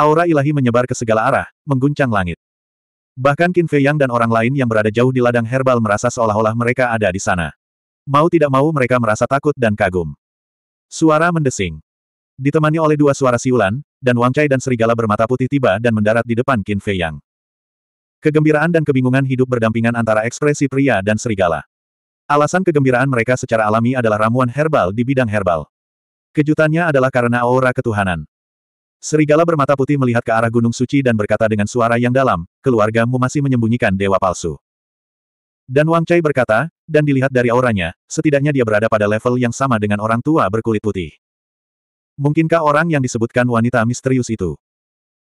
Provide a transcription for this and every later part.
Aura ilahi menyebar ke segala arah, mengguncang langit. Bahkan Qin Fei Yang dan orang lain yang berada jauh di ladang herbal merasa seolah-olah mereka ada di sana. Mau tidak mau mereka merasa takut dan kagum. Suara mendesing. Ditemani oleh dua suara siulan, dan Wang Chai dan serigala bermata putih tiba dan mendarat di depan Qin Fei Yang. Kegembiraan dan kebingungan hidup berdampingan antara ekspresi pria dan serigala. Alasan kegembiraan mereka secara alami adalah ramuan herbal di bidang herbal. Kejutannya adalah karena aura ketuhanan. Serigala bermata putih melihat ke arah gunung suci dan berkata dengan suara yang dalam, keluargamu masih menyembunyikan dewa palsu. Dan Wang Chai berkata, dan dilihat dari auranya, setidaknya dia berada pada level yang sama dengan orang tua berkulit putih. Mungkinkah orang yang disebutkan wanita misterius itu?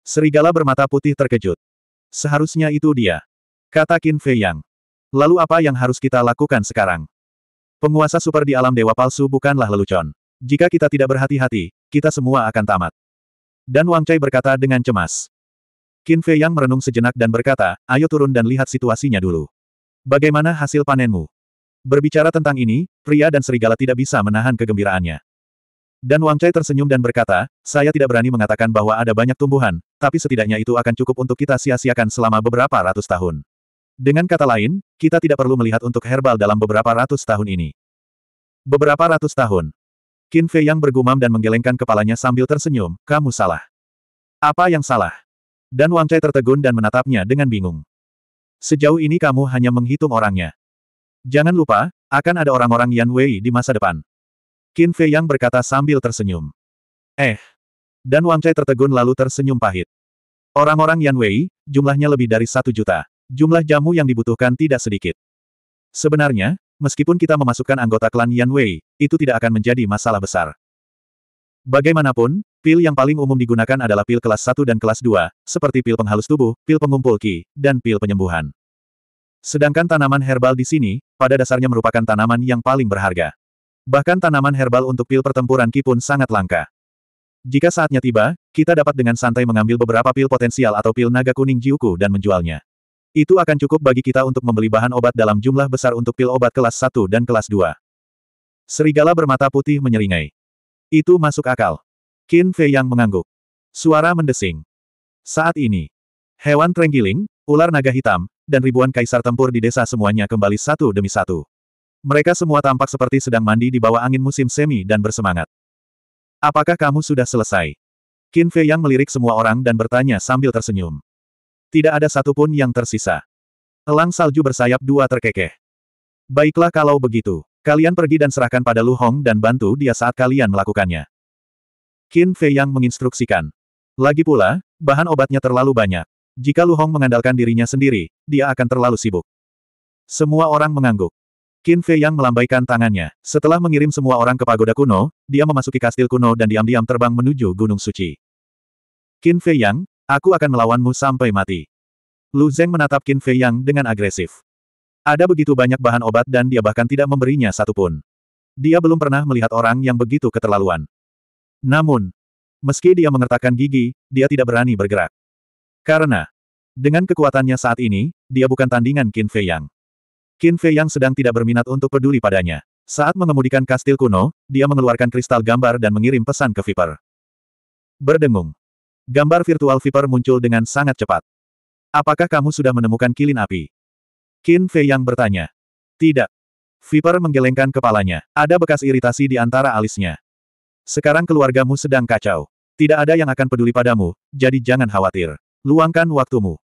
Serigala bermata putih terkejut. Seharusnya itu dia. Kata Qin Fei Yang. Lalu apa yang harus kita lakukan sekarang? Penguasa super di alam dewa palsu bukanlah lelucon. Jika kita tidak berhati-hati, kita semua akan tamat. Dan Wang Chai berkata dengan cemas. Qin Fei Yang merenung sejenak dan berkata, ayo turun dan lihat situasinya dulu. Bagaimana hasil panenmu? Berbicara tentang ini, pria dan serigala tidak bisa menahan kegembiraannya. Dan Wang Chai tersenyum dan berkata, saya tidak berani mengatakan bahwa ada banyak tumbuhan, tapi setidaknya itu akan cukup untuk kita sia-siakan selama beberapa ratus tahun. Dengan kata lain, kita tidak perlu melihat untuk herbal dalam beberapa ratus tahun ini. Beberapa ratus tahun. Qin Fei yang bergumam dan menggelengkan kepalanya sambil tersenyum, kamu salah. Apa yang salah? Dan Wang Chai tertegun dan menatapnya dengan bingung. Sejauh ini kamu hanya menghitung orangnya. Jangan lupa, akan ada orang-orang Yan Wei di masa depan. Qin Fei yang berkata sambil tersenyum. Eh. Dan Wang Chai tertegun lalu tersenyum pahit. Orang-orang Yan Wei, jumlahnya lebih dari satu juta. Jumlah jamu yang dibutuhkan tidak sedikit. Sebenarnya, Meskipun kita memasukkan anggota klan Yan Wei, itu tidak akan menjadi masalah besar. Bagaimanapun, pil yang paling umum digunakan adalah pil kelas 1 dan kelas 2, seperti pil penghalus tubuh, pil pengumpul ki, dan pil penyembuhan. Sedangkan tanaman herbal di sini, pada dasarnya merupakan tanaman yang paling berharga. Bahkan tanaman herbal untuk pil pertempuran ki pun sangat langka. Jika saatnya tiba, kita dapat dengan santai mengambil beberapa pil potensial atau pil naga kuning jiuku dan menjualnya. Itu akan cukup bagi kita untuk membeli bahan obat dalam jumlah besar untuk pil obat kelas 1 dan kelas 2. Serigala bermata putih menyeringai. Itu masuk akal. Qin Fei yang mengangguk. Suara mendesing. Saat ini, hewan trenggiling, ular naga hitam, dan ribuan kaisar tempur di desa semuanya kembali satu demi satu. Mereka semua tampak seperti sedang mandi di bawah angin musim semi dan bersemangat. Apakah kamu sudah selesai? Qin Fei yang melirik semua orang dan bertanya sambil tersenyum. Tidak ada satupun yang tersisa. Elang salju bersayap dua terkekeh. Baiklah kalau begitu. Kalian pergi dan serahkan pada Lu Hong dan bantu dia saat kalian melakukannya. Qin Fei yang menginstruksikan. Lagi pula, bahan obatnya terlalu banyak. Jika Lu Hong mengandalkan dirinya sendiri, dia akan terlalu sibuk. Semua orang mengangguk. Qin Fei yang melambaikan tangannya. Setelah mengirim semua orang ke pagoda kuno, dia memasuki kastil kuno dan diam-diam terbang menuju Gunung Suci. Qin Fei yang, Aku akan melawanmu sampai mati. Lu Zeng menatap Qin Fei Yang dengan agresif. Ada begitu banyak bahan obat dan dia bahkan tidak memberinya satupun. Dia belum pernah melihat orang yang begitu keterlaluan. Namun, meski dia mengertakkan gigi, dia tidak berani bergerak. Karena, dengan kekuatannya saat ini, dia bukan tandingan Qin Fei Yang. Qin Fei Yang sedang tidak berminat untuk peduli padanya. Saat mengemudikan kastil kuno, dia mengeluarkan kristal gambar dan mengirim pesan ke Viper. Berdengung. Gambar virtual Viper muncul dengan sangat cepat. Apakah kamu sudah menemukan kilin api? Qin Fei yang bertanya. Tidak. Viper menggelengkan kepalanya. Ada bekas iritasi di antara alisnya. Sekarang keluargamu sedang kacau. Tidak ada yang akan peduli padamu, jadi jangan khawatir. Luangkan waktumu.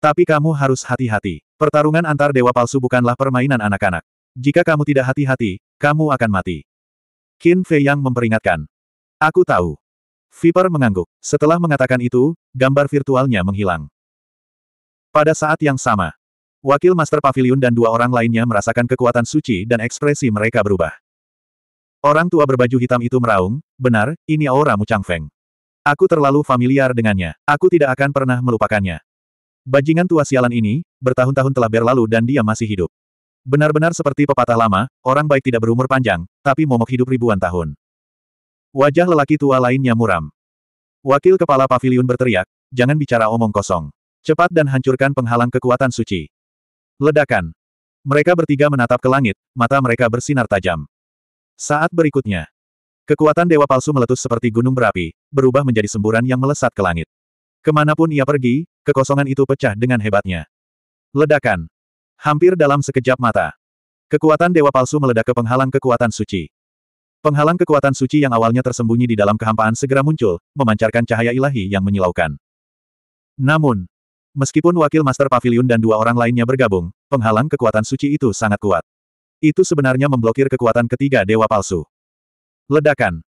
Tapi kamu harus hati-hati. Pertarungan antar dewa palsu bukanlah permainan anak-anak. Jika kamu tidak hati-hati, kamu akan mati. Qin Fei yang memperingatkan. Aku tahu. Viper mengangguk. Setelah mengatakan itu, gambar virtualnya menghilang. Pada saat yang sama, Wakil Master Pavilion dan dua orang lainnya merasakan kekuatan suci dan ekspresi mereka berubah. Orang tua berbaju hitam itu meraung, benar, ini aura Mu Feng. Aku terlalu familiar dengannya, aku tidak akan pernah melupakannya. Bajingan tua sialan ini, bertahun-tahun telah berlalu dan dia masih hidup. Benar-benar seperti pepatah lama, orang baik tidak berumur panjang, tapi momok hidup ribuan tahun. Wajah lelaki tua lainnya muram. Wakil kepala pavilion berteriak, jangan bicara omong kosong. Cepat dan hancurkan penghalang kekuatan suci. Ledakan. Mereka bertiga menatap ke langit, mata mereka bersinar tajam. Saat berikutnya, kekuatan dewa palsu meletus seperti gunung berapi, berubah menjadi semburan yang melesat ke langit. Kemanapun ia pergi, kekosongan itu pecah dengan hebatnya. Ledakan. Hampir dalam sekejap mata. Kekuatan dewa palsu meledak ke penghalang kekuatan suci. Penghalang kekuatan suci yang awalnya tersembunyi di dalam kehampaan segera muncul, memancarkan cahaya ilahi yang menyilaukan. Namun, meskipun wakil Master Pavilion dan dua orang lainnya bergabung, penghalang kekuatan suci itu sangat kuat. Itu sebenarnya memblokir kekuatan ketiga dewa palsu. Ledakan.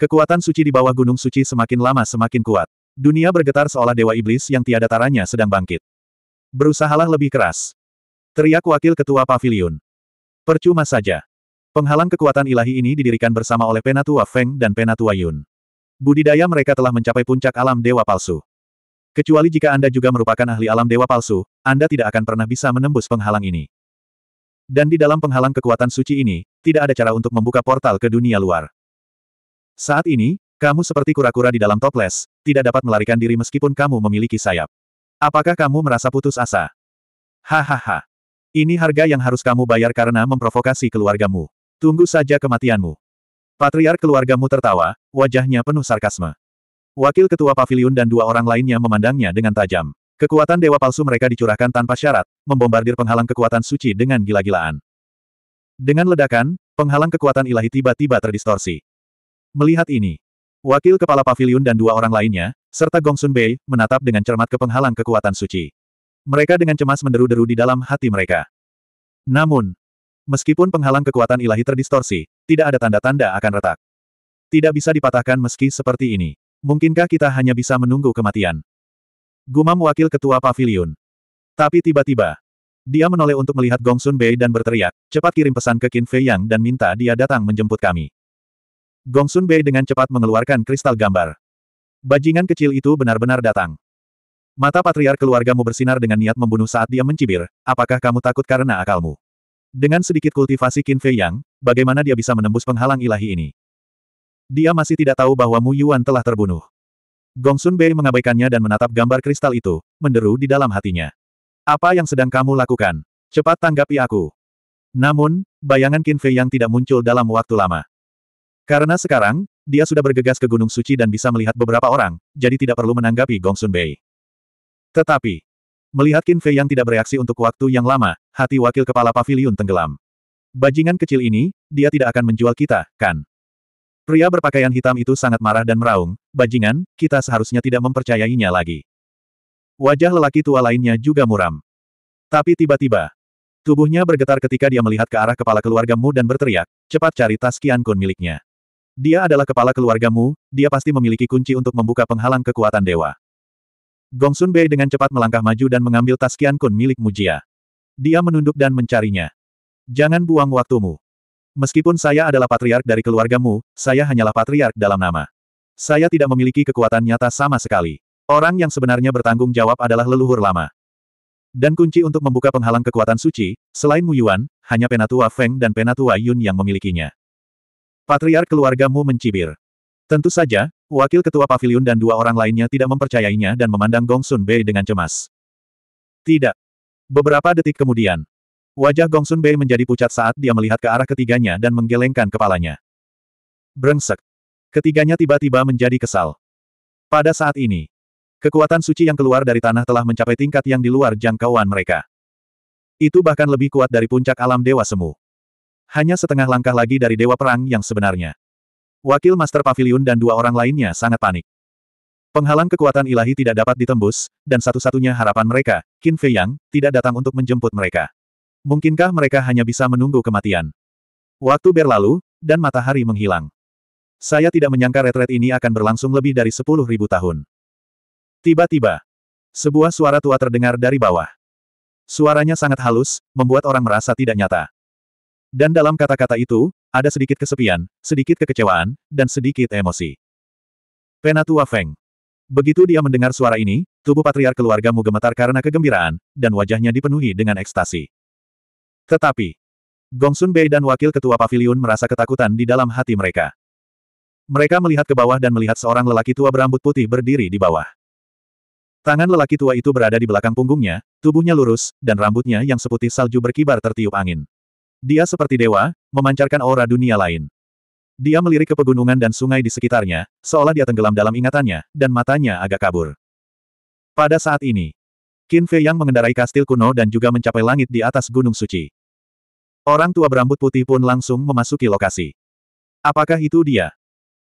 Kekuatan suci di bawah gunung suci semakin lama semakin kuat. Dunia bergetar seolah dewa iblis yang tiada taranya sedang bangkit. Berusahalah lebih keras. Teriak wakil ketua pavilion. Percuma saja. Penghalang kekuatan ilahi ini didirikan bersama oleh Penatua Feng dan Penatua Yun. Budidaya mereka telah mencapai puncak alam dewa palsu. Kecuali jika Anda juga merupakan ahli alam dewa palsu, Anda tidak akan pernah bisa menembus penghalang ini. Dan di dalam penghalang kekuatan suci ini, tidak ada cara untuk membuka portal ke dunia luar. Saat ini, kamu seperti kura-kura di dalam toples, tidak dapat melarikan diri meskipun kamu memiliki sayap. Apakah kamu merasa putus asa? Hahaha. Ini harga yang harus kamu bayar karena memprovokasi keluargamu. Tunggu saja kematianmu. Patriar keluargamu tertawa, wajahnya penuh sarkasme. Wakil ketua pavilion dan dua orang lainnya memandangnya dengan tajam. Kekuatan dewa palsu mereka dicurahkan tanpa syarat, membombardir penghalang kekuatan suci dengan gila-gilaan. Dengan ledakan, penghalang kekuatan ilahi tiba-tiba terdistorsi. Melihat ini, wakil kepala pavilion dan dua orang lainnya, serta Gongsun Sun Bei, menatap dengan cermat ke penghalang kekuatan suci. Mereka dengan cemas menderu-deru di dalam hati mereka. Namun, Meskipun penghalang kekuatan ilahi terdistorsi, tidak ada tanda-tanda akan retak. Tidak bisa dipatahkan meski seperti ini. Mungkinkah kita hanya bisa menunggu kematian? Gumam wakil ketua pavilion. Tapi tiba-tiba, dia menoleh untuk melihat Gong Sun Bei dan berteriak, cepat kirim pesan ke Qin Fei Yang dan minta dia datang menjemput kami. Gong Sun Bei dengan cepat mengeluarkan kristal gambar. Bajingan kecil itu benar-benar datang. Mata patriar keluargamu bersinar dengan niat membunuh saat dia mencibir, apakah kamu takut karena akalmu? Dengan sedikit kultivasi Qin Fei Yang, bagaimana dia bisa menembus penghalang ilahi ini? Dia masih tidak tahu bahwa Mu Yuan telah terbunuh. Gong Sun Bei mengabaikannya dan menatap gambar kristal itu, menderu di dalam hatinya. Apa yang sedang kamu lakukan? Cepat tanggapi aku. Namun, bayangan Qin Fei Yang tidak muncul dalam waktu lama. Karena sekarang, dia sudah bergegas ke Gunung Suci dan bisa melihat beberapa orang, jadi tidak perlu menanggapi Gong Sun Bei. Tetapi, Melihat Qin Fei yang tidak bereaksi untuk waktu yang lama, hati wakil kepala pavilion tenggelam. Bajingan kecil ini, dia tidak akan menjual kita, kan? Pria berpakaian hitam itu sangat marah dan meraung, bajingan, kita seharusnya tidak mempercayainya lagi. Wajah lelaki tua lainnya juga muram. Tapi tiba-tiba, tubuhnya bergetar ketika dia melihat ke arah kepala keluargamu dan berteriak, cepat cari tas Qian Kun miliknya. Dia adalah kepala keluargamu, dia pasti memiliki kunci untuk membuka penghalang kekuatan dewa. Gong Sun Bei dengan cepat melangkah maju dan mengambil tas Kian Kun milik Mujia. Dia menunduk dan mencarinya. Jangan buang waktumu. Meskipun saya adalah patriark dari keluargamu, saya hanyalah patriark dalam nama. Saya tidak memiliki kekuatan nyata sama sekali. Orang yang sebenarnya bertanggung jawab adalah leluhur lama. Dan kunci untuk membuka penghalang kekuatan suci, selain Mu Yuan, hanya Penatua Feng dan Penatua Yun yang memilikinya. Patriark keluargamu mencibir. Tentu saja, wakil ketua pavilion dan dua orang lainnya tidak mempercayainya dan memandang Gongsun Bei dengan cemas. Tidak. Beberapa detik kemudian, wajah Gongsun Bei menjadi pucat saat dia melihat ke arah ketiganya dan menggelengkan kepalanya. Brengsek. Ketiganya tiba-tiba menjadi kesal. Pada saat ini, kekuatan suci yang keluar dari tanah telah mencapai tingkat yang di luar jangkauan mereka. Itu bahkan lebih kuat dari puncak alam Dewa Semu. Hanya setengah langkah lagi dari Dewa Perang yang sebenarnya. Wakil Master Pavilion dan dua orang lainnya sangat panik. Penghalang kekuatan ilahi tidak dapat ditembus, dan satu-satunya harapan mereka, Qin Fei Yang, tidak datang untuk menjemput mereka. Mungkinkah mereka hanya bisa menunggu kematian? Waktu berlalu, dan matahari menghilang. Saya tidak menyangka retret ini akan berlangsung lebih dari sepuluh ribu tahun. Tiba-tiba, sebuah suara tua terdengar dari bawah. Suaranya sangat halus, membuat orang merasa tidak nyata. Dan dalam kata-kata itu, ada sedikit kesepian, sedikit kekecewaan, dan sedikit emosi. Penatua Feng. Begitu dia mendengar suara ini, tubuh patriar keluarga Mu gemetar karena kegembiraan, dan wajahnya dipenuhi dengan ekstasi. Tetapi, Gongsun Bei dan wakil ketua pavilion merasa ketakutan di dalam hati mereka. Mereka melihat ke bawah dan melihat seorang lelaki tua berambut putih berdiri di bawah. Tangan lelaki tua itu berada di belakang punggungnya, tubuhnya lurus, dan rambutnya yang seputih salju berkibar tertiup angin. Dia seperti dewa, memancarkan aura dunia lain. Dia melirik ke pegunungan dan sungai di sekitarnya, seolah dia tenggelam dalam ingatannya, dan matanya agak kabur. Pada saat ini, Qin Fei yang mengendarai kastil kuno dan juga mencapai langit di atas gunung suci. Orang tua berambut putih pun langsung memasuki lokasi. Apakah itu dia?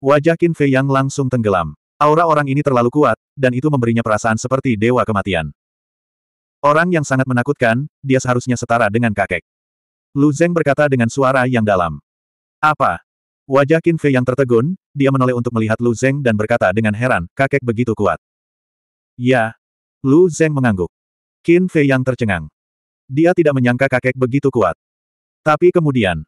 Wajah Qin Fei yang langsung tenggelam. Aura orang ini terlalu kuat, dan itu memberinya perasaan seperti dewa kematian. Orang yang sangat menakutkan, dia seharusnya setara dengan kakek. Lu Zeng berkata dengan suara yang dalam. Apa? Wajah Qin Fei yang tertegun, dia menoleh untuk melihat Lu Zeng dan berkata dengan heran, kakek begitu kuat. Ya. Lu Zeng mengangguk. Qin Fei yang tercengang. Dia tidak menyangka kakek begitu kuat. Tapi kemudian,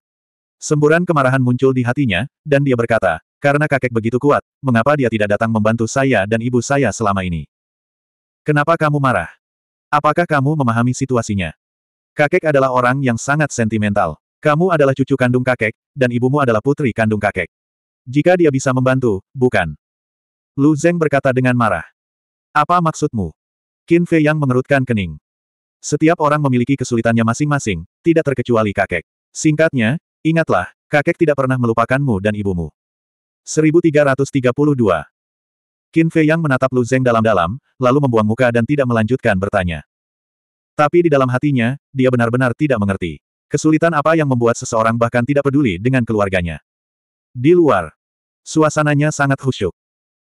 semburan kemarahan muncul di hatinya, dan dia berkata, karena kakek begitu kuat, mengapa dia tidak datang membantu saya dan ibu saya selama ini? Kenapa kamu marah? Apakah kamu memahami situasinya? Kakek adalah orang yang sangat sentimental. Kamu adalah cucu kandung kakek, dan ibumu adalah putri kandung kakek. Jika dia bisa membantu, bukan. Lu Zeng berkata dengan marah. Apa maksudmu? Qin Fei yang mengerutkan kening. Setiap orang memiliki kesulitannya masing-masing, tidak terkecuali kakek. Singkatnya, ingatlah, kakek tidak pernah melupakanmu dan ibumu. 1332 Qin Fei yang menatap Lu Zeng dalam-dalam, lalu membuang muka dan tidak melanjutkan bertanya. Tapi di dalam hatinya, dia benar-benar tidak mengerti. Kesulitan apa yang membuat seseorang bahkan tidak peduli dengan keluarganya. Di luar, suasananya sangat khusyuk.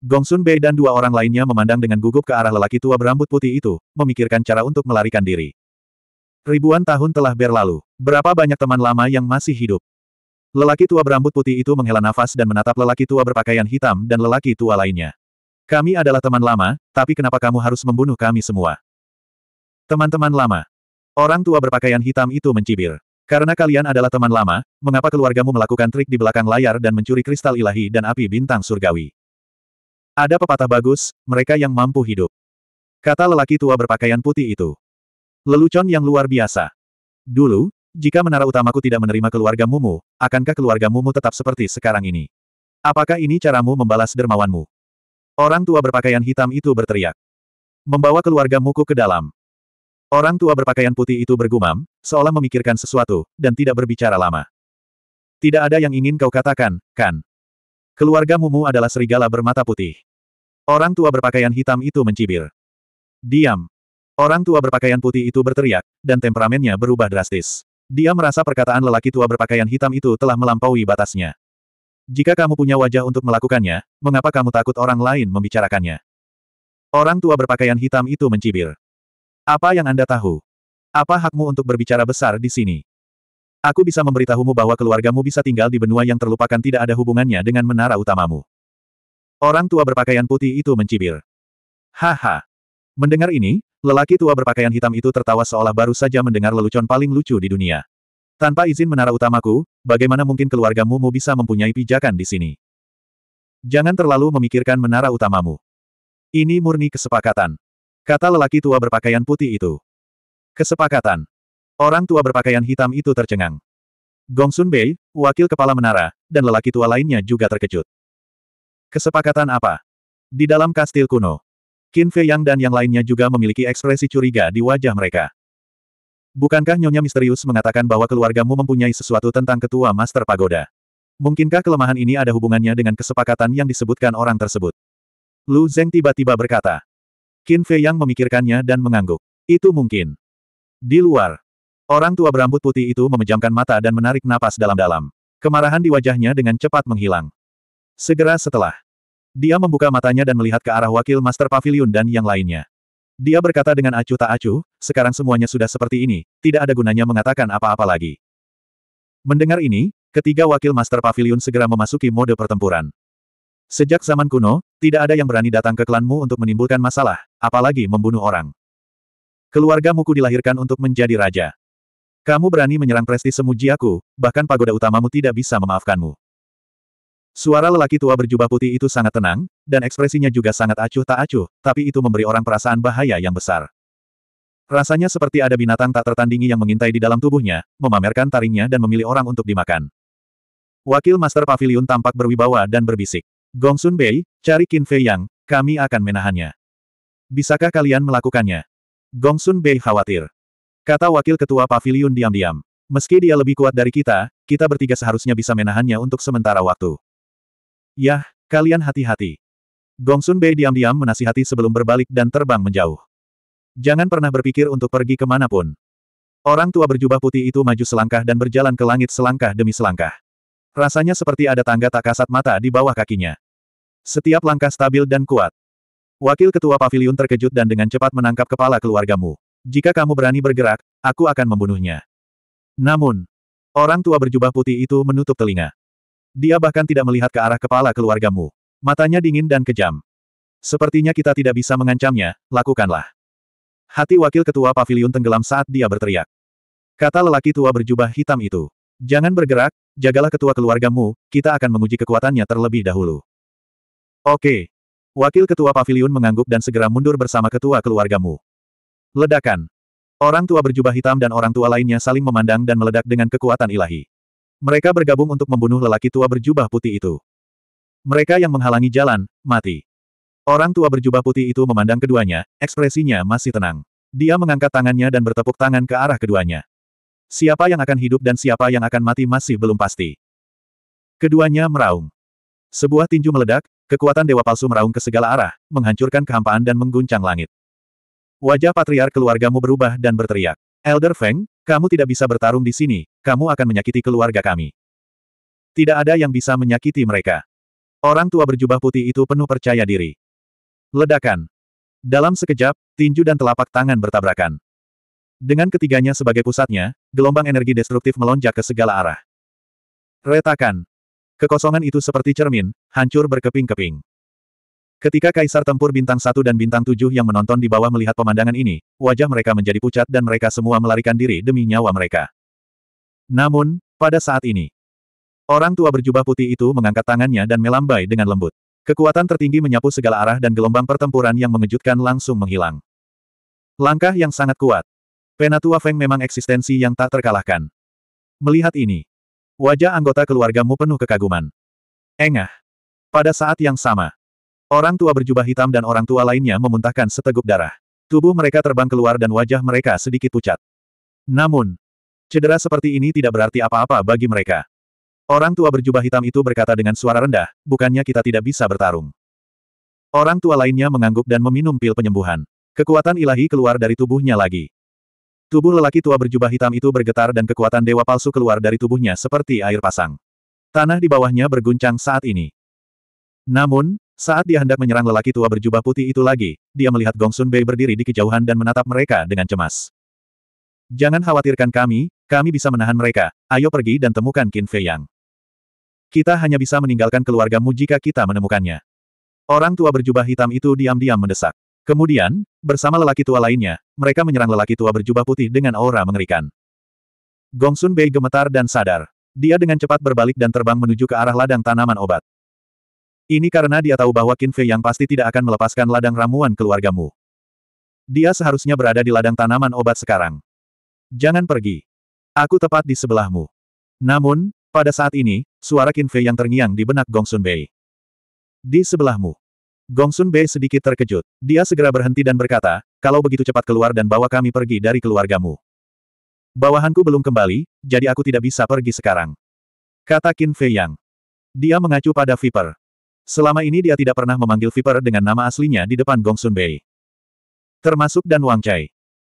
Gongsun Bei dan dua orang lainnya memandang dengan gugup ke arah lelaki tua berambut putih itu, memikirkan cara untuk melarikan diri. Ribuan tahun telah berlalu. Berapa banyak teman lama yang masih hidup? Lelaki tua berambut putih itu menghela nafas dan menatap lelaki tua berpakaian hitam dan lelaki tua lainnya. Kami adalah teman lama, tapi kenapa kamu harus membunuh kami semua? Teman-teman lama. Orang tua berpakaian hitam itu mencibir. Karena kalian adalah teman lama, mengapa keluargamu melakukan trik di belakang layar dan mencuri kristal ilahi dan api bintang surgawi? Ada pepatah bagus, mereka yang mampu hidup. Kata lelaki tua berpakaian putih itu. Lelucon yang luar biasa. Dulu, jika menara utamaku tidak menerima keluarga Mumu, akankah keluarga Mumu tetap seperti sekarang ini? Apakah ini caramu membalas dermawanmu? Orang tua berpakaian hitam itu berteriak. Membawa keluarga Muku ke dalam. Orang tua berpakaian putih itu bergumam, seolah memikirkan sesuatu, dan tidak berbicara lama. Tidak ada yang ingin kau katakan, kan? Keluarga Mumu adalah serigala bermata putih. Orang tua berpakaian hitam itu mencibir. Diam. Orang tua berpakaian putih itu berteriak, dan temperamennya berubah drastis. Dia merasa perkataan lelaki tua berpakaian hitam itu telah melampaui batasnya. Jika kamu punya wajah untuk melakukannya, mengapa kamu takut orang lain membicarakannya? Orang tua berpakaian hitam itu mencibir. Apa yang Anda tahu? Apa hakmu untuk berbicara besar di sini? Aku bisa memberitahumu bahwa keluargamu bisa tinggal di benua yang terlupakan tidak ada hubungannya dengan menara utamamu. Orang tua berpakaian putih itu mencibir. Haha. Mendengar ini, lelaki tua berpakaian hitam itu tertawa seolah baru saja mendengar lelucon paling lucu di dunia. Tanpa izin menara utamaku, bagaimana mungkin keluargamu mu bisa mempunyai pijakan di sini? Jangan terlalu memikirkan menara utamamu. Ini murni kesepakatan. Kata lelaki tua berpakaian putih itu. Kesepakatan. Orang tua berpakaian hitam itu tercengang. Gong Sun Bei, wakil kepala menara, dan lelaki tua lainnya juga terkejut. Kesepakatan apa? Di dalam kastil kuno. Qin Fei Yang dan yang lainnya juga memiliki ekspresi curiga di wajah mereka. Bukankah Nyonya Misterius mengatakan bahwa keluargamu mempunyai sesuatu tentang ketua Master Pagoda? Mungkinkah kelemahan ini ada hubungannya dengan kesepakatan yang disebutkan orang tersebut? Lu Zeng tiba-tiba berkata. Qin Fei yang memikirkannya dan mengangguk. Itu mungkin. Di luar, orang tua berambut putih itu memejamkan mata dan menarik napas dalam-dalam. Kemarahan di wajahnya dengan cepat menghilang. Segera setelah, dia membuka matanya dan melihat ke arah wakil Master Pavilion dan yang lainnya. Dia berkata dengan acuh tak acuh, sekarang semuanya sudah seperti ini, tidak ada gunanya mengatakan apa-apa lagi. Mendengar ini, ketiga wakil Master Pavilion segera memasuki mode pertempuran. Sejak zaman kuno, tidak ada yang berani datang ke klanmu untuk menimbulkan masalah, apalagi membunuh orang. Keluarga Muku dilahirkan untuk menjadi raja. Kamu berani menyerang prestis semuji aku, bahkan pagoda utamamu tidak bisa memaafkanmu. Suara lelaki tua berjubah putih itu sangat tenang, dan ekspresinya juga sangat acuh tak acuh, tapi itu memberi orang perasaan bahaya yang besar. Rasanya seperti ada binatang tak tertandingi yang mengintai di dalam tubuhnya, memamerkan taringnya dan memilih orang untuk dimakan. Wakil Master Pavilion tampak berwibawa dan berbisik. Gongsun Bei, cari Qin Fei Yang, kami akan menahannya. Bisakah kalian melakukannya? Gongsun Bei khawatir. Kata wakil ketua pavilion diam-diam. Meski dia lebih kuat dari kita, kita bertiga seharusnya bisa menahannya untuk sementara waktu. Yah, kalian hati-hati. Gongsun Bei diam-diam menasihati sebelum berbalik dan terbang menjauh. Jangan pernah berpikir untuk pergi kemanapun. Orang tua berjubah putih itu maju selangkah dan berjalan ke langit selangkah demi selangkah. Rasanya seperti ada tangga tak kasat mata di bawah kakinya. Setiap langkah stabil dan kuat. Wakil Ketua Pavilion terkejut dan dengan cepat menangkap kepala keluargamu. Jika kamu berani bergerak, aku akan membunuhnya. Namun, orang tua berjubah putih itu menutup telinga. Dia bahkan tidak melihat ke arah kepala keluargamu. Matanya dingin dan kejam. Sepertinya kita tidak bisa mengancamnya, lakukanlah. Hati wakil ketua pavilion tenggelam saat dia berteriak. Kata lelaki tua berjubah hitam itu. Jangan bergerak, jagalah ketua keluargamu, kita akan menguji kekuatannya terlebih dahulu. Oke. Wakil Ketua pavilion mengangguk dan segera mundur bersama ketua keluargamu. Ledakan. Orang tua berjubah hitam dan orang tua lainnya saling memandang dan meledak dengan kekuatan ilahi. Mereka bergabung untuk membunuh lelaki tua berjubah putih itu. Mereka yang menghalangi jalan, mati. Orang tua berjubah putih itu memandang keduanya, ekspresinya masih tenang. Dia mengangkat tangannya dan bertepuk tangan ke arah keduanya. Siapa yang akan hidup dan siapa yang akan mati masih belum pasti. Keduanya meraung. Sebuah tinju meledak, kekuatan dewa palsu meraung ke segala arah, menghancurkan kehampaan dan mengguncang langit. Wajah patriar keluargamu berubah dan berteriak. Elder Feng, kamu tidak bisa bertarung di sini, kamu akan menyakiti keluarga kami. Tidak ada yang bisa menyakiti mereka. Orang tua berjubah putih itu penuh percaya diri. Ledakan. Dalam sekejap, tinju dan telapak tangan bertabrakan. Dengan ketiganya sebagai pusatnya, gelombang energi destruktif melonjak ke segala arah. Retakan. Kekosongan itu seperti cermin, hancur berkeping-keping. Ketika kaisar tempur bintang satu dan bintang tujuh yang menonton di bawah melihat pemandangan ini, wajah mereka menjadi pucat dan mereka semua melarikan diri demi nyawa mereka. Namun, pada saat ini, orang tua berjubah putih itu mengangkat tangannya dan melambai dengan lembut. Kekuatan tertinggi menyapu segala arah dan gelombang pertempuran yang mengejutkan langsung menghilang. Langkah yang sangat kuat. Penatua Feng memang eksistensi yang tak terkalahkan. Melihat ini, Wajah anggota keluargamu penuh kekaguman. Engah. Pada saat yang sama, orang tua berjubah hitam dan orang tua lainnya memuntahkan seteguk darah. Tubuh mereka terbang keluar dan wajah mereka sedikit pucat. Namun, cedera seperti ini tidak berarti apa-apa bagi mereka. Orang tua berjubah hitam itu berkata dengan suara rendah, bukannya kita tidak bisa bertarung. Orang tua lainnya mengangguk dan meminum pil penyembuhan. Kekuatan ilahi keluar dari tubuhnya lagi. Tubuh lelaki tua berjubah hitam itu bergetar dan kekuatan dewa palsu keluar dari tubuhnya seperti air pasang. Tanah di bawahnya berguncang saat ini. Namun, saat dia hendak menyerang lelaki tua berjubah putih itu lagi, dia melihat Gong Sun Bei berdiri di kejauhan dan menatap mereka dengan cemas. Jangan khawatirkan kami, kami bisa menahan mereka, ayo pergi dan temukan Qin Fei Yang. Kita hanya bisa meninggalkan keluargamu jika kita menemukannya. Orang tua berjubah hitam itu diam-diam mendesak. Kemudian, bersama lelaki tua lainnya, mereka menyerang lelaki tua berjubah putih dengan aura mengerikan. Gongsun Bei gemetar dan sadar. Dia dengan cepat berbalik dan terbang menuju ke arah ladang tanaman obat. Ini karena dia tahu bahwa Qin Fei yang pasti tidak akan melepaskan ladang ramuan keluargamu. Dia seharusnya berada di ladang tanaman obat sekarang. Jangan pergi. Aku tepat di sebelahmu. Namun, pada saat ini, suara Qin Fei yang terngiang di benak Gongsun Bei. Di sebelahmu. Gongsun Bei sedikit terkejut. Dia segera berhenti dan berkata, kalau begitu cepat keluar dan bawa kami pergi dari keluargamu. Bawahanku belum kembali, jadi aku tidak bisa pergi sekarang. Kata Qin Fei Yang. Dia mengacu pada Viper. Selama ini dia tidak pernah memanggil Viper dengan nama aslinya di depan Gongsun Bei. Termasuk dan Wang Chai.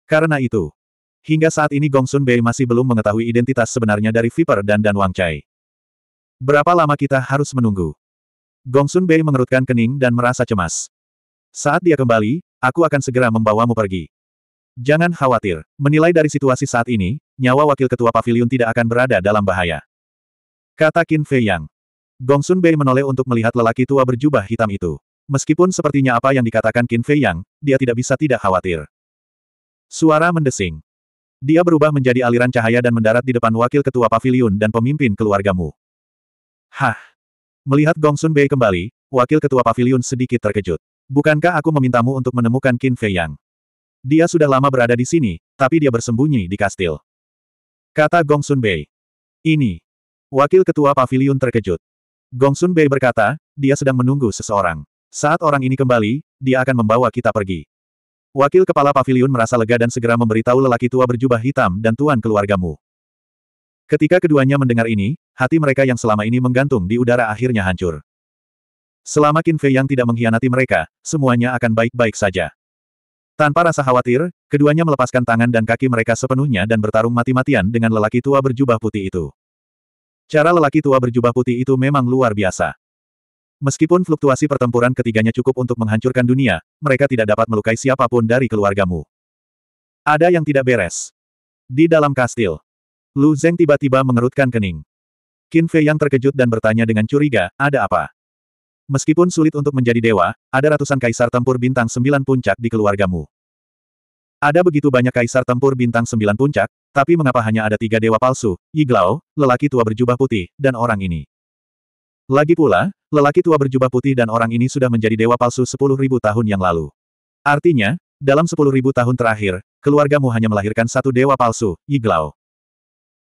Karena itu, hingga saat ini Gongsun Bei masih belum mengetahui identitas sebenarnya dari Viper dan Dan Wang Chai. Berapa lama kita harus menunggu? Gongsun Bei mengerutkan kening dan merasa cemas. Saat dia kembali, aku akan segera membawamu pergi. Jangan khawatir, menilai dari situasi saat ini, nyawa wakil ketua pavilion tidak akan berada dalam bahaya. Kata Qin Fei Yang. Sun Bei menoleh untuk melihat lelaki tua berjubah hitam itu. Meskipun sepertinya apa yang dikatakan Qin Fei Yang, dia tidak bisa tidak khawatir. Suara mendesing. Dia berubah menjadi aliran cahaya dan mendarat di depan wakil ketua pavilion dan pemimpin keluargamu. Hah! Melihat Gong Sun Bei kembali, wakil ketua pavilion sedikit terkejut. Bukankah aku memintamu untuk menemukan Qin Fei Yang? Dia sudah lama berada di sini, tapi dia bersembunyi di kastil. Kata Gong Sun Bei. Ini. Wakil ketua pavilion terkejut. Gong Sun Bei berkata, dia sedang menunggu seseorang. Saat orang ini kembali, dia akan membawa kita pergi. Wakil kepala pavilion merasa lega dan segera memberitahu lelaki tua berjubah hitam dan tuan keluargamu. Ketika keduanya mendengar ini, hati mereka yang selama ini menggantung di udara akhirnya hancur. Selama Qin Fei yang tidak mengkhianati mereka, semuanya akan baik-baik saja. Tanpa rasa khawatir, keduanya melepaskan tangan dan kaki mereka sepenuhnya dan bertarung mati-matian dengan lelaki tua berjubah putih itu. Cara lelaki tua berjubah putih itu memang luar biasa. Meskipun fluktuasi pertempuran ketiganya cukup untuk menghancurkan dunia, mereka tidak dapat melukai siapapun dari keluargamu. Ada yang tidak beres. Di dalam kastil, Lu Zeng tiba-tiba mengerutkan kening. Qin Fei yang terkejut dan bertanya dengan curiga, ada apa? Meskipun sulit untuk menjadi dewa, ada ratusan kaisar tempur bintang sembilan puncak di keluargamu. Ada begitu banyak kaisar tempur bintang sembilan puncak, tapi mengapa hanya ada tiga dewa palsu, Yiglao, lelaki tua berjubah putih, dan orang ini? Lagi pula, lelaki tua berjubah putih dan orang ini sudah menjadi dewa palsu sepuluh ribu tahun yang lalu. Artinya, dalam sepuluh ribu tahun terakhir, keluargamu hanya melahirkan satu dewa palsu, Yiglao.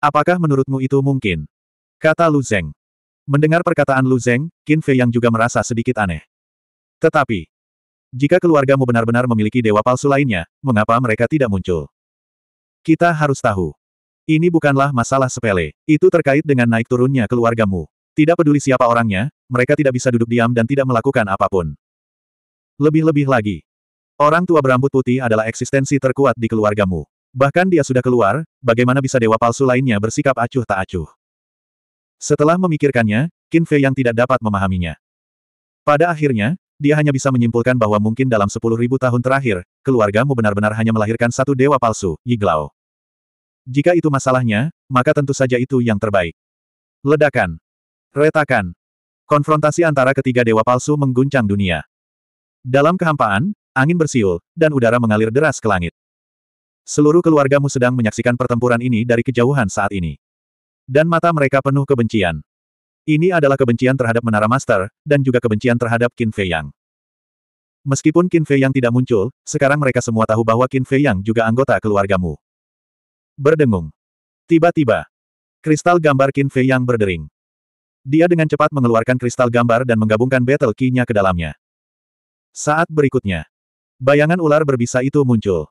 Apakah menurutmu itu mungkin? Kata Lu Zeng. Mendengar perkataan Lu Zeng, Qin Fei yang juga merasa sedikit aneh. Tetapi, jika keluargamu benar-benar memiliki dewa palsu lainnya, mengapa mereka tidak muncul? Kita harus tahu. Ini bukanlah masalah sepele, itu terkait dengan naik turunnya keluargamu. Tidak peduli siapa orangnya, mereka tidak bisa duduk diam dan tidak melakukan apapun. Lebih-lebih lagi, orang tua berambut putih adalah eksistensi terkuat di keluargamu. Bahkan dia sudah keluar, bagaimana bisa dewa palsu lainnya bersikap acuh tak acuh. Setelah memikirkannya, Qin Fei yang tidak dapat memahaminya. Pada akhirnya, dia hanya bisa menyimpulkan bahwa mungkin dalam sepuluh ribu tahun terakhir, keluargamu benar-benar hanya melahirkan satu dewa palsu, Yiglao. Jika itu masalahnya, maka tentu saja itu yang terbaik. Ledakan. Retakan. Konfrontasi antara ketiga dewa palsu mengguncang dunia. Dalam kehampaan, angin bersiul, dan udara mengalir deras ke langit. Seluruh keluargamu sedang menyaksikan pertempuran ini dari kejauhan saat ini. Dan mata mereka penuh kebencian. Ini adalah kebencian terhadap Menara Master, dan juga kebencian terhadap Qin Fei Yang. Meskipun Qin Fei Yang tidak muncul, sekarang mereka semua tahu bahwa Qin Fei Yang juga anggota keluargamu. Berdengung. Tiba-tiba, kristal gambar Qin Fei Yang berdering. Dia dengan cepat mengeluarkan kristal gambar dan menggabungkan battle key-nya ke dalamnya. Saat berikutnya, bayangan ular berbisa itu muncul.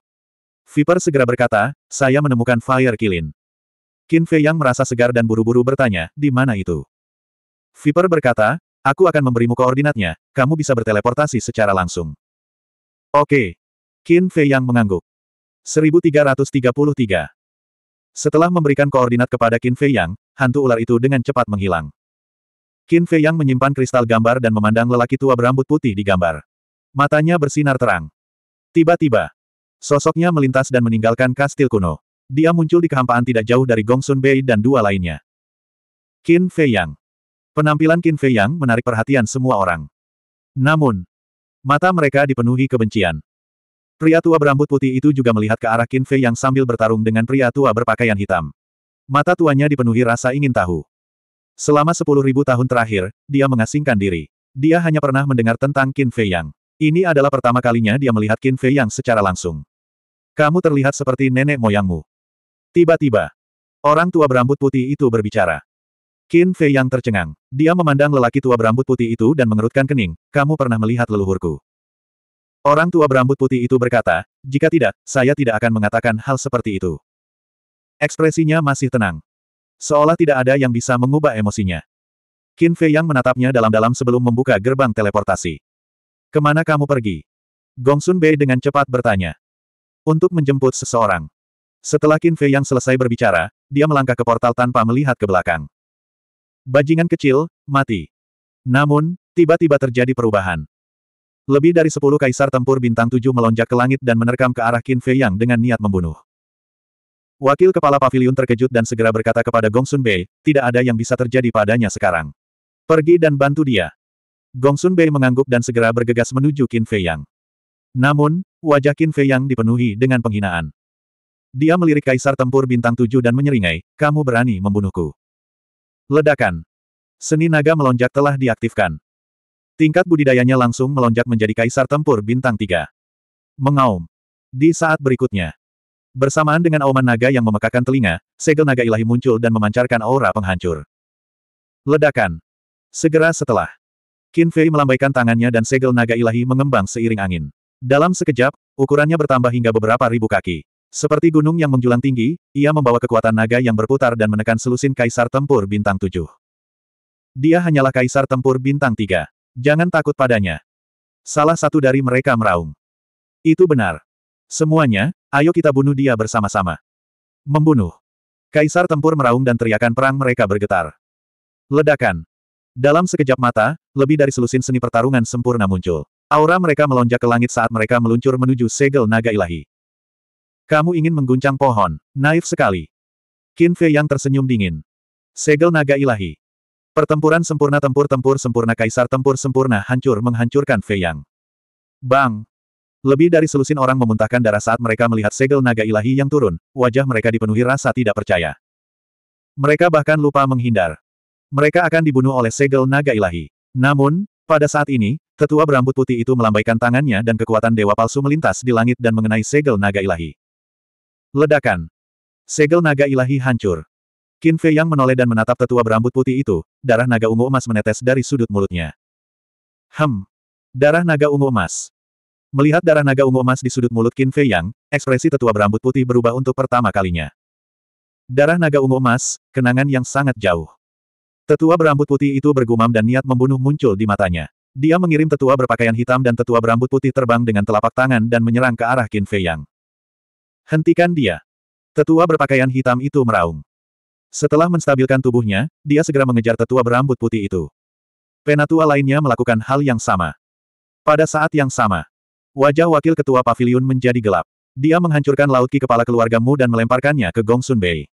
Viper segera berkata, saya menemukan Fire Kilin. Qin Fei Yang merasa segar dan buru-buru bertanya, di mana itu? Viper berkata, aku akan memberimu koordinatnya, kamu bisa berteleportasi secara langsung. Oke. Qin Fei Yang mengangguk. 1333. Setelah memberikan koordinat kepada Qin Fei Yang, hantu ular itu dengan cepat menghilang. Qin Fei Yang menyimpan kristal gambar dan memandang lelaki tua berambut putih di gambar. Matanya bersinar terang. Tiba-tiba, Sosoknya melintas dan meninggalkan kastil kuno. Dia muncul di kehampaan tidak jauh dari Gongsun Bei dan dua lainnya. Qin Fei Yang. Penampilan Qin Fei Yang menarik perhatian semua orang. Namun, mata mereka dipenuhi kebencian. Pria tua berambut putih itu juga melihat ke arah Qin Fei Yang sambil bertarung dengan pria tua berpakaian hitam. Mata tuanya dipenuhi rasa ingin tahu. Selama sepuluh ribu tahun terakhir, dia mengasingkan diri. Dia hanya pernah mendengar tentang Qin Fei Yang. Ini adalah pertama kalinya dia melihat Qin Fei Yang secara langsung. Kamu terlihat seperti nenek moyangmu. Tiba-tiba, orang tua berambut putih itu berbicara. Qin Fei Yang tercengang. Dia memandang lelaki tua berambut putih itu dan mengerutkan kening, kamu pernah melihat leluhurku. Orang tua berambut putih itu berkata, jika tidak, saya tidak akan mengatakan hal seperti itu. Ekspresinya masih tenang. Seolah tidak ada yang bisa mengubah emosinya. Qin Fei Yang menatapnya dalam-dalam sebelum membuka gerbang teleportasi. Kemana kamu pergi? Gongsun Bei dengan cepat bertanya. Untuk menjemput seseorang. Setelah Qin Fei yang selesai berbicara, dia melangkah ke portal tanpa melihat ke belakang. Bajingan kecil, mati. Namun, tiba-tiba terjadi perubahan. Lebih dari sepuluh kaisar tempur bintang tujuh melonjak ke langit dan menerkam ke arah Qin Fei Yang dengan niat membunuh. Wakil kepala pavilion terkejut dan segera berkata kepada Gongsun Bei, tidak ada yang bisa terjadi padanya sekarang. Pergi dan bantu dia. Gong Sun Bei mengangguk dan segera bergegas menuju Qin Fei Yang. Namun, wajah Qin Fei Yang dipenuhi dengan penghinaan. Dia melirik kaisar tempur bintang tujuh dan menyeringai, kamu berani membunuhku. Ledakan. Seni naga melonjak telah diaktifkan. Tingkat budidayanya langsung melonjak menjadi kaisar tempur bintang tiga. Mengaum. Di saat berikutnya. Bersamaan dengan auman naga yang memekakan telinga, segel naga ilahi muncul dan memancarkan aura penghancur. Ledakan. Segera setelah, Qin Fei melambaikan tangannya dan segel naga ilahi mengembang seiring angin. Dalam sekejap, ukurannya bertambah hingga beberapa ribu kaki. Seperti gunung yang menjulang tinggi, ia membawa kekuatan naga yang berputar dan menekan selusin kaisar tempur bintang tujuh. Dia hanyalah kaisar tempur bintang tiga. Jangan takut padanya. Salah satu dari mereka meraung. Itu benar. Semuanya, ayo kita bunuh dia bersama-sama. Membunuh. Kaisar tempur meraung dan teriakan perang mereka bergetar. Ledakan. Dalam sekejap mata, lebih dari selusin seni pertarungan sempurna muncul. Aura mereka melonjak ke langit saat mereka meluncur menuju segel naga ilahi. Kamu ingin mengguncang pohon, naif sekali. Qin Fei yang tersenyum dingin. Segel naga ilahi. Pertempuran sempurna tempur tempur sempurna kaisar tempur sempurna hancur menghancurkan Fei Yang. Bang! Lebih dari selusin orang memuntahkan darah saat mereka melihat segel naga ilahi yang turun, wajah mereka dipenuhi rasa tidak percaya. Mereka bahkan lupa menghindar. Mereka akan dibunuh oleh segel naga ilahi. Namun, pada saat ini, tetua berambut putih itu melambaikan tangannya dan kekuatan dewa palsu melintas di langit dan mengenai segel naga ilahi. Ledakan. Segel naga ilahi hancur. Qin Fei yang menoleh dan menatap tetua berambut putih itu, darah naga ungu emas menetes dari sudut mulutnya. Hem. Darah naga ungu emas. Melihat darah naga ungu emas di sudut mulut Qin Fei Yang, ekspresi tetua berambut putih berubah untuk pertama kalinya. Darah naga ungu emas, kenangan yang sangat jauh. Tetua berambut putih itu bergumam dan niat membunuh muncul di matanya. Dia mengirim tetua berpakaian hitam dan tetua berambut putih terbang dengan telapak tangan dan menyerang ke arah Qin Fei Yang. Hentikan dia. Tetua berpakaian hitam itu meraung. Setelah menstabilkan tubuhnya, dia segera mengejar tetua berambut putih itu. Penatua lainnya melakukan hal yang sama. Pada saat yang sama, wajah wakil ketua pavilion menjadi gelap. Dia menghancurkan laut ki kepala keluargamu dan melemparkannya ke Gong Sun Bei.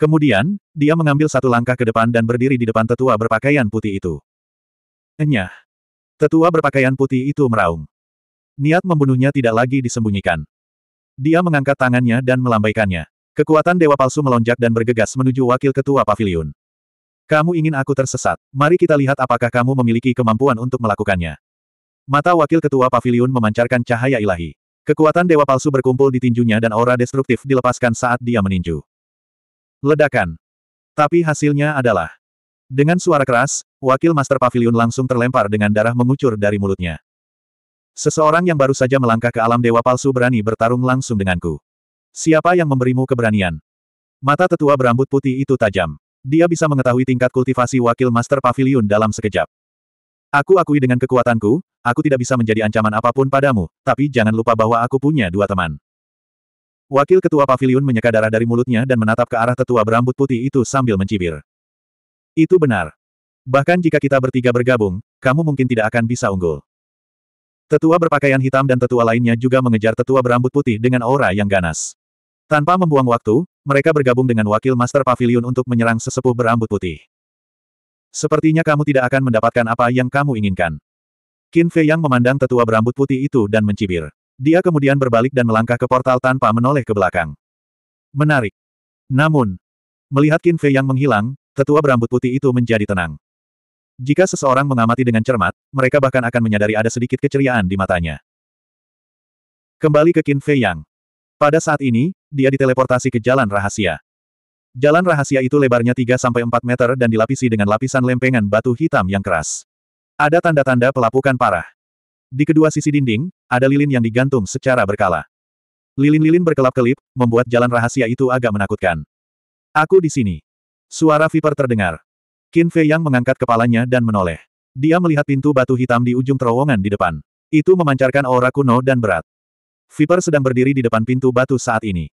Kemudian, dia mengambil satu langkah ke depan dan berdiri di depan tetua berpakaian putih itu. Enyah. Tetua berpakaian putih itu meraung. Niat membunuhnya tidak lagi disembunyikan. Dia mengangkat tangannya dan melambaikannya. Kekuatan dewa palsu melonjak dan bergegas menuju wakil ketua pavilion. Kamu ingin aku tersesat, mari kita lihat apakah kamu memiliki kemampuan untuk melakukannya. Mata wakil ketua pavilion memancarkan cahaya ilahi. Kekuatan dewa palsu berkumpul di tinjunya dan aura destruktif dilepaskan saat dia meninju. Ledakan. Tapi hasilnya adalah. Dengan suara keras, wakil Master Pavilion langsung terlempar dengan darah mengucur dari mulutnya. Seseorang yang baru saja melangkah ke alam dewa palsu berani bertarung langsung denganku. Siapa yang memberimu keberanian? Mata tetua berambut putih itu tajam. Dia bisa mengetahui tingkat kultivasi wakil Master Pavilion dalam sekejap. Aku akui dengan kekuatanku, aku tidak bisa menjadi ancaman apapun padamu, tapi jangan lupa bahwa aku punya dua teman. Wakil Ketua Pavilion menyeka darah dari mulutnya dan menatap ke arah tetua berambut putih itu sambil mencibir. Itu benar. Bahkan jika kita bertiga bergabung, kamu mungkin tidak akan bisa unggul. Tetua berpakaian hitam dan tetua lainnya juga mengejar tetua berambut putih dengan aura yang ganas. Tanpa membuang waktu, mereka bergabung dengan wakil Master Pavilion untuk menyerang sesepuh berambut putih. Sepertinya kamu tidak akan mendapatkan apa yang kamu inginkan. Qin Fei yang memandang tetua berambut putih itu dan mencibir. Dia kemudian berbalik dan melangkah ke portal tanpa menoleh ke belakang. Menarik. Namun, melihat Qin Fei yang menghilang, tetua berambut putih itu menjadi tenang. Jika seseorang mengamati dengan cermat, mereka bahkan akan menyadari ada sedikit keceriaan di matanya. Kembali ke Qin Fei Yang. Pada saat ini, dia diteleportasi ke jalan rahasia. Jalan rahasia itu lebarnya 3-4 meter dan dilapisi dengan lapisan lempengan batu hitam yang keras. Ada tanda-tanda pelapukan parah. Di kedua sisi dinding, ada lilin yang digantung secara berkala. Lilin-lilin berkelap-kelip, membuat jalan rahasia itu agak menakutkan. Aku di sini. Suara Viper terdengar. Qin Fei Yang mengangkat kepalanya dan menoleh. Dia melihat pintu batu hitam di ujung terowongan di depan. Itu memancarkan aura kuno dan berat. Viper sedang berdiri di depan pintu batu saat ini.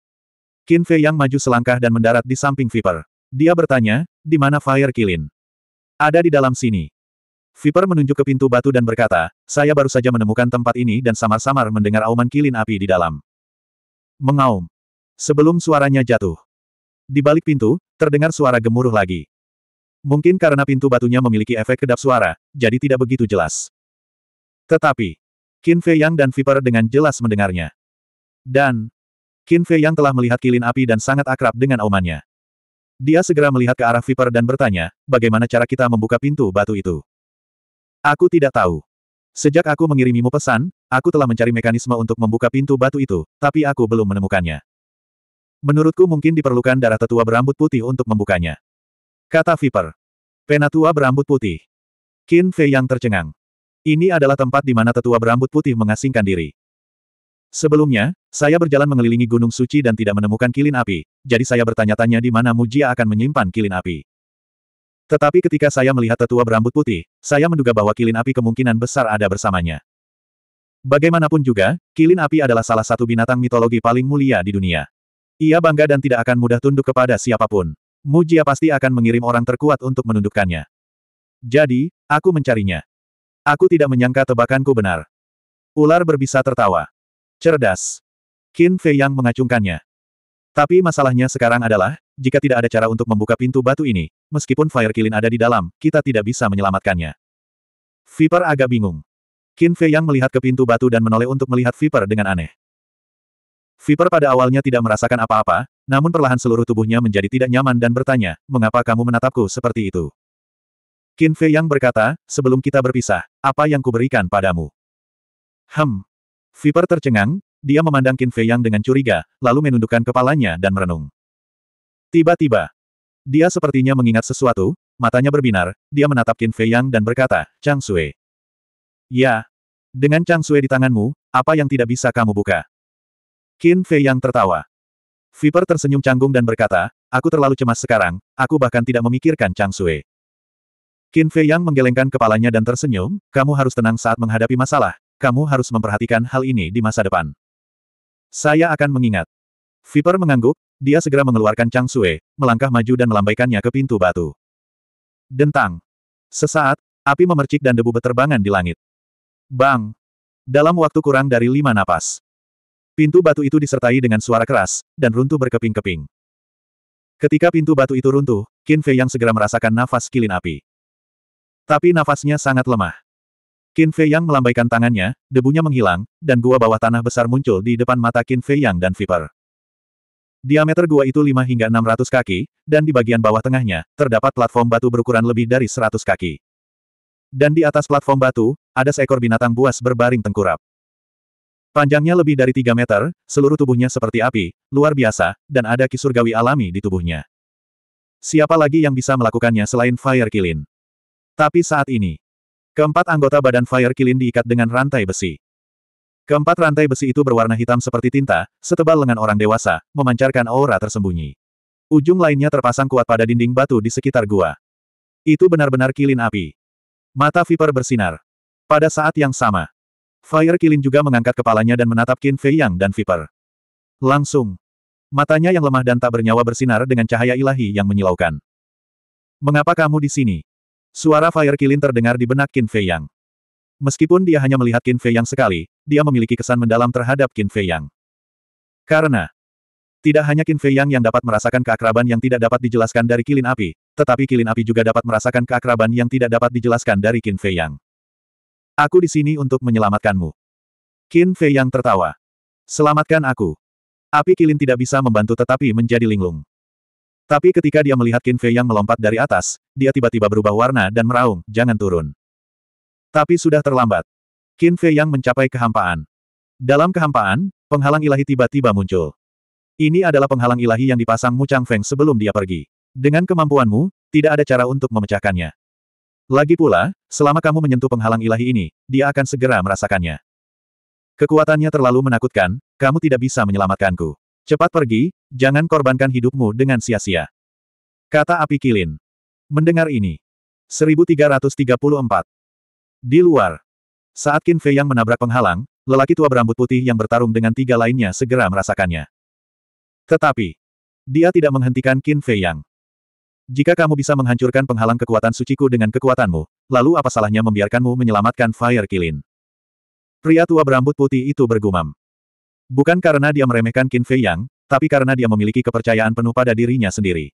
Qin Fei Yang maju selangkah dan mendarat di samping Viper. Dia bertanya, di mana Fire Kilin? Ada di dalam sini. Viper menunjuk ke pintu batu dan berkata, saya baru saja menemukan tempat ini dan samar-samar mendengar auman kilin api di dalam. Mengaum. Sebelum suaranya jatuh. Di balik pintu, terdengar suara gemuruh lagi. Mungkin karena pintu batunya memiliki efek kedap suara, jadi tidak begitu jelas. Tetapi, Qin Fei Yang dan Viper dengan jelas mendengarnya. Dan, Qin Fei Yang telah melihat kilin api dan sangat akrab dengan aumannya. Dia segera melihat ke arah Viper dan bertanya, bagaimana cara kita membuka pintu batu itu? Aku tidak tahu. Sejak aku mengirimimu pesan, aku telah mencari mekanisme untuk membuka pintu batu itu, tapi aku belum menemukannya. Menurutku mungkin diperlukan darah tetua berambut putih untuk membukanya. Kata Viper. Penatua berambut putih. Qin Fei yang tercengang. Ini adalah tempat di mana tetua berambut putih mengasingkan diri. Sebelumnya, saya berjalan mengelilingi Gunung Suci dan tidak menemukan kilin api, jadi saya bertanya-tanya di mana Mujia akan menyimpan kilin api. Tetapi ketika saya melihat tetua berambut putih, saya menduga bahwa kilin api kemungkinan besar ada bersamanya. Bagaimanapun juga, kilin api adalah salah satu binatang mitologi paling mulia di dunia. Ia bangga dan tidak akan mudah tunduk kepada siapapun. Mujia pasti akan mengirim orang terkuat untuk menundukkannya. Jadi, aku mencarinya. Aku tidak menyangka tebakanku benar. Ular berbisa tertawa. Cerdas. Qin Fei yang mengacungkannya. Tapi masalahnya sekarang adalah, jika tidak ada cara untuk membuka pintu batu ini, meskipun Fire Kilin ada di dalam, kita tidak bisa menyelamatkannya. Viper agak bingung. Qin Fei Yang melihat ke pintu batu dan menoleh untuk melihat Viper dengan aneh. Viper pada awalnya tidak merasakan apa-apa, namun perlahan seluruh tubuhnya menjadi tidak nyaman dan bertanya, mengapa kamu menatapku seperti itu? Qin Fei Yang berkata, sebelum kita berpisah, apa yang kuberikan padamu? Hem. Viper tercengang, dia memandang Qin Fei Yang dengan curiga, lalu menundukkan kepalanya dan merenung. Tiba-tiba, dia sepertinya mengingat sesuatu, matanya berbinar, dia menatap Qin Fei Yang dan berkata, Chang Sui. Ya. Dengan Chang Sui di tanganmu, apa yang tidak bisa kamu buka? Qin Fei Yang tertawa. Viper tersenyum canggung dan berkata, aku terlalu cemas sekarang, aku bahkan tidak memikirkan Chang Sui. Qin Fei Yang menggelengkan kepalanya dan tersenyum, kamu harus tenang saat menghadapi masalah, kamu harus memperhatikan hal ini di masa depan. Saya akan mengingat. Viper mengangguk, dia segera mengeluarkan Chang Sue, melangkah maju dan melambaikannya ke pintu batu. Dentang. Sesaat, api memercik dan debu beterbangan di langit. Bang! Dalam waktu kurang dari lima napas. Pintu batu itu disertai dengan suara keras, dan runtuh berkeping-keping. Ketika pintu batu itu runtuh, Qin Fei yang segera merasakan nafas kilin api. Tapi nafasnya sangat lemah. Qin Fei Yang melambaikan tangannya, debunya menghilang, dan gua bawah tanah besar muncul di depan mata Qin Fei Yang dan Viper. Diameter gua itu 5 hingga 600 kaki, dan di bagian bawah tengahnya, terdapat platform batu berukuran lebih dari 100 kaki. Dan di atas platform batu, ada seekor binatang buas berbaring tengkurap. Panjangnya lebih dari 3 meter, seluruh tubuhnya seperti api, luar biasa, dan ada kisurgawi alami di tubuhnya. Siapa lagi yang bisa melakukannya selain Fire Kilin? Tapi saat ini, Keempat anggota badan Fire Kilin diikat dengan rantai besi. Keempat rantai besi itu berwarna hitam seperti tinta, setebal lengan orang dewasa, memancarkan aura tersembunyi. Ujung lainnya terpasang kuat pada dinding batu di sekitar gua. Itu benar-benar kilin api. Mata Viper bersinar. Pada saat yang sama, Fire Kilin juga mengangkat kepalanya dan menatap Qin Fei Yang dan Viper. Langsung, matanya yang lemah dan tak bernyawa bersinar dengan cahaya ilahi yang menyilaukan. Mengapa kamu di sini? Suara Fire Kilin terdengar di benak Qin Fei Yang. Meskipun dia hanya melihat Qin Fei Yang sekali, dia memiliki kesan mendalam terhadap Qin Fei Yang. Karena tidak hanya Qin Fei Yang yang dapat merasakan keakraban yang tidak dapat dijelaskan dari kilin api, tetapi kilin api juga dapat merasakan keakraban yang tidak dapat dijelaskan dari Qin Fei Yang. Aku di sini untuk menyelamatkanmu. Qin Fei Yang tertawa. Selamatkan aku. Api kilin tidak bisa membantu tetapi menjadi linglung. Tapi ketika dia melihat Qin Fei yang melompat dari atas, dia tiba-tiba berubah warna dan meraung, jangan turun. Tapi sudah terlambat. Qin Fei yang mencapai kehampaan. Dalam kehampaan, penghalang ilahi tiba-tiba muncul. Ini adalah penghalang ilahi yang dipasang Mu Chang Feng sebelum dia pergi. Dengan kemampuanmu, tidak ada cara untuk memecahkannya. Lagi pula, selama kamu menyentuh penghalang ilahi ini, dia akan segera merasakannya. Kekuatannya terlalu menakutkan, kamu tidak bisa menyelamatkanku. Cepat pergi, jangan korbankan hidupmu dengan sia-sia. Kata api kilin. Mendengar ini. 1334. Di luar. Saat Qin Fei yang menabrak penghalang, lelaki tua berambut putih yang bertarung dengan tiga lainnya segera merasakannya. Tetapi, dia tidak menghentikan Qin Fei yang. Jika kamu bisa menghancurkan penghalang kekuatan suciku dengan kekuatanmu, lalu apa salahnya membiarkanmu menyelamatkan Fire Kilin? Pria tua berambut putih itu bergumam. Bukan karena dia meremehkan Qin Fei Yang, tapi karena dia memiliki kepercayaan penuh pada dirinya sendiri.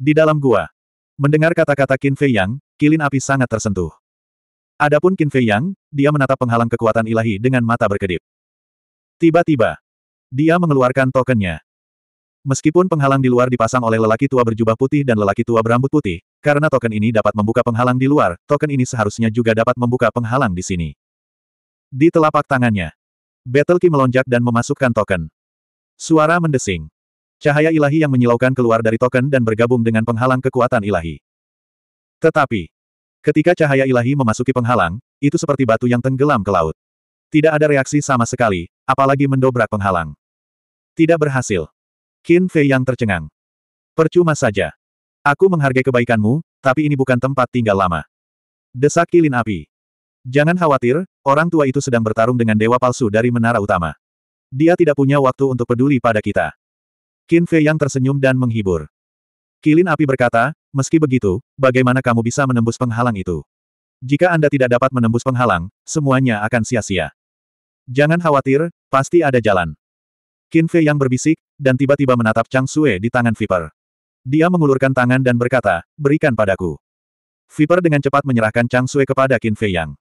Di dalam gua, mendengar kata-kata Qin Fei Yang, kilin api sangat tersentuh. Adapun Qin Fei Yang, dia menatap penghalang kekuatan ilahi dengan mata berkedip. Tiba-tiba, dia mengeluarkan tokennya. Meskipun penghalang di luar dipasang oleh lelaki tua berjubah putih dan lelaki tua berambut putih, karena token ini dapat membuka penghalang di luar, token ini seharusnya juga dapat membuka penghalang di sini. Di telapak tangannya, Battle Key melonjak dan memasukkan token. Suara mendesing. Cahaya ilahi yang menyilaukan keluar dari token dan bergabung dengan penghalang kekuatan ilahi. Tetapi, ketika cahaya ilahi memasuki penghalang, itu seperti batu yang tenggelam ke laut. Tidak ada reaksi sama sekali, apalagi mendobrak penghalang. Tidak berhasil. Qin Fei yang tercengang. Percuma saja. Aku menghargai kebaikanmu, tapi ini bukan tempat tinggal lama. Desak kilin api. Jangan khawatir, orang tua itu sedang bertarung dengan dewa palsu dari menara utama. Dia tidak punya waktu untuk peduli pada kita. Qin Fei yang tersenyum dan menghibur. Kilin api berkata, meski begitu, bagaimana kamu bisa menembus penghalang itu? Jika Anda tidak dapat menembus penghalang, semuanya akan sia-sia. Jangan khawatir, pasti ada jalan. Qin Fei yang berbisik, dan tiba-tiba menatap Chang Sue di tangan Viper. Dia mengulurkan tangan dan berkata, berikan padaku. Viper dengan cepat menyerahkan Chang Sue kepada Qin Fei Yang.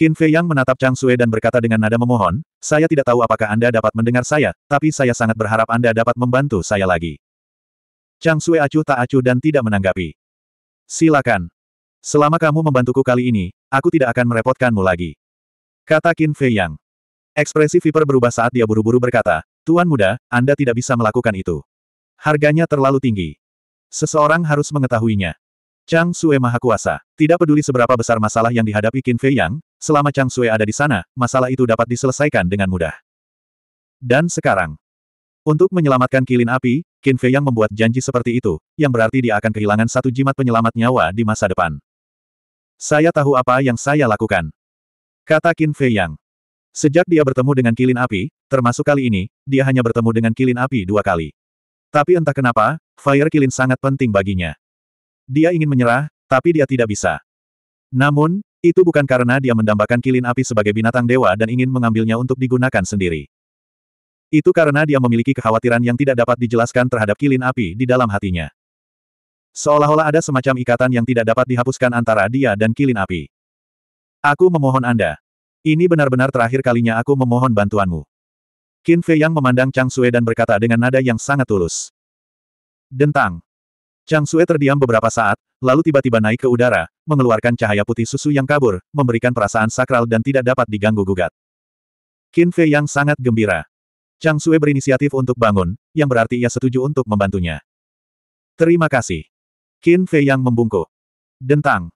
Qin Fei Yang menatap Chang Sue dan berkata dengan nada memohon, saya tidak tahu apakah Anda dapat mendengar saya, tapi saya sangat berharap Anda dapat membantu saya lagi. Chang Sue acuh tak acuh dan tidak menanggapi. Silakan. Selama kamu membantuku kali ini, aku tidak akan merepotkanmu lagi. Kata Qin Fei Yang. Ekspresi Viper berubah saat dia buru-buru berkata, Tuan muda, Anda tidak bisa melakukan itu. Harganya terlalu tinggi. Seseorang harus mengetahuinya. Chang Sue Maha Kuasa. Tidak peduli seberapa besar masalah yang dihadapi Qin Fei Yang, selama Chang Sue ada di sana, masalah itu dapat diselesaikan dengan mudah. Dan sekarang, untuk menyelamatkan kilin api, Qin Fei Yang membuat janji seperti itu, yang berarti dia akan kehilangan satu jimat penyelamat nyawa di masa depan. Saya tahu apa yang saya lakukan. Kata Qin Fei Yang. Sejak dia bertemu dengan kilin api, termasuk kali ini, dia hanya bertemu dengan kilin api dua kali. Tapi entah kenapa, Fire Kilin sangat penting baginya. Dia ingin menyerah, tapi dia tidak bisa. Namun, itu bukan karena dia mendambakan kilin api sebagai binatang dewa dan ingin mengambilnya untuk digunakan sendiri. Itu karena dia memiliki kekhawatiran yang tidak dapat dijelaskan terhadap kilin api di dalam hatinya. Seolah-olah ada semacam ikatan yang tidak dapat dihapuskan antara dia dan kilin api. Aku memohon Anda. Ini benar-benar terakhir kalinya aku memohon bantuanmu. Qin Fei yang memandang Chang Sui dan berkata dengan nada yang sangat tulus. Dentang. Chang Sue terdiam beberapa saat, lalu tiba-tiba naik ke udara, mengeluarkan cahaya putih susu yang kabur, memberikan perasaan sakral dan tidak dapat diganggu-gugat. Qin Fei yang sangat gembira. Chang Sue berinisiatif untuk bangun, yang berarti ia setuju untuk membantunya. Terima kasih. Qin Fei yang membungkuk. Dentang.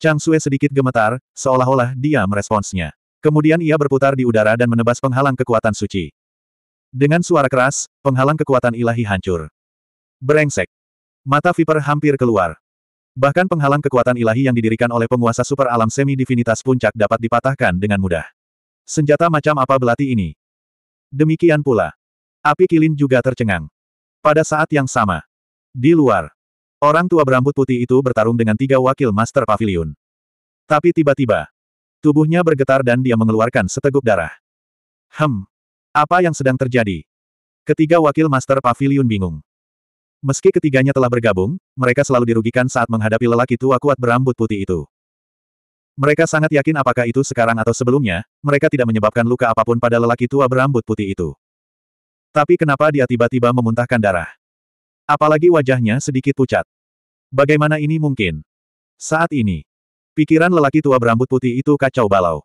Chang Sue sedikit gemetar, seolah-olah dia meresponsnya. Kemudian ia berputar di udara dan menebas penghalang kekuatan suci. Dengan suara keras, penghalang kekuatan ilahi hancur. Berengsek. Mata Viper hampir keluar. Bahkan penghalang kekuatan ilahi yang didirikan oleh penguasa super alam semi divinitas puncak dapat dipatahkan dengan mudah. Senjata macam apa belati ini? Demikian pula. Api kilin juga tercengang. Pada saat yang sama. Di luar. Orang tua berambut putih itu bertarung dengan tiga wakil Master Pavilion. Tapi tiba-tiba. Tubuhnya bergetar dan dia mengeluarkan seteguk darah. Hem. Apa yang sedang terjadi? Ketiga wakil Master Pavilion bingung. Meski ketiganya telah bergabung, mereka selalu dirugikan saat menghadapi lelaki tua kuat berambut putih itu. Mereka sangat yakin apakah itu sekarang atau sebelumnya, mereka tidak menyebabkan luka apapun pada lelaki tua berambut putih itu. Tapi kenapa dia tiba-tiba memuntahkan darah? Apalagi wajahnya sedikit pucat. Bagaimana ini mungkin? Saat ini, pikiran lelaki tua berambut putih itu kacau balau.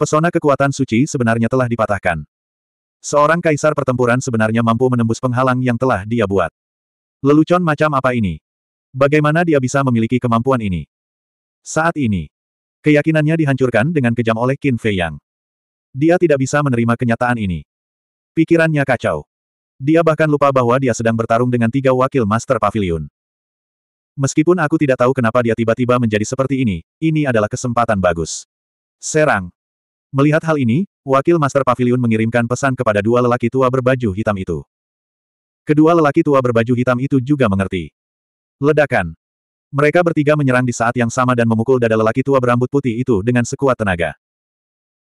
Pesona kekuatan suci sebenarnya telah dipatahkan. Seorang kaisar pertempuran sebenarnya mampu menembus penghalang yang telah dia buat. Lelucon macam apa ini? Bagaimana dia bisa memiliki kemampuan ini? Saat ini, keyakinannya dihancurkan dengan kejam oleh Qin Fei Yang. Dia tidak bisa menerima kenyataan ini. Pikirannya kacau. Dia bahkan lupa bahwa dia sedang bertarung dengan tiga wakil Master Pavilion. Meskipun aku tidak tahu kenapa dia tiba-tiba menjadi seperti ini, ini adalah kesempatan bagus. Serang. Melihat hal ini, wakil Master Pavilion mengirimkan pesan kepada dua lelaki tua berbaju hitam itu. Kedua lelaki tua berbaju hitam itu juga mengerti. Ledakan. Mereka bertiga menyerang di saat yang sama dan memukul dada lelaki tua berambut putih itu dengan sekuat tenaga.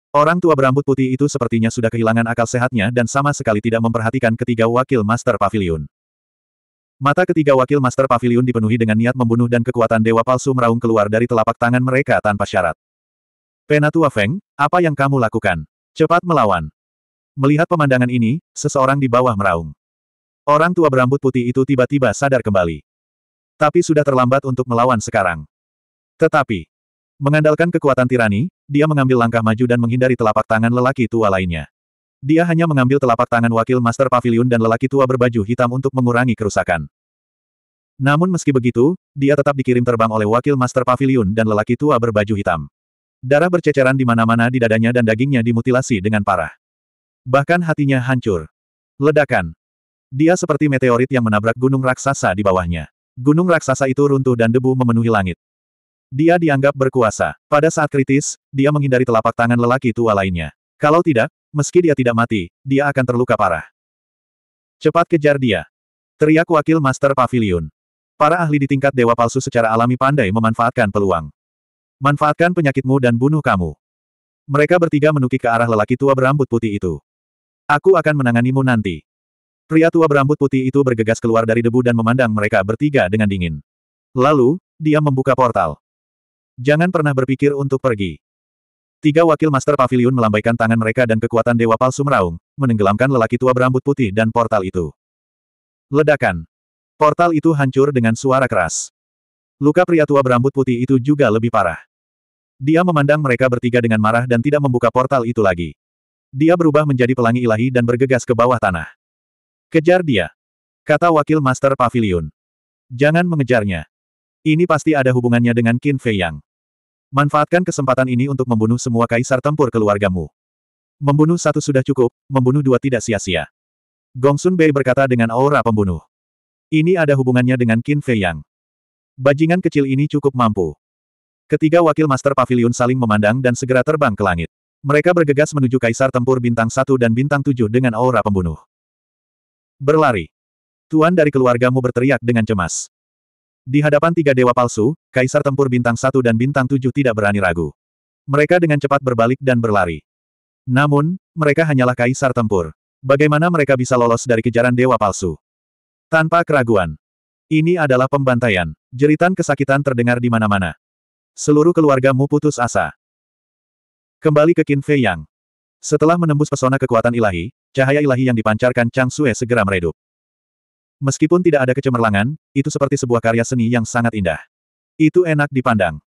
Orang tua berambut putih itu sepertinya sudah kehilangan akal sehatnya dan sama sekali tidak memperhatikan ketiga wakil Master Pavilion. Mata ketiga wakil Master Pavilion dipenuhi dengan niat membunuh dan kekuatan dewa palsu meraung keluar dari telapak tangan mereka tanpa syarat. Penatua Feng, apa yang kamu lakukan? Cepat melawan. Melihat pemandangan ini, seseorang di bawah meraung. Orang tua berambut putih itu tiba-tiba sadar kembali. Tapi sudah terlambat untuk melawan sekarang. Tetapi, mengandalkan kekuatan tirani, dia mengambil langkah maju dan menghindari telapak tangan lelaki tua lainnya. Dia hanya mengambil telapak tangan wakil Master Pavilion dan lelaki tua berbaju hitam untuk mengurangi kerusakan. Namun meski begitu, dia tetap dikirim terbang oleh wakil Master Pavilion dan lelaki tua berbaju hitam. Darah berceceran di mana-mana di dadanya dan dagingnya dimutilasi dengan parah. Bahkan hatinya hancur. Ledakan. Dia seperti meteorit yang menabrak gunung raksasa di bawahnya. Gunung raksasa itu runtuh dan debu memenuhi langit. Dia dianggap berkuasa. Pada saat kritis, dia menghindari telapak tangan lelaki tua lainnya. Kalau tidak, meski dia tidak mati, dia akan terluka parah. Cepat kejar dia. Teriak wakil Master Pavilion. Para ahli di tingkat Dewa Palsu secara alami pandai memanfaatkan peluang. Manfaatkan penyakitmu dan bunuh kamu. Mereka bertiga menukik ke arah lelaki tua berambut putih itu. Aku akan menanganimu nanti. Pria tua berambut putih itu bergegas keluar dari debu dan memandang mereka bertiga dengan dingin. Lalu, dia membuka portal. Jangan pernah berpikir untuk pergi. Tiga wakil Master Pavilion melambaikan tangan mereka dan kekuatan Dewa Palsu meraung, menenggelamkan lelaki tua berambut putih dan portal itu. Ledakan. Portal itu hancur dengan suara keras. Luka pria tua berambut putih itu juga lebih parah. Dia memandang mereka bertiga dengan marah dan tidak membuka portal itu lagi. Dia berubah menjadi pelangi ilahi dan bergegas ke bawah tanah. Kejar dia. Kata wakil Master Pavilion. Jangan mengejarnya. Ini pasti ada hubungannya dengan Qin Fei Yang. Manfaatkan kesempatan ini untuk membunuh semua kaisar tempur keluargamu. Membunuh satu sudah cukup, membunuh dua tidak sia-sia. Gongsun Bei berkata dengan aura pembunuh. Ini ada hubungannya dengan Qin Fei Yang. Bajingan kecil ini cukup mampu. Ketiga wakil Master Pavilion saling memandang dan segera terbang ke langit. Mereka bergegas menuju Kaisar Tempur Bintang satu dan Bintang tujuh dengan aura pembunuh. Berlari. Tuan dari keluargamu berteriak dengan cemas. Di hadapan tiga dewa palsu, kaisar tempur bintang satu dan bintang tujuh tidak berani ragu. Mereka dengan cepat berbalik dan berlari. Namun, mereka hanyalah kaisar tempur. Bagaimana mereka bisa lolos dari kejaran dewa palsu? Tanpa keraguan. Ini adalah pembantaian. Jeritan kesakitan terdengar di mana-mana. Seluruh keluargamu putus asa. Kembali ke Qin Fei Yang. Setelah menembus pesona kekuatan ilahi, cahaya ilahi yang dipancarkan Chang Sue segera meredup. Meskipun tidak ada kecemerlangan, itu seperti sebuah karya seni yang sangat indah. Itu enak dipandang.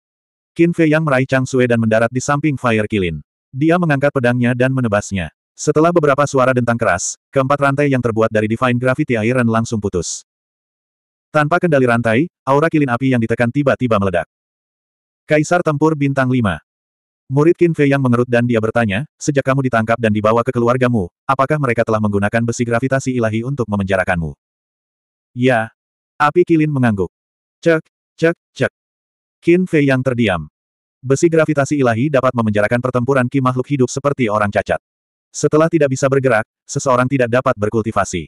Qin Fei yang meraih Chang Sue dan mendarat di samping Fire Kilin. Dia mengangkat pedangnya dan menebasnya. Setelah beberapa suara dentang keras, keempat rantai yang terbuat dari Divine Gravity Iron langsung putus. Tanpa kendali rantai, aura kilin api yang ditekan tiba-tiba meledak. Kaisar Tempur Bintang 5 Murid Qin Fei yang mengerut dan dia bertanya, sejak kamu ditangkap dan dibawa ke keluargamu, apakah mereka telah menggunakan besi gravitasi ilahi untuk memenjarakanmu? Ya. Api Kilin mengangguk. Cek, cek, cek. Qin Fei yang terdiam. Besi gravitasi ilahi dapat memenjarakan pertempuran ki makhluk hidup seperti orang cacat. Setelah tidak bisa bergerak, seseorang tidak dapat berkultivasi.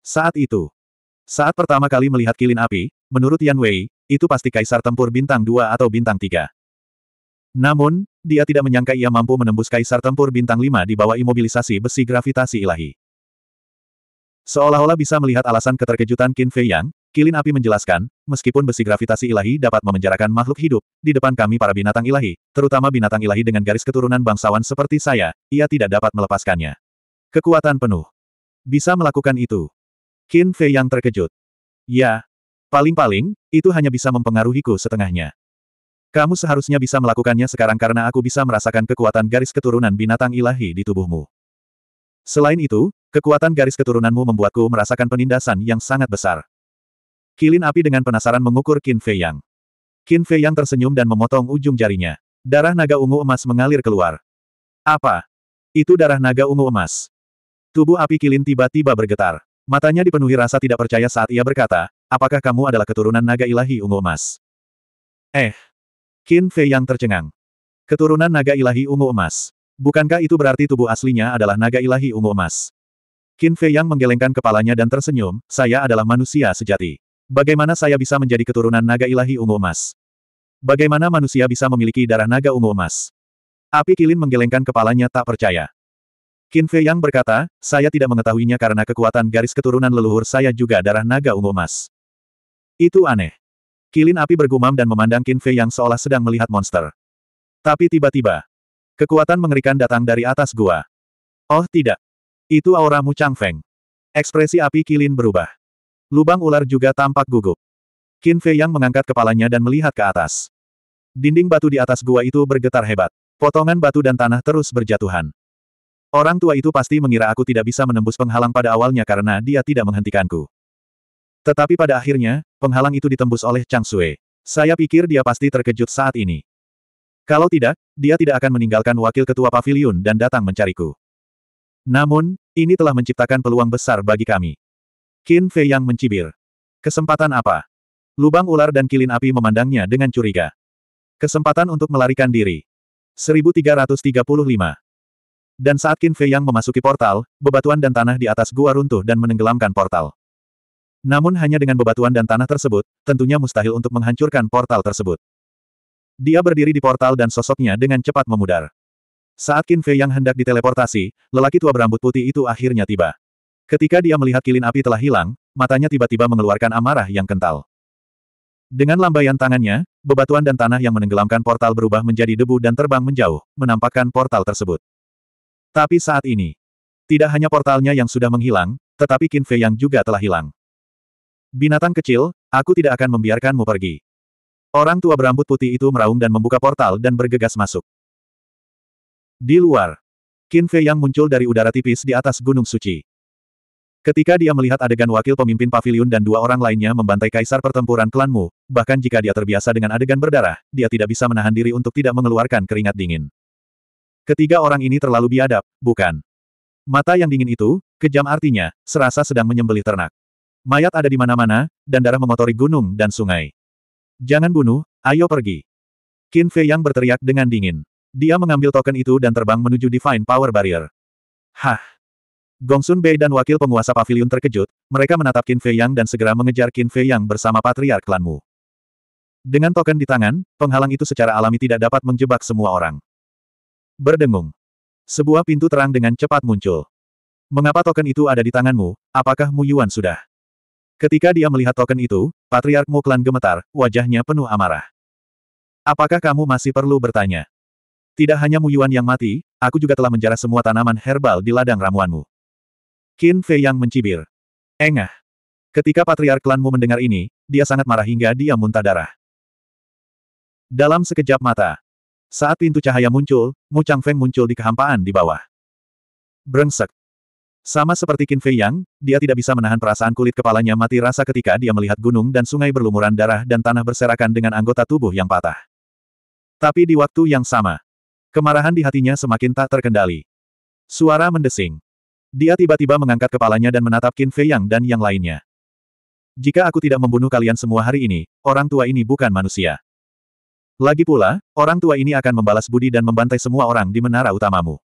Saat itu, saat pertama kali melihat kilin api, menurut Yan Wei, itu pasti kaisar tempur bintang 2 atau bintang 3. Namun, dia tidak menyangka ia mampu menembus kaisar tempur bintang 5 di bawah imobilisasi besi gravitasi ilahi. Seolah-olah bisa melihat alasan keterkejutan Qin Fei Yang, Kilin Api menjelaskan, meskipun besi gravitasi ilahi dapat memenjarakan makhluk hidup, di depan kami para binatang ilahi, terutama binatang ilahi dengan garis keturunan bangsawan seperti saya, ia tidak dapat melepaskannya. Kekuatan penuh. Bisa melakukan itu. Qin Fei Yang terkejut. Ya. Paling-paling, itu hanya bisa mempengaruhiku setengahnya. Kamu seharusnya bisa melakukannya sekarang karena aku bisa merasakan kekuatan garis keturunan binatang ilahi di tubuhmu. Selain itu, kekuatan garis keturunanmu membuatku merasakan penindasan yang sangat besar. Kilin api dengan penasaran mengukur Qin Fei Yang. Qin Fei Yang tersenyum dan memotong ujung jarinya. Darah naga ungu emas mengalir keluar. Apa? Itu darah naga ungu emas. Tubuh api Kilin tiba-tiba bergetar. Matanya dipenuhi rasa tidak percaya saat ia berkata, apakah kamu adalah keturunan naga ilahi ungu emas? Eh, Qin Fei yang tercengang. Keturunan naga ilahi ungu emas. Bukankah itu berarti tubuh aslinya adalah naga ilahi ungu emas? Qin Fei yang menggelengkan kepalanya dan tersenyum, saya adalah manusia sejati. Bagaimana saya bisa menjadi keturunan naga ilahi ungu emas? Bagaimana manusia bisa memiliki darah naga ungu emas? Api Kilin menggelengkan kepalanya tak percaya. Qin Fei Yang berkata, saya tidak mengetahuinya karena kekuatan garis keturunan leluhur saya juga darah naga ungu emas. Itu aneh. Kilin api bergumam dan memandang Qin Fei yang seolah sedang melihat monster. Tapi tiba-tiba, kekuatan mengerikan datang dari atas gua. Oh tidak. Itu aura Mu Chang Feng. Ekspresi api Kilin berubah. Lubang ular juga tampak gugup. Qin Fei yang mengangkat kepalanya dan melihat ke atas. Dinding batu di atas gua itu bergetar hebat. Potongan batu dan tanah terus berjatuhan. Orang tua itu pasti mengira aku tidak bisa menembus penghalang pada awalnya karena dia tidak menghentikanku. Tetapi pada akhirnya, penghalang itu ditembus oleh Chang Sui. Saya pikir dia pasti terkejut saat ini. Kalau tidak, dia tidak akan meninggalkan wakil ketua pavilion dan datang mencariku. Namun, ini telah menciptakan peluang besar bagi kami. Qin Fei yang mencibir. Kesempatan apa? Lubang ular dan kilin api memandangnya dengan curiga. Kesempatan untuk melarikan diri. 1335. Dan saat Qin Fei yang memasuki portal, bebatuan dan tanah di atas gua runtuh dan menenggelamkan portal. Namun hanya dengan bebatuan dan tanah tersebut, tentunya mustahil untuk menghancurkan portal tersebut. Dia berdiri di portal dan sosoknya dengan cepat memudar. Saat Qin Fei yang hendak diteleportasi, lelaki tua berambut putih itu akhirnya tiba. Ketika dia melihat kilin api telah hilang, matanya tiba-tiba mengeluarkan amarah yang kental. Dengan lambaian tangannya, bebatuan dan tanah yang menenggelamkan portal berubah menjadi debu dan terbang menjauh, menampakkan portal tersebut. Tapi saat ini, tidak hanya portalnya yang sudah menghilang, tetapi Qin Fei yang juga telah hilang. Binatang kecil, aku tidak akan membiarkanmu pergi. Orang tua berambut putih itu meraung dan membuka portal dan bergegas masuk. Di luar, Qin Fei yang muncul dari udara tipis di atas Gunung Suci. Ketika dia melihat adegan wakil pemimpin pavilion dan dua orang lainnya membantai kaisar pertempuran klanmu, bahkan jika dia terbiasa dengan adegan berdarah, dia tidak bisa menahan diri untuk tidak mengeluarkan keringat dingin. Ketiga orang ini terlalu biadab, bukan? Mata yang dingin itu, kejam artinya, serasa sedang menyembelih ternak. Mayat ada di mana-mana, dan darah mengotori gunung dan sungai. Jangan bunuh, ayo pergi. Qin Fei yang berteriak dengan dingin. Dia mengambil token itu dan terbang menuju Divine Power Barrier. Hah! Sun Bei dan wakil penguasa pavilion terkejut, mereka menatap Qin Fei Yang dan segera mengejar Qin Fei Yang bersama patriark klanmu. Dengan token di tangan, penghalang itu secara alami tidak dapat menjebak semua orang. Berdengung. Sebuah pintu terang dengan cepat muncul. Mengapa token itu ada di tanganmu, apakah Mu Yuan sudah? Ketika dia melihat token itu, Patriark Muklan gemetar, wajahnya penuh amarah. Apakah kamu masih perlu bertanya? Tidak hanya Muyuan yang mati, aku juga telah menjarah semua tanaman herbal di ladang ramuanmu. Qin Fei yang mencibir. Engah. Ketika Patriark klanmu mendengar ini, dia sangat marah hingga dia muntah darah. Dalam sekejap mata. Saat pintu cahaya muncul, Mu chang Feng muncul di kehampaan di bawah. Brengsek. Sama seperti Qin Fei Yang, dia tidak bisa menahan perasaan kulit kepalanya mati rasa ketika dia melihat gunung dan sungai berlumuran darah dan tanah berserakan dengan anggota tubuh yang patah. Tapi di waktu yang sama, kemarahan di hatinya semakin tak terkendali. Suara mendesing. Dia tiba-tiba mengangkat kepalanya dan menatap Qin Fei Yang dan yang lainnya. Jika aku tidak membunuh kalian semua hari ini, orang tua ini bukan manusia. Lagi pula, orang tua ini akan membalas budi dan membantai semua orang di menara utamamu.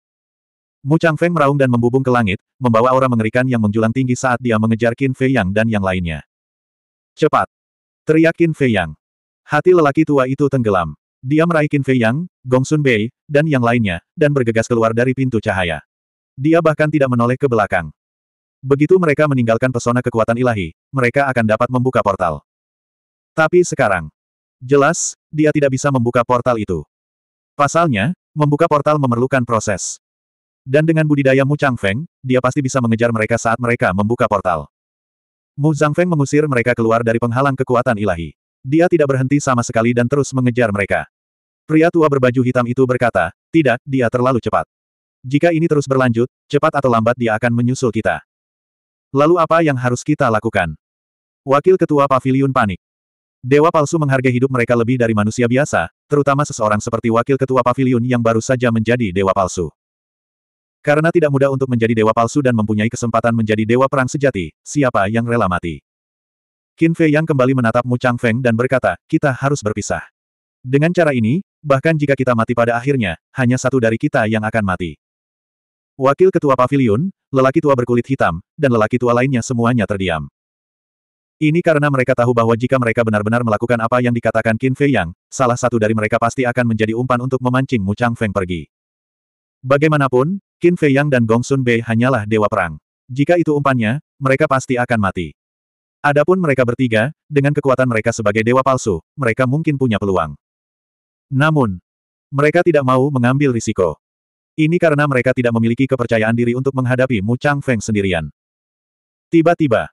Mu Feng meraung dan membubung ke langit, membawa aura mengerikan yang menjulang tinggi saat dia mengejar Qin Fei Yang dan yang lainnya. Cepat! Teriak Qin Fei Yang. Hati lelaki tua itu tenggelam. Dia meraih Qin Fei Yang, Gong Sun Bei, dan yang lainnya, dan bergegas keluar dari pintu cahaya. Dia bahkan tidak menoleh ke belakang. Begitu mereka meninggalkan pesona kekuatan ilahi, mereka akan dapat membuka portal. Tapi sekarang, jelas, dia tidak bisa membuka portal itu. Pasalnya, membuka portal memerlukan proses. Dan dengan budidaya Mu Chang Feng, dia pasti bisa mengejar mereka saat mereka membuka portal. Mu Feng mengusir mereka keluar dari penghalang kekuatan ilahi. Dia tidak berhenti sama sekali dan terus mengejar mereka. Pria tua berbaju hitam itu berkata, tidak, dia terlalu cepat. Jika ini terus berlanjut, cepat atau lambat dia akan menyusul kita. Lalu apa yang harus kita lakukan? Wakil Ketua Paviliun panik. Dewa palsu menghargai hidup mereka lebih dari manusia biasa, terutama seseorang seperti Wakil Ketua Paviliun yang baru saja menjadi dewa palsu. Karena tidak mudah untuk menjadi dewa palsu dan mempunyai kesempatan menjadi dewa perang sejati, siapa yang rela mati? Qin Fei yang kembali menatap Mu Chang Feng dan berkata, kita harus berpisah. Dengan cara ini, bahkan jika kita mati pada akhirnya, hanya satu dari kita yang akan mati. Wakil Ketua Pavilion, lelaki tua berkulit hitam, dan lelaki tua lainnya semuanya terdiam. Ini karena mereka tahu bahwa jika mereka benar-benar melakukan apa yang dikatakan Qin Fei Yang, salah satu dari mereka pasti akan menjadi umpan untuk memancing Mu Chang Feng pergi. Bagaimanapun, Qin Fei Yang dan Gong Sun Bei hanyalah dewa perang. Jika itu umpannya, mereka pasti akan mati. Adapun mereka bertiga, dengan kekuatan mereka sebagai dewa palsu, mereka mungkin punya peluang. Namun, mereka tidak mau mengambil risiko. Ini karena mereka tidak memiliki kepercayaan diri untuk menghadapi Mu Chang Feng sendirian. Tiba-tiba,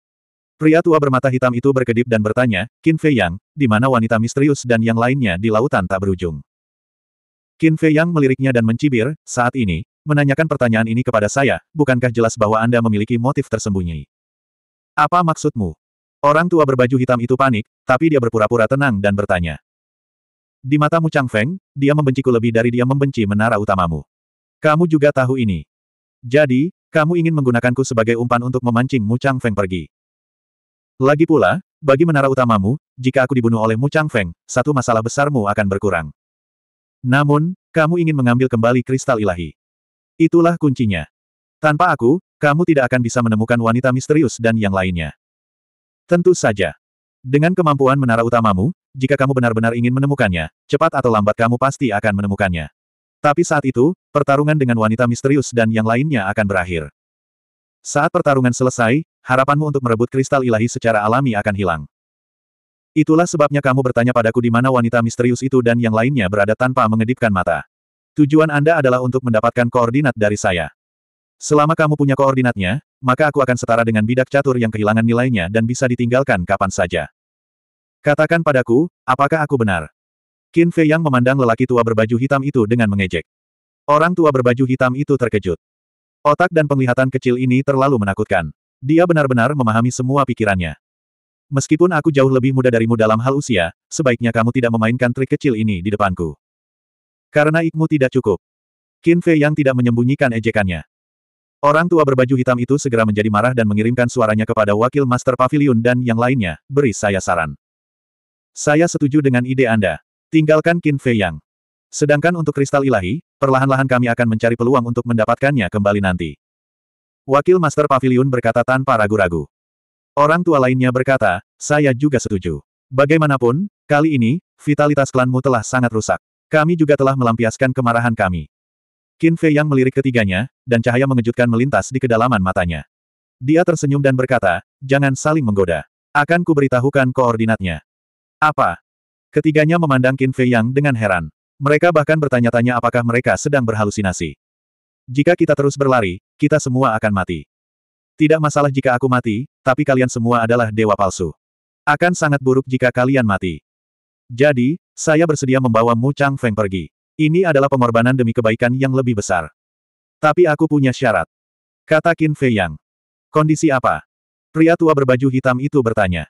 pria tua bermata hitam itu berkedip dan bertanya, Qin Fei Yang, di mana wanita misterius dan yang lainnya di lautan tak berujung? Qin Fei Yang meliriknya dan mencibir, saat ini, menanyakan pertanyaan ini kepada saya, bukankah jelas bahwa Anda memiliki motif tersembunyi? Apa maksudmu? Orang tua berbaju hitam itu panik, tapi dia berpura-pura tenang dan bertanya. Di matamu Chang Feng, dia membenciku lebih dari dia membenci menara utamamu. Kamu juga tahu ini. Jadi, kamu ingin menggunakanku sebagai umpan untuk memancing Mu Chang Feng pergi. Lagi pula, bagi menara utamamu, jika aku dibunuh oleh Mu Chang Feng, satu masalah besarmu akan berkurang. Namun, kamu ingin mengambil kembali kristal ilahi. Itulah kuncinya. Tanpa aku, kamu tidak akan bisa menemukan wanita misterius dan yang lainnya. Tentu saja. Dengan kemampuan menara utamamu, jika kamu benar-benar ingin menemukannya, cepat atau lambat kamu pasti akan menemukannya. Tapi saat itu, pertarungan dengan wanita misterius dan yang lainnya akan berakhir. Saat pertarungan selesai, harapanmu untuk merebut kristal ilahi secara alami akan hilang. Itulah sebabnya kamu bertanya padaku di mana wanita misterius itu dan yang lainnya berada tanpa mengedipkan mata. Tujuan Anda adalah untuk mendapatkan koordinat dari saya. Selama kamu punya koordinatnya, maka aku akan setara dengan bidak catur yang kehilangan nilainya dan bisa ditinggalkan kapan saja. Katakan padaku, apakah aku benar? Qin Fei Yang memandang lelaki tua berbaju hitam itu dengan mengejek. Orang tua berbaju hitam itu terkejut. Otak dan penglihatan kecil ini terlalu menakutkan. Dia benar-benar memahami semua pikirannya. Meskipun aku jauh lebih muda darimu dalam hal usia, sebaiknya kamu tidak memainkan trik kecil ini di depanku. Karena ikmu tidak cukup. Qin Fei yang tidak menyembunyikan ejekannya. Orang tua berbaju hitam itu segera menjadi marah dan mengirimkan suaranya kepada wakil Master Pavilion dan yang lainnya, beri saya saran. Saya setuju dengan ide Anda. Tinggalkan Qin Fei Yang. Sedangkan untuk kristal ilahi, perlahan-lahan kami akan mencari peluang untuk mendapatkannya kembali nanti. Wakil Master Pavilion berkata tanpa ragu-ragu. Orang tua lainnya berkata, saya juga setuju. Bagaimanapun, kali ini, vitalitas klanmu telah sangat rusak. Kami juga telah melampiaskan kemarahan kami. Qin Fei yang melirik ketiganya, dan cahaya mengejutkan melintas di kedalaman matanya. Dia tersenyum dan berkata, jangan saling menggoda. Akan kuberitahukan koordinatnya. Apa? Ketiganya memandang Qin Fei Yang dengan heran. Mereka bahkan bertanya-tanya apakah mereka sedang berhalusinasi. Jika kita terus berlari, kita semua akan mati. Tidak masalah jika aku mati, tapi kalian semua adalah dewa palsu. Akan sangat buruk jika kalian mati. Jadi, saya bersedia membawa Mu Chang Feng pergi. Ini adalah pengorbanan demi kebaikan yang lebih besar. Tapi aku punya syarat. Kata Qin Fei Yang. Kondisi apa? Pria tua berbaju hitam itu bertanya.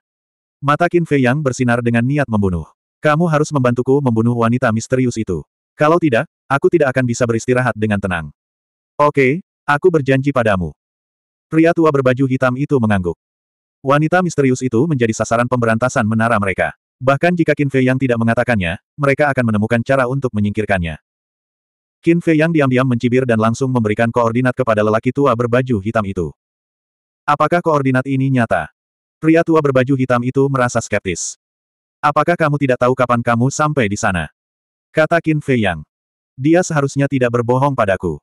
Mata Qin Fei Yang bersinar dengan niat membunuh. Kamu harus membantuku membunuh wanita misterius itu. Kalau tidak, aku tidak akan bisa beristirahat dengan tenang. Oke, aku berjanji padamu. Pria tua berbaju hitam itu mengangguk. Wanita misterius itu menjadi sasaran pemberantasan menara mereka. Bahkan jika Qin Fei Yang tidak mengatakannya, mereka akan menemukan cara untuk menyingkirkannya. Qin Fei Yang diam-diam mencibir dan langsung memberikan koordinat kepada lelaki tua berbaju hitam itu. Apakah koordinat ini nyata? Pria tua berbaju hitam itu merasa skeptis. Apakah kamu tidak tahu kapan kamu sampai di sana? Kata Qin Fei Yang. Dia seharusnya tidak berbohong padaku.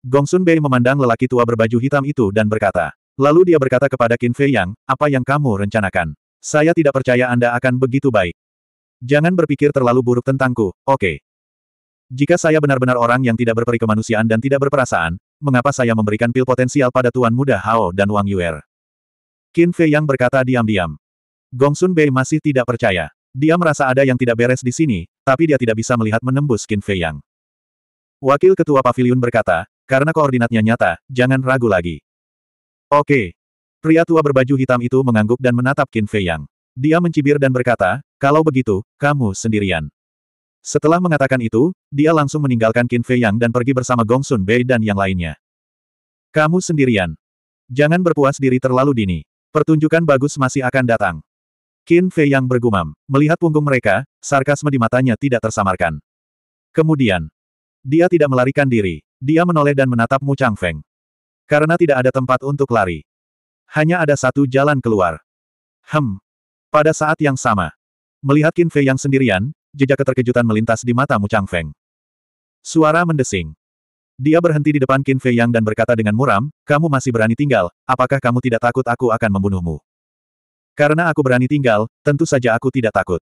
Gongsun Bei memandang lelaki tua berbaju hitam itu dan berkata. Lalu dia berkata kepada Qin Fei Yang, apa yang kamu rencanakan? Saya tidak percaya Anda akan begitu baik. Jangan berpikir terlalu buruk tentangku, oke. Okay. Jika saya benar-benar orang yang tidak berperikemanusiaan dan tidak berperasaan, mengapa saya memberikan pil potensial pada Tuan Muda Hao dan Wang Yuer? Er? Qin Fei yang berkata diam-diam. Gongsun Bei masih tidak percaya. Dia merasa ada yang tidak beres di sini, tapi dia tidak bisa melihat menembus Qin Fei Yang. Wakil Ketua Pavilion berkata, karena koordinatnya nyata, jangan ragu lagi. Oke, Pria tua berbaju hitam itu mengangguk dan menatap Qin Fei Yang. Dia mencibir dan berkata, kalau begitu, kamu sendirian. Setelah mengatakan itu, dia langsung meninggalkan Qin Fei Yang dan pergi bersama Gong Sun Bei dan yang lainnya. Kamu sendirian. Jangan berpuas diri terlalu dini. Pertunjukan bagus masih akan datang. Qin Fei Yang bergumam. Melihat punggung mereka, sarkasme di matanya tidak tersamarkan. Kemudian, dia tidak melarikan diri. Dia menoleh dan menatap Mu Chang Feng. Karena tidak ada tempat untuk lari. Hanya ada satu jalan keluar. Hem. Pada saat yang sama. Melihat Qin Fei yang sendirian, jejak keterkejutan melintas di mata Mu Chang Feng. Suara mendesing. Dia berhenti di depan Qin Fei yang dan berkata dengan muram, kamu masih berani tinggal, apakah kamu tidak takut aku akan membunuhmu? Karena aku berani tinggal, tentu saja aku tidak takut.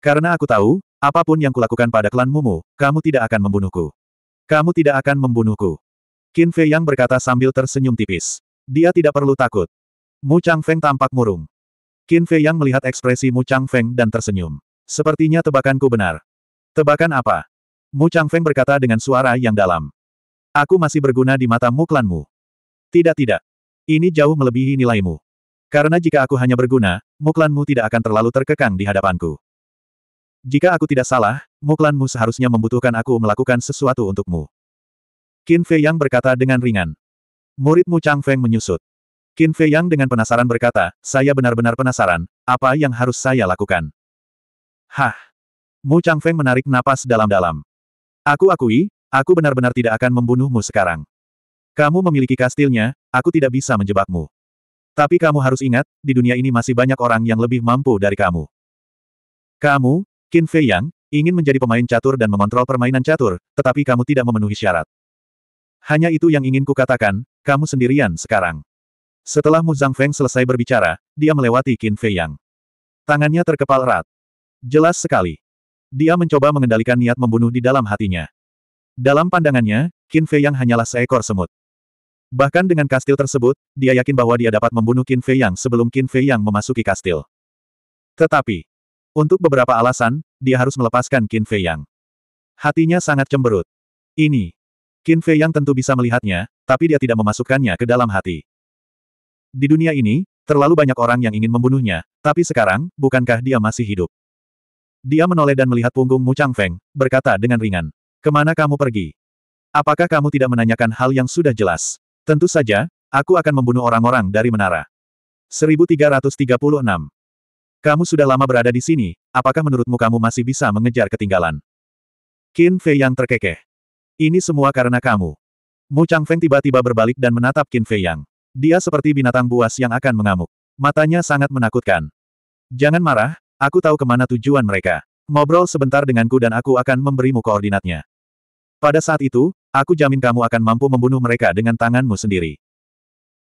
Karena aku tahu, apapun yang kulakukan pada klan Mumu, kamu tidak akan membunuhku. Kamu tidak akan membunuhku. Qin Fei yang berkata sambil tersenyum tipis. Dia tidak perlu takut. Mu Chang Feng tampak murung. Qin Fei yang melihat ekspresi Mu Chang Feng dan tersenyum. Sepertinya tebakanku benar. Tebakan apa? Mu Chang Feng berkata dengan suara yang dalam. Aku masih berguna di matamu klanmu. Tidak tidak. Ini jauh melebihi nilaimu. Karena jika aku hanya berguna, muklanmu tidak akan terlalu terkekang di hadapanku. Jika aku tidak salah, muklanmu seharusnya membutuhkan aku melakukan sesuatu untukmu. Qin Fei Yang berkata dengan ringan. Muridmu Chang Feng menyusut. Qin Fei Yang dengan penasaran berkata, saya benar-benar penasaran, apa yang harus saya lakukan? Hah! Mu Chang Feng menarik napas dalam-dalam. Aku akui, aku benar-benar tidak akan membunuhmu sekarang. Kamu memiliki kastilnya, aku tidak bisa menjebakmu. Tapi kamu harus ingat, di dunia ini masih banyak orang yang lebih mampu dari kamu. Kamu, Qin Fei Yang, ingin menjadi pemain catur dan mengontrol permainan catur, tetapi kamu tidak memenuhi syarat. Hanya itu yang ingin kukatakan, kamu sendirian sekarang. Setelah Mu Zhang Feng selesai berbicara, dia melewati Qin Fei Yang. Tangannya terkepal erat. Jelas sekali. Dia mencoba mengendalikan niat membunuh di dalam hatinya. Dalam pandangannya, Qin Fei Yang hanyalah seekor semut. Bahkan dengan kastil tersebut, dia yakin bahwa dia dapat membunuh Qin Fei Yang sebelum Qin Fei Yang memasuki kastil. Tetapi, untuk beberapa alasan, dia harus melepaskan Qin Fei Yang. Hatinya sangat cemberut. Ini, Qin Fei yang tentu bisa melihatnya, tapi dia tidak memasukkannya ke dalam hati. Di dunia ini, terlalu banyak orang yang ingin membunuhnya, tapi sekarang, bukankah dia masih hidup? Dia menoleh dan melihat punggung Mu Chang Feng, berkata dengan ringan. Kemana kamu pergi? Apakah kamu tidak menanyakan hal yang sudah jelas? Tentu saja, aku akan membunuh orang-orang dari menara. 1336. Kamu sudah lama berada di sini, apakah menurutmu kamu masih bisa mengejar ketinggalan? Qin Fei yang terkekeh. Ini semua karena kamu. Mu Chang Feng tiba-tiba berbalik dan menatap Qin Fei Yang. Dia seperti binatang buas yang akan mengamuk. Matanya sangat menakutkan. Jangan marah, aku tahu kemana tujuan mereka. Ngobrol sebentar denganku dan aku akan memberimu koordinatnya. Pada saat itu, aku jamin kamu akan mampu membunuh mereka dengan tanganmu sendiri.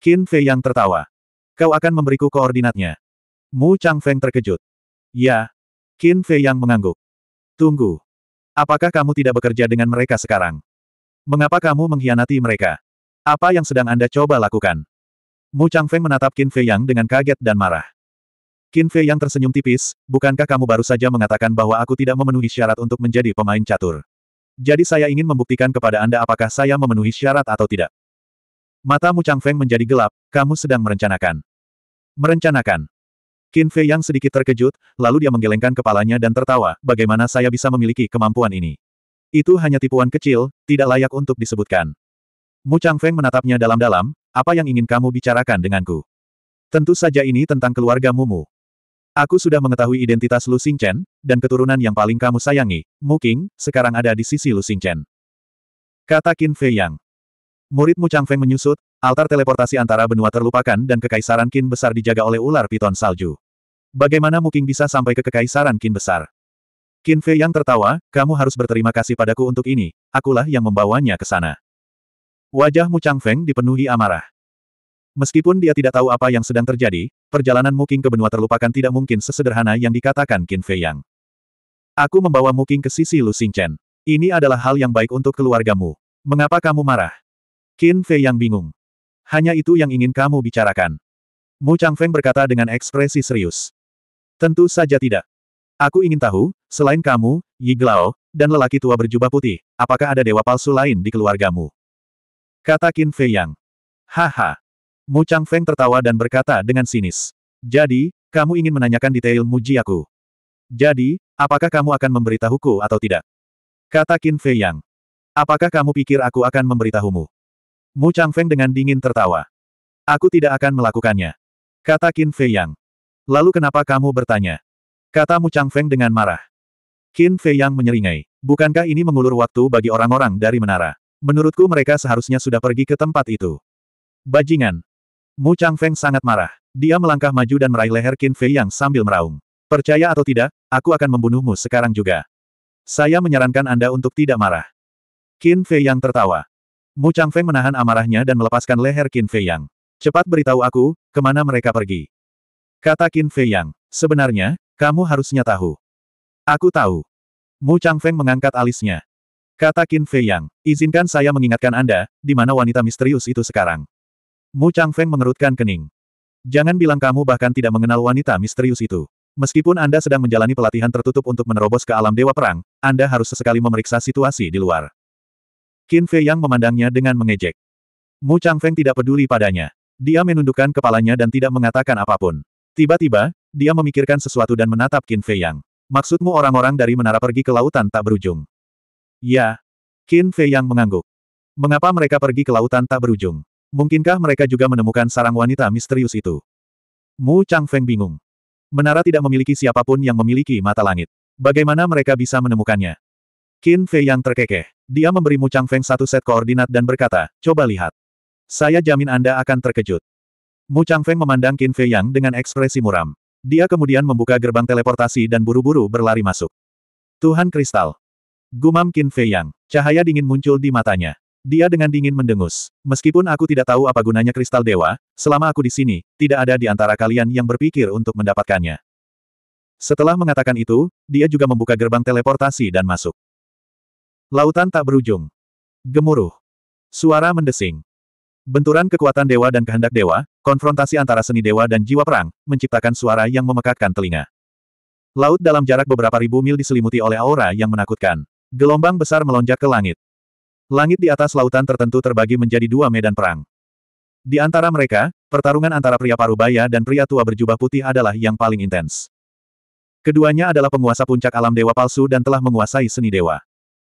Qin Fei Yang tertawa. Kau akan memberiku koordinatnya. Mu Chang Feng terkejut. Ya. Qin Fei Yang mengangguk. Tunggu. Apakah kamu tidak bekerja dengan mereka sekarang? Mengapa kamu mengkhianati mereka? Apa yang sedang Anda coba lakukan? Mu Chang Feng menatap Qin Fei Yang dengan kaget dan marah. Qin Fei Yang tersenyum tipis, bukankah kamu baru saja mengatakan bahwa aku tidak memenuhi syarat untuk menjadi pemain catur? Jadi saya ingin membuktikan kepada Anda apakah saya memenuhi syarat atau tidak. Mata Mu Chang Feng menjadi gelap, kamu sedang merencanakan. Merencanakan. Qin Fei yang sedikit terkejut, lalu dia menggelengkan kepalanya dan tertawa, bagaimana saya bisa memiliki kemampuan ini? Itu hanya tipuan kecil, tidak layak untuk disebutkan. Mu Chang Feng menatapnya dalam-dalam, apa yang ingin kamu bicarakan denganku? Tentu saja ini tentang keluarga Mumu. Aku sudah mengetahui identitas Lu Chen dan keturunan yang paling kamu sayangi, Mu King, sekarang ada di sisi Lu Chen. Kata Qin Fei Yang. Murid Mu Chang Feng menyusut, altar teleportasi antara benua terlupakan dan kekaisaran Qin besar dijaga oleh ular piton salju. Bagaimana mungkin bisa sampai ke kekaisaran Qin besar? Qin Fei yang tertawa, kamu harus berterima kasih padaku untuk ini, akulah yang membawanya ke sana. Wajah Mu Chang Feng dipenuhi amarah. Meskipun dia tidak tahu apa yang sedang terjadi, perjalanan Muking ke benua terlupakan tidak mungkin sesederhana yang dikatakan Qin Fei Yang. Aku membawa Muking ke sisi Lu Xingchen. Ini adalah hal yang baik untuk keluargamu. Mengapa kamu marah? Qin Fei Yang bingung. Hanya itu yang ingin kamu bicarakan. Mu Chang Feng berkata dengan ekspresi serius. Tentu saja tidak. Aku ingin tahu, selain kamu, Yi Glao, dan lelaki tua berjubah putih, apakah ada dewa palsu lain di keluargamu? Kata Qin Fei Yang. Haha. Mu Chang Feng tertawa dan berkata dengan sinis. Jadi, kamu ingin menanyakan detail muji aku. Jadi, apakah kamu akan memberitahuku atau tidak? Kata Qin Fei Yang. Apakah kamu pikir aku akan memberitahumu? Mu Chang Feng dengan dingin tertawa. Aku tidak akan melakukannya. Kata Qin Fei Yang. Lalu kenapa kamu bertanya? Kata Mu Chang Feng dengan marah. Qin Fei yang menyeringai. Bukankah ini mengulur waktu bagi orang-orang dari menara? Menurutku mereka seharusnya sudah pergi ke tempat itu. Bajingan. Mu Chang Feng sangat marah. Dia melangkah maju dan meraih leher Qin Fei yang sambil meraung. Percaya atau tidak, aku akan membunuhmu sekarang juga. Saya menyarankan Anda untuk tidak marah. Qin Fei yang tertawa. Mu Chang Feng menahan amarahnya dan melepaskan leher Qin Fei yang. Cepat beritahu aku, kemana mereka pergi. Kata Qin Fei Yang. Sebenarnya, kamu harusnya tahu. Aku tahu. Mu Chang Feng mengangkat alisnya. Kata Qin Fei Yang, izinkan saya mengingatkan Anda, di mana wanita misterius itu sekarang. Mu Chang Feng mengerutkan kening. Jangan bilang kamu bahkan tidak mengenal wanita misterius itu. Meskipun Anda sedang menjalani pelatihan tertutup untuk menerobos ke alam Dewa Perang, Anda harus sesekali memeriksa situasi di luar. Qin Fei Yang memandangnya dengan mengejek. Mu Chang Feng tidak peduli padanya. Dia menundukkan kepalanya dan tidak mengatakan apapun. Tiba-tiba, dia memikirkan sesuatu dan menatap Qin Fei Yang. Maksudmu orang-orang dari menara pergi ke lautan tak berujung? Ya. Qin Fei Yang mengangguk. Mengapa mereka pergi ke lautan tak berujung? Mungkinkah mereka juga menemukan sarang wanita misterius itu? Mu Chang Feng bingung. Menara tidak memiliki siapapun yang memiliki mata langit. Bagaimana mereka bisa menemukannya? Qin Fei Yang terkekeh. Dia memberi Mu Chang Feng satu set koordinat dan berkata, coba lihat. Saya jamin Anda akan terkejut. Mu Changfeng memandang Qin Fei Yang dengan ekspresi muram. Dia kemudian membuka gerbang teleportasi dan buru-buru berlari masuk. Tuhan Kristal. Gumam Qin Fei Yang. Cahaya dingin muncul di matanya. Dia dengan dingin mendengus. Meskipun aku tidak tahu apa gunanya kristal dewa, selama aku di sini, tidak ada di antara kalian yang berpikir untuk mendapatkannya. Setelah mengatakan itu, dia juga membuka gerbang teleportasi dan masuk. Lautan tak berujung. Gemuruh. Suara mendesing. Benturan kekuatan dewa dan kehendak dewa, Konfrontasi antara seni dewa dan jiwa perang, menciptakan suara yang memekakkan telinga. Laut dalam jarak beberapa ribu mil diselimuti oleh aura yang menakutkan. Gelombang besar melonjak ke langit. Langit di atas lautan tertentu terbagi menjadi dua medan perang. Di antara mereka, pertarungan antara pria parubaya dan pria tua berjubah putih adalah yang paling intens. Keduanya adalah penguasa puncak alam dewa palsu dan telah menguasai seni dewa.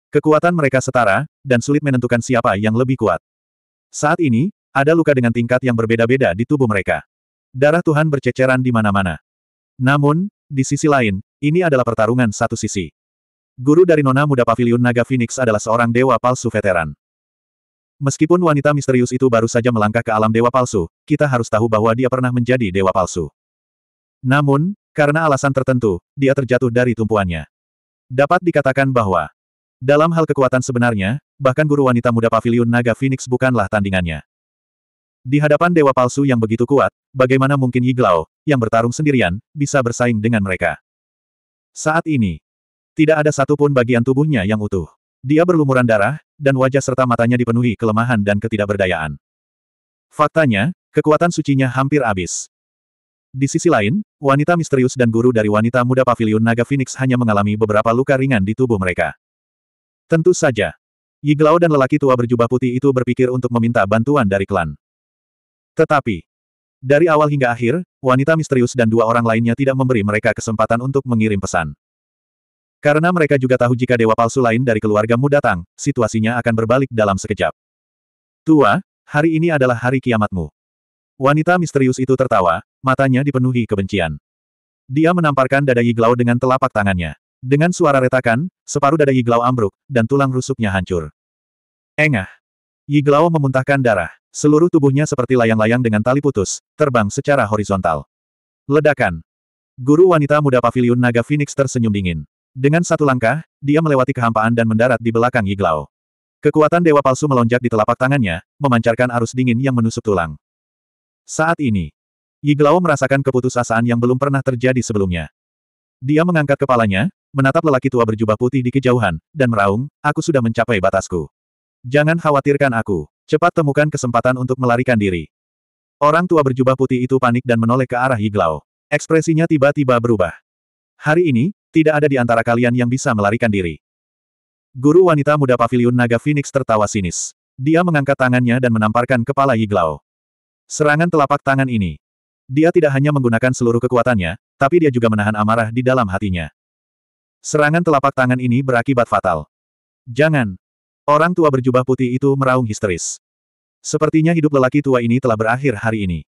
Kekuatan mereka setara, dan sulit menentukan siapa yang lebih kuat. Saat ini, ada luka dengan tingkat yang berbeda-beda di tubuh mereka. Darah Tuhan berceceran di mana-mana. Namun, di sisi lain, ini adalah pertarungan satu sisi. Guru dari Nona Muda Pavilion Naga Phoenix adalah seorang dewa palsu veteran. Meskipun wanita misterius itu baru saja melangkah ke alam dewa palsu, kita harus tahu bahwa dia pernah menjadi dewa palsu. Namun, karena alasan tertentu, dia terjatuh dari tumpuannya. Dapat dikatakan bahwa dalam hal kekuatan sebenarnya, bahkan guru wanita muda Pavilion naga Phoenix bukanlah tandingannya. Di hadapan dewa palsu yang begitu kuat, bagaimana mungkin Yiglao, yang bertarung sendirian, bisa bersaing dengan mereka? Saat ini, tidak ada satupun bagian tubuhnya yang utuh. Dia berlumuran darah, dan wajah serta matanya dipenuhi kelemahan dan ketidakberdayaan. Faktanya, kekuatan sucinya hampir habis. Di sisi lain, wanita misterius dan guru dari wanita muda pavilion naga Phoenix hanya mengalami beberapa luka ringan di tubuh mereka. Tentu saja. Yiglao dan lelaki tua berjubah putih itu berpikir untuk meminta bantuan dari klan. Tetapi, dari awal hingga akhir, wanita misterius dan dua orang lainnya tidak memberi mereka kesempatan untuk mengirim pesan. Karena mereka juga tahu jika dewa palsu lain dari keluargamu datang, situasinya akan berbalik dalam sekejap. Tua, hari ini adalah hari kiamatmu. Wanita misterius itu tertawa, matanya dipenuhi kebencian. Dia menamparkan dada Yiglau dengan telapak tangannya. Dengan suara retakan, separuh dada Yiglau ambruk, dan tulang rusuknya hancur. Engah. Yiglao memuntahkan darah. Seluruh tubuhnya seperti layang-layang dengan tali putus, terbang secara horizontal. Ledakan. Guru wanita muda Pavilion naga Phoenix tersenyum dingin. Dengan satu langkah, dia melewati kehampaan dan mendarat di belakang Yiglao. Kekuatan dewa palsu melonjak di telapak tangannya, memancarkan arus dingin yang menusuk tulang. Saat ini, Yiglao merasakan keputusasaan yang belum pernah terjadi sebelumnya. Dia mengangkat kepalanya, menatap lelaki tua berjubah putih di kejauhan, dan meraung, aku sudah mencapai batasku. Jangan khawatirkan aku. Cepat temukan kesempatan untuk melarikan diri. Orang tua berjubah putih itu panik dan menoleh ke arah Yiglao. Ekspresinya tiba-tiba berubah. Hari ini, tidak ada di antara kalian yang bisa melarikan diri. Guru wanita muda pavilion naga Phoenix tertawa sinis. Dia mengangkat tangannya dan menamparkan kepala Yiglao. Serangan telapak tangan ini. Dia tidak hanya menggunakan seluruh kekuatannya, tapi dia juga menahan amarah di dalam hatinya. Serangan telapak tangan ini berakibat fatal. Jangan, Orang tua berjubah putih itu meraung histeris. Sepertinya hidup lelaki tua ini telah berakhir hari ini.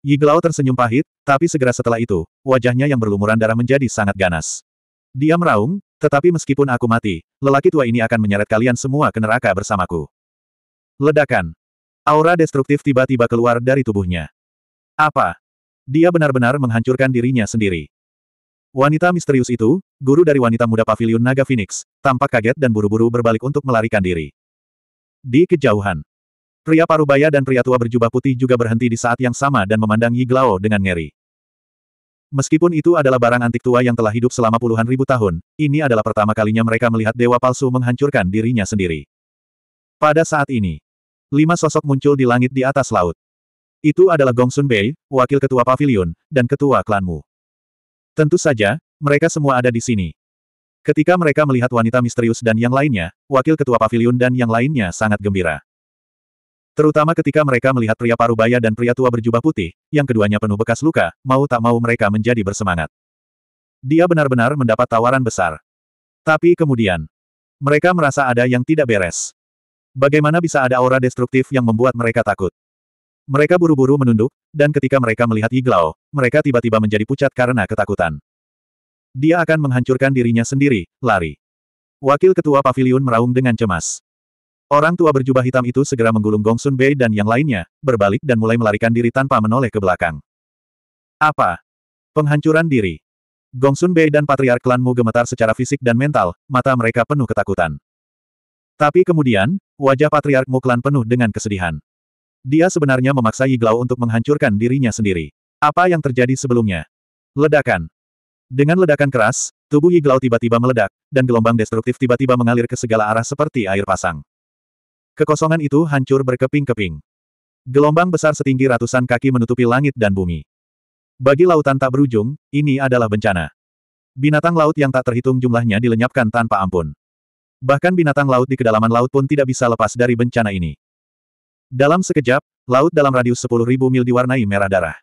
Yiglao tersenyum pahit, tapi segera setelah itu, wajahnya yang berlumuran darah menjadi sangat ganas. Dia meraung, tetapi meskipun aku mati, lelaki tua ini akan menyeret kalian semua ke neraka bersamaku. Ledakan. Aura destruktif tiba-tiba keluar dari tubuhnya. Apa? Dia benar-benar menghancurkan dirinya sendiri. Wanita misterius itu, guru dari wanita muda pavilion Naga Phoenix, tampak kaget dan buru-buru berbalik untuk melarikan diri. Di kejauhan, pria parubaya dan pria tua berjubah putih juga berhenti di saat yang sama dan memandang Glao dengan ngeri. Meskipun itu adalah barang antik tua yang telah hidup selama puluhan ribu tahun, ini adalah pertama kalinya mereka melihat dewa palsu menghancurkan dirinya sendiri. Pada saat ini, lima sosok muncul di langit di atas laut. Itu adalah Gong Sun Bei, wakil ketua pavilion, dan ketua klanmu. Tentu saja, mereka semua ada di sini. Ketika mereka melihat wanita misterius dan yang lainnya, wakil ketua pavilion dan yang lainnya sangat gembira. Terutama ketika mereka melihat pria parubaya dan pria tua berjubah putih, yang keduanya penuh bekas luka, mau tak mau mereka menjadi bersemangat. Dia benar-benar mendapat tawaran besar. Tapi kemudian, mereka merasa ada yang tidak beres. Bagaimana bisa ada aura destruktif yang membuat mereka takut? Mereka buru-buru menunduk, dan ketika mereka melihat Iglao, mereka tiba-tiba menjadi pucat karena ketakutan. Dia akan menghancurkan dirinya sendiri, lari. Wakil Ketua Pavilion meraung dengan cemas. Orang tua berjubah hitam itu segera menggulung Gong Sun Bei dan yang lainnya, berbalik dan mulai melarikan diri tanpa menoleh ke belakang. Apa? Penghancuran diri. Gong Sun Bei dan Patriark Klan Mu gemetar secara fisik dan mental, mata mereka penuh ketakutan. Tapi kemudian, wajah Patriark Mu Klan penuh dengan kesedihan. Dia sebenarnya memaksa Yiglao untuk menghancurkan dirinya sendiri. Apa yang terjadi sebelumnya? Ledakan. Dengan ledakan keras, tubuh Yiglao tiba-tiba meledak, dan gelombang destruktif tiba-tiba mengalir ke segala arah seperti air pasang. Kekosongan itu hancur berkeping-keping. Gelombang besar setinggi ratusan kaki menutupi langit dan bumi. Bagi lautan tak berujung, ini adalah bencana. Binatang laut yang tak terhitung jumlahnya dilenyapkan tanpa ampun. Bahkan binatang laut di kedalaman laut pun tidak bisa lepas dari bencana ini. Dalam sekejap, laut dalam radius 10.000 mil diwarnai merah darah.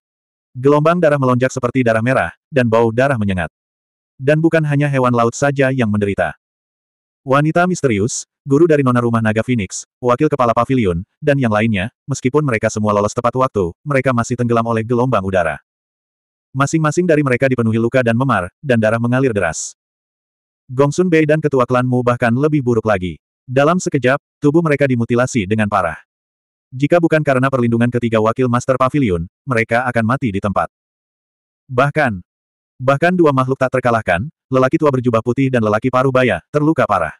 Gelombang darah melonjak seperti darah merah, dan bau darah menyengat. Dan bukan hanya hewan laut saja yang menderita. Wanita misterius, guru dari nona rumah naga Phoenix, wakil kepala pavilion, dan yang lainnya, meskipun mereka semua lolos tepat waktu, mereka masih tenggelam oleh gelombang udara. Masing-masing dari mereka dipenuhi luka dan memar, dan darah mengalir deras. Gongsun Bei dan ketua klanmu bahkan lebih buruk lagi. Dalam sekejap, tubuh mereka dimutilasi dengan parah. Jika bukan karena perlindungan ketiga wakil Master Pavilion, mereka akan mati di tempat. Bahkan, bahkan dua makhluk tak terkalahkan, lelaki tua berjubah putih dan lelaki paruh baya, terluka parah.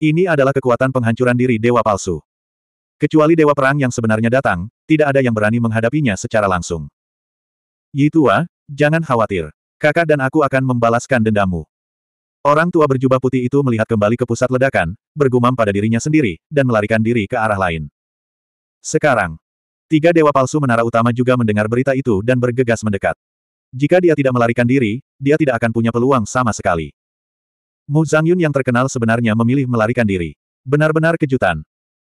Ini adalah kekuatan penghancuran diri dewa palsu. Kecuali dewa perang yang sebenarnya datang, tidak ada yang berani menghadapinya secara langsung. Yi tua, jangan khawatir. Kakak dan aku akan membalaskan dendammu. Orang tua berjubah putih itu melihat kembali ke pusat ledakan, bergumam pada dirinya sendiri, dan melarikan diri ke arah lain. Sekarang, tiga dewa palsu menara utama juga mendengar berita itu dan bergegas mendekat. Jika dia tidak melarikan diri, dia tidak akan punya peluang sama sekali. Mu Zangyun yang terkenal sebenarnya memilih melarikan diri. Benar-benar kejutan.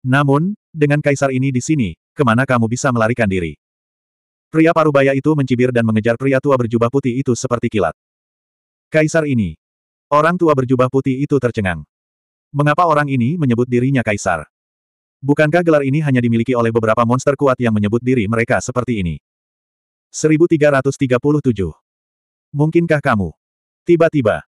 Namun, dengan kaisar ini di sini, kemana kamu bisa melarikan diri? Pria parubaya itu mencibir dan mengejar pria tua berjubah putih itu seperti kilat. Kaisar ini. Orang tua berjubah putih itu tercengang. Mengapa orang ini menyebut dirinya kaisar? Bukankah gelar ini hanya dimiliki oleh beberapa monster kuat yang menyebut diri mereka seperti ini? 1337. Mungkinkah kamu? Tiba-tiba,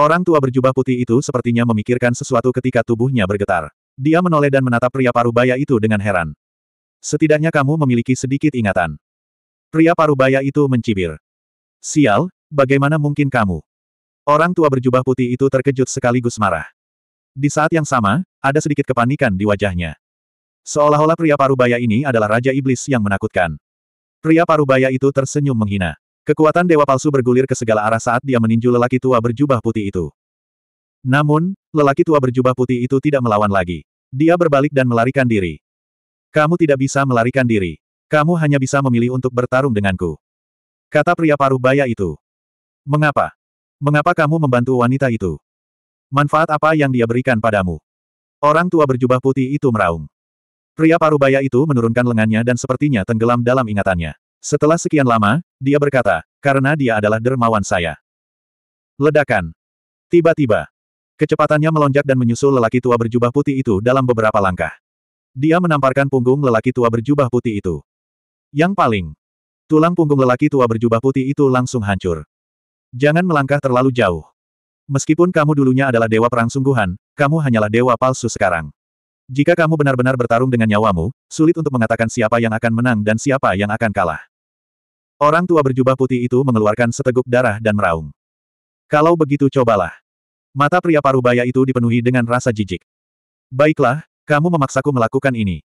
orang tua berjubah putih itu sepertinya memikirkan sesuatu ketika tubuhnya bergetar. Dia menoleh dan menatap pria parubaya itu dengan heran. Setidaknya kamu memiliki sedikit ingatan. Pria parubaya itu mencibir. Sial, bagaimana mungkin kamu? Orang tua berjubah putih itu terkejut sekaligus marah. Di saat yang sama, ada sedikit kepanikan di wajahnya. Seolah-olah pria parubaya ini adalah Raja Iblis yang menakutkan. Pria parubaya itu tersenyum menghina. Kekuatan dewa palsu bergulir ke segala arah saat dia meninju lelaki tua berjubah putih itu. Namun, lelaki tua berjubah putih itu tidak melawan lagi. Dia berbalik dan melarikan diri. Kamu tidak bisa melarikan diri. Kamu hanya bisa memilih untuk bertarung denganku. Kata pria paruh baya itu. Mengapa? Mengapa kamu membantu wanita itu? Manfaat apa yang dia berikan padamu? Orang tua berjubah putih itu meraung. Pria parubaya itu menurunkan lengannya dan sepertinya tenggelam dalam ingatannya. Setelah sekian lama, dia berkata, karena dia adalah dermawan saya. Ledakan. Tiba-tiba. Kecepatannya melonjak dan menyusul lelaki tua berjubah putih itu dalam beberapa langkah. Dia menamparkan punggung lelaki tua berjubah putih itu. Yang paling. Tulang punggung lelaki tua berjubah putih itu langsung hancur. Jangan melangkah terlalu jauh. Meskipun kamu dulunya adalah dewa perang sungguhan, kamu hanyalah dewa palsu sekarang. Jika kamu benar-benar bertarung dengan nyawamu, sulit untuk mengatakan siapa yang akan menang dan siapa yang akan kalah. Orang tua berjubah putih itu mengeluarkan seteguk darah dan meraung. Kalau begitu cobalah. Mata pria parubaya itu dipenuhi dengan rasa jijik. Baiklah, kamu memaksaku melakukan ini.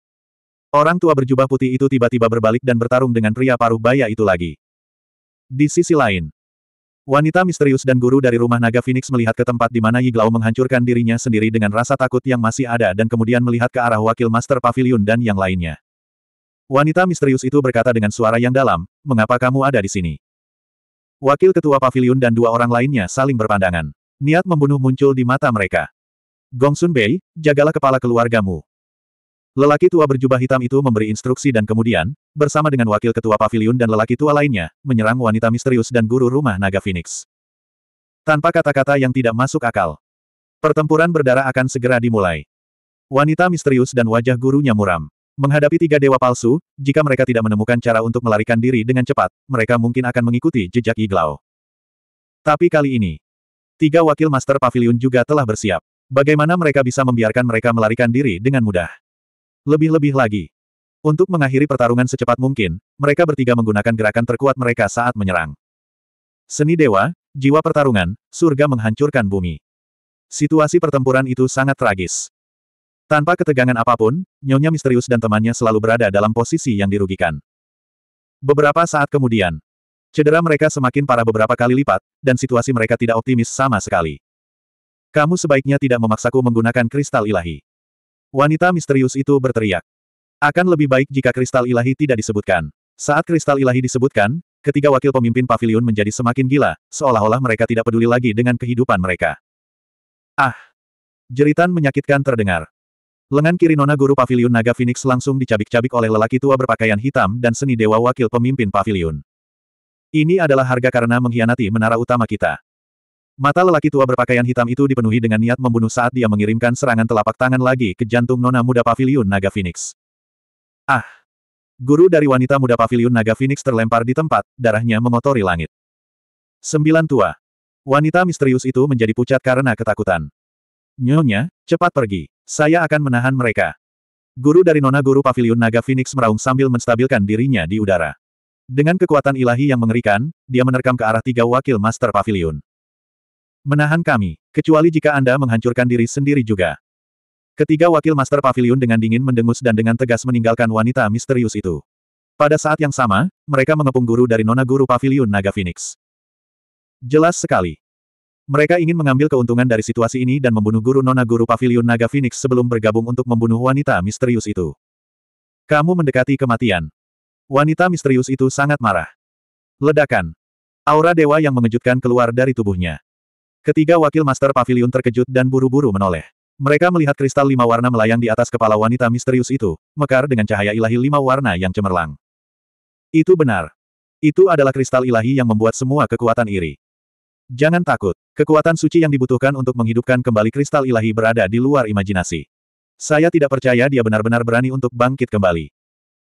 Orang tua berjubah putih itu tiba-tiba berbalik dan bertarung dengan pria parubaya itu lagi. Di sisi lain, Wanita misterius dan guru dari rumah naga Phoenix melihat ke tempat di mana Yiglao menghancurkan dirinya sendiri dengan rasa takut yang masih ada dan kemudian melihat ke arah wakil Master Pavilion dan yang lainnya. Wanita misterius itu berkata dengan suara yang dalam, mengapa kamu ada di sini? Wakil Ketua Pavilion dan dua orang lainnya saling berpandangan. Niat membunuh muncul di mata mereka. Gongsun Bei, jagalah kepala keluargamu. Lelaki tua berjubah hitam itu memberi instruksi dan kemudian, bersama dengan wakil ketua pavilion dan lelaki tua lainnya, menyerang wanita misterius dan guru rumah naga Phoenix. Tanpa kata-kata yang tidak masuk akal. Pertempuran berdarah akan segera dimulai. Wanita misterius dan wajah gurunya muram. Menghadapi tiga dewa palsu, jika mereka tidak menemukan cara untuk melarikan diri dengan cepat, mereka mungkin akan mengikuti jejak Iglau. Tapi kali ini, tiga wakil master pavilion juga telah bersiap. Bagaimana mereka bisa membiarkan mereka melarikan diri dengan mudah? Lebih-lebih lagi. Untuk mengakhiri pertarungan secepat mungkin, mereka bertiga menggunakan gerakan terkuat mereka saat menyerang. Seni dewa, jiwa pertarungan, surga menghancurkan bumi. Situasi pertempuran itu sangat tragis. Tanpa ketegangan apapun, Nyonya Misterius dan temannya selalu berada dalam posisi yang dirugikan. Beberapa saat kemudian, cedera mereka semakin parah beberapa kali lipat, dan situasi mereka tidak optimis sama sekali. Kamu sebaiknya tidak memaksaku menggunakan kristal ilahi. Wanita misterius itu berteriak. Akan lebih baik jika kristal ilahi tidak disebutkan. Saat kristal ilahi disebutkan, ketiga wakil pemimpin pavilion menjadi semakin gila, seolah-olah mereka tidak peduli lagi dengan kehidupan mereka. Ah! Jeritan menyakitkan terdengar. Lengan kiri nona guru pavilion naga Phoenix langsung dicabik-cabik oleh lelaki tua berpakaian hitam dan seni dewa wakil pemimpin pavilion. Ini adalah harga karena mengkhianati menara utama kita. Mata lelaki tua berpakaian hitam itu dipenuhi dengan niat membunuh saat dia mengirimkan serangan telapak tangan lagi ke jantung nona muda pavilion naga Phoenix. Ah! Guru dari wanita muda pavilion naga Phoenix terlempar di tempat, darahnya mengotori langit. Sembilan tua. Wanita misterius itu menjadi pucat karena ketakutan. Nyonya, cepat pergi. Saya akan menahan mereka. Guru dari Nona Guru pavilion Naga Phoenix meraung sambil menstabilkan dirinya di udara. Dengan kekuatan ilahi yang mengerikan, dia menerkam ke arah tiga wakil Master pavilion. Menahan kami, kecuali jika Anda menghancurkan diri sendiri juga. Ketiga wakil Master Pavilion dengan dingin mendengus dan dengan tegas meninggalkan wanita misterius itu. Pada saat yang sama, mereka mengepung guru dari Nona Guru Pavilion Naga Phoenix. Jelas sekali. Mereka ingin mengambil keuntungan dari situasi ini dan membunuh guru Nona Guru Pavilion Naga Phoenix sebelum bergabung untuk membunuh wanita misterius itu. Kamu mendekati kematian. Wanita misterius itu sangat marah. Ledakan. Aura dewa yang mengejutkan keluar dari tubuhnya. Ketiga wakil master pavilion terkejut dan buru-buru menoleh. Mereka melihat kristal lima warna melayang di atas kepala wanita misterius itu, mekar dengan cahaya ilahi lima warna yang cemerlang. Itu benar. Itu adalah kristal ilahi yang membuat semua kekuatan iri. Jangan takut, kekuatan suci yang dibutuhkan untuk menghidupkan kembali kristal ilahi berada di luar imajinasi. Saya tidak percaya dia benar-benar berani untuk bangkit kembali.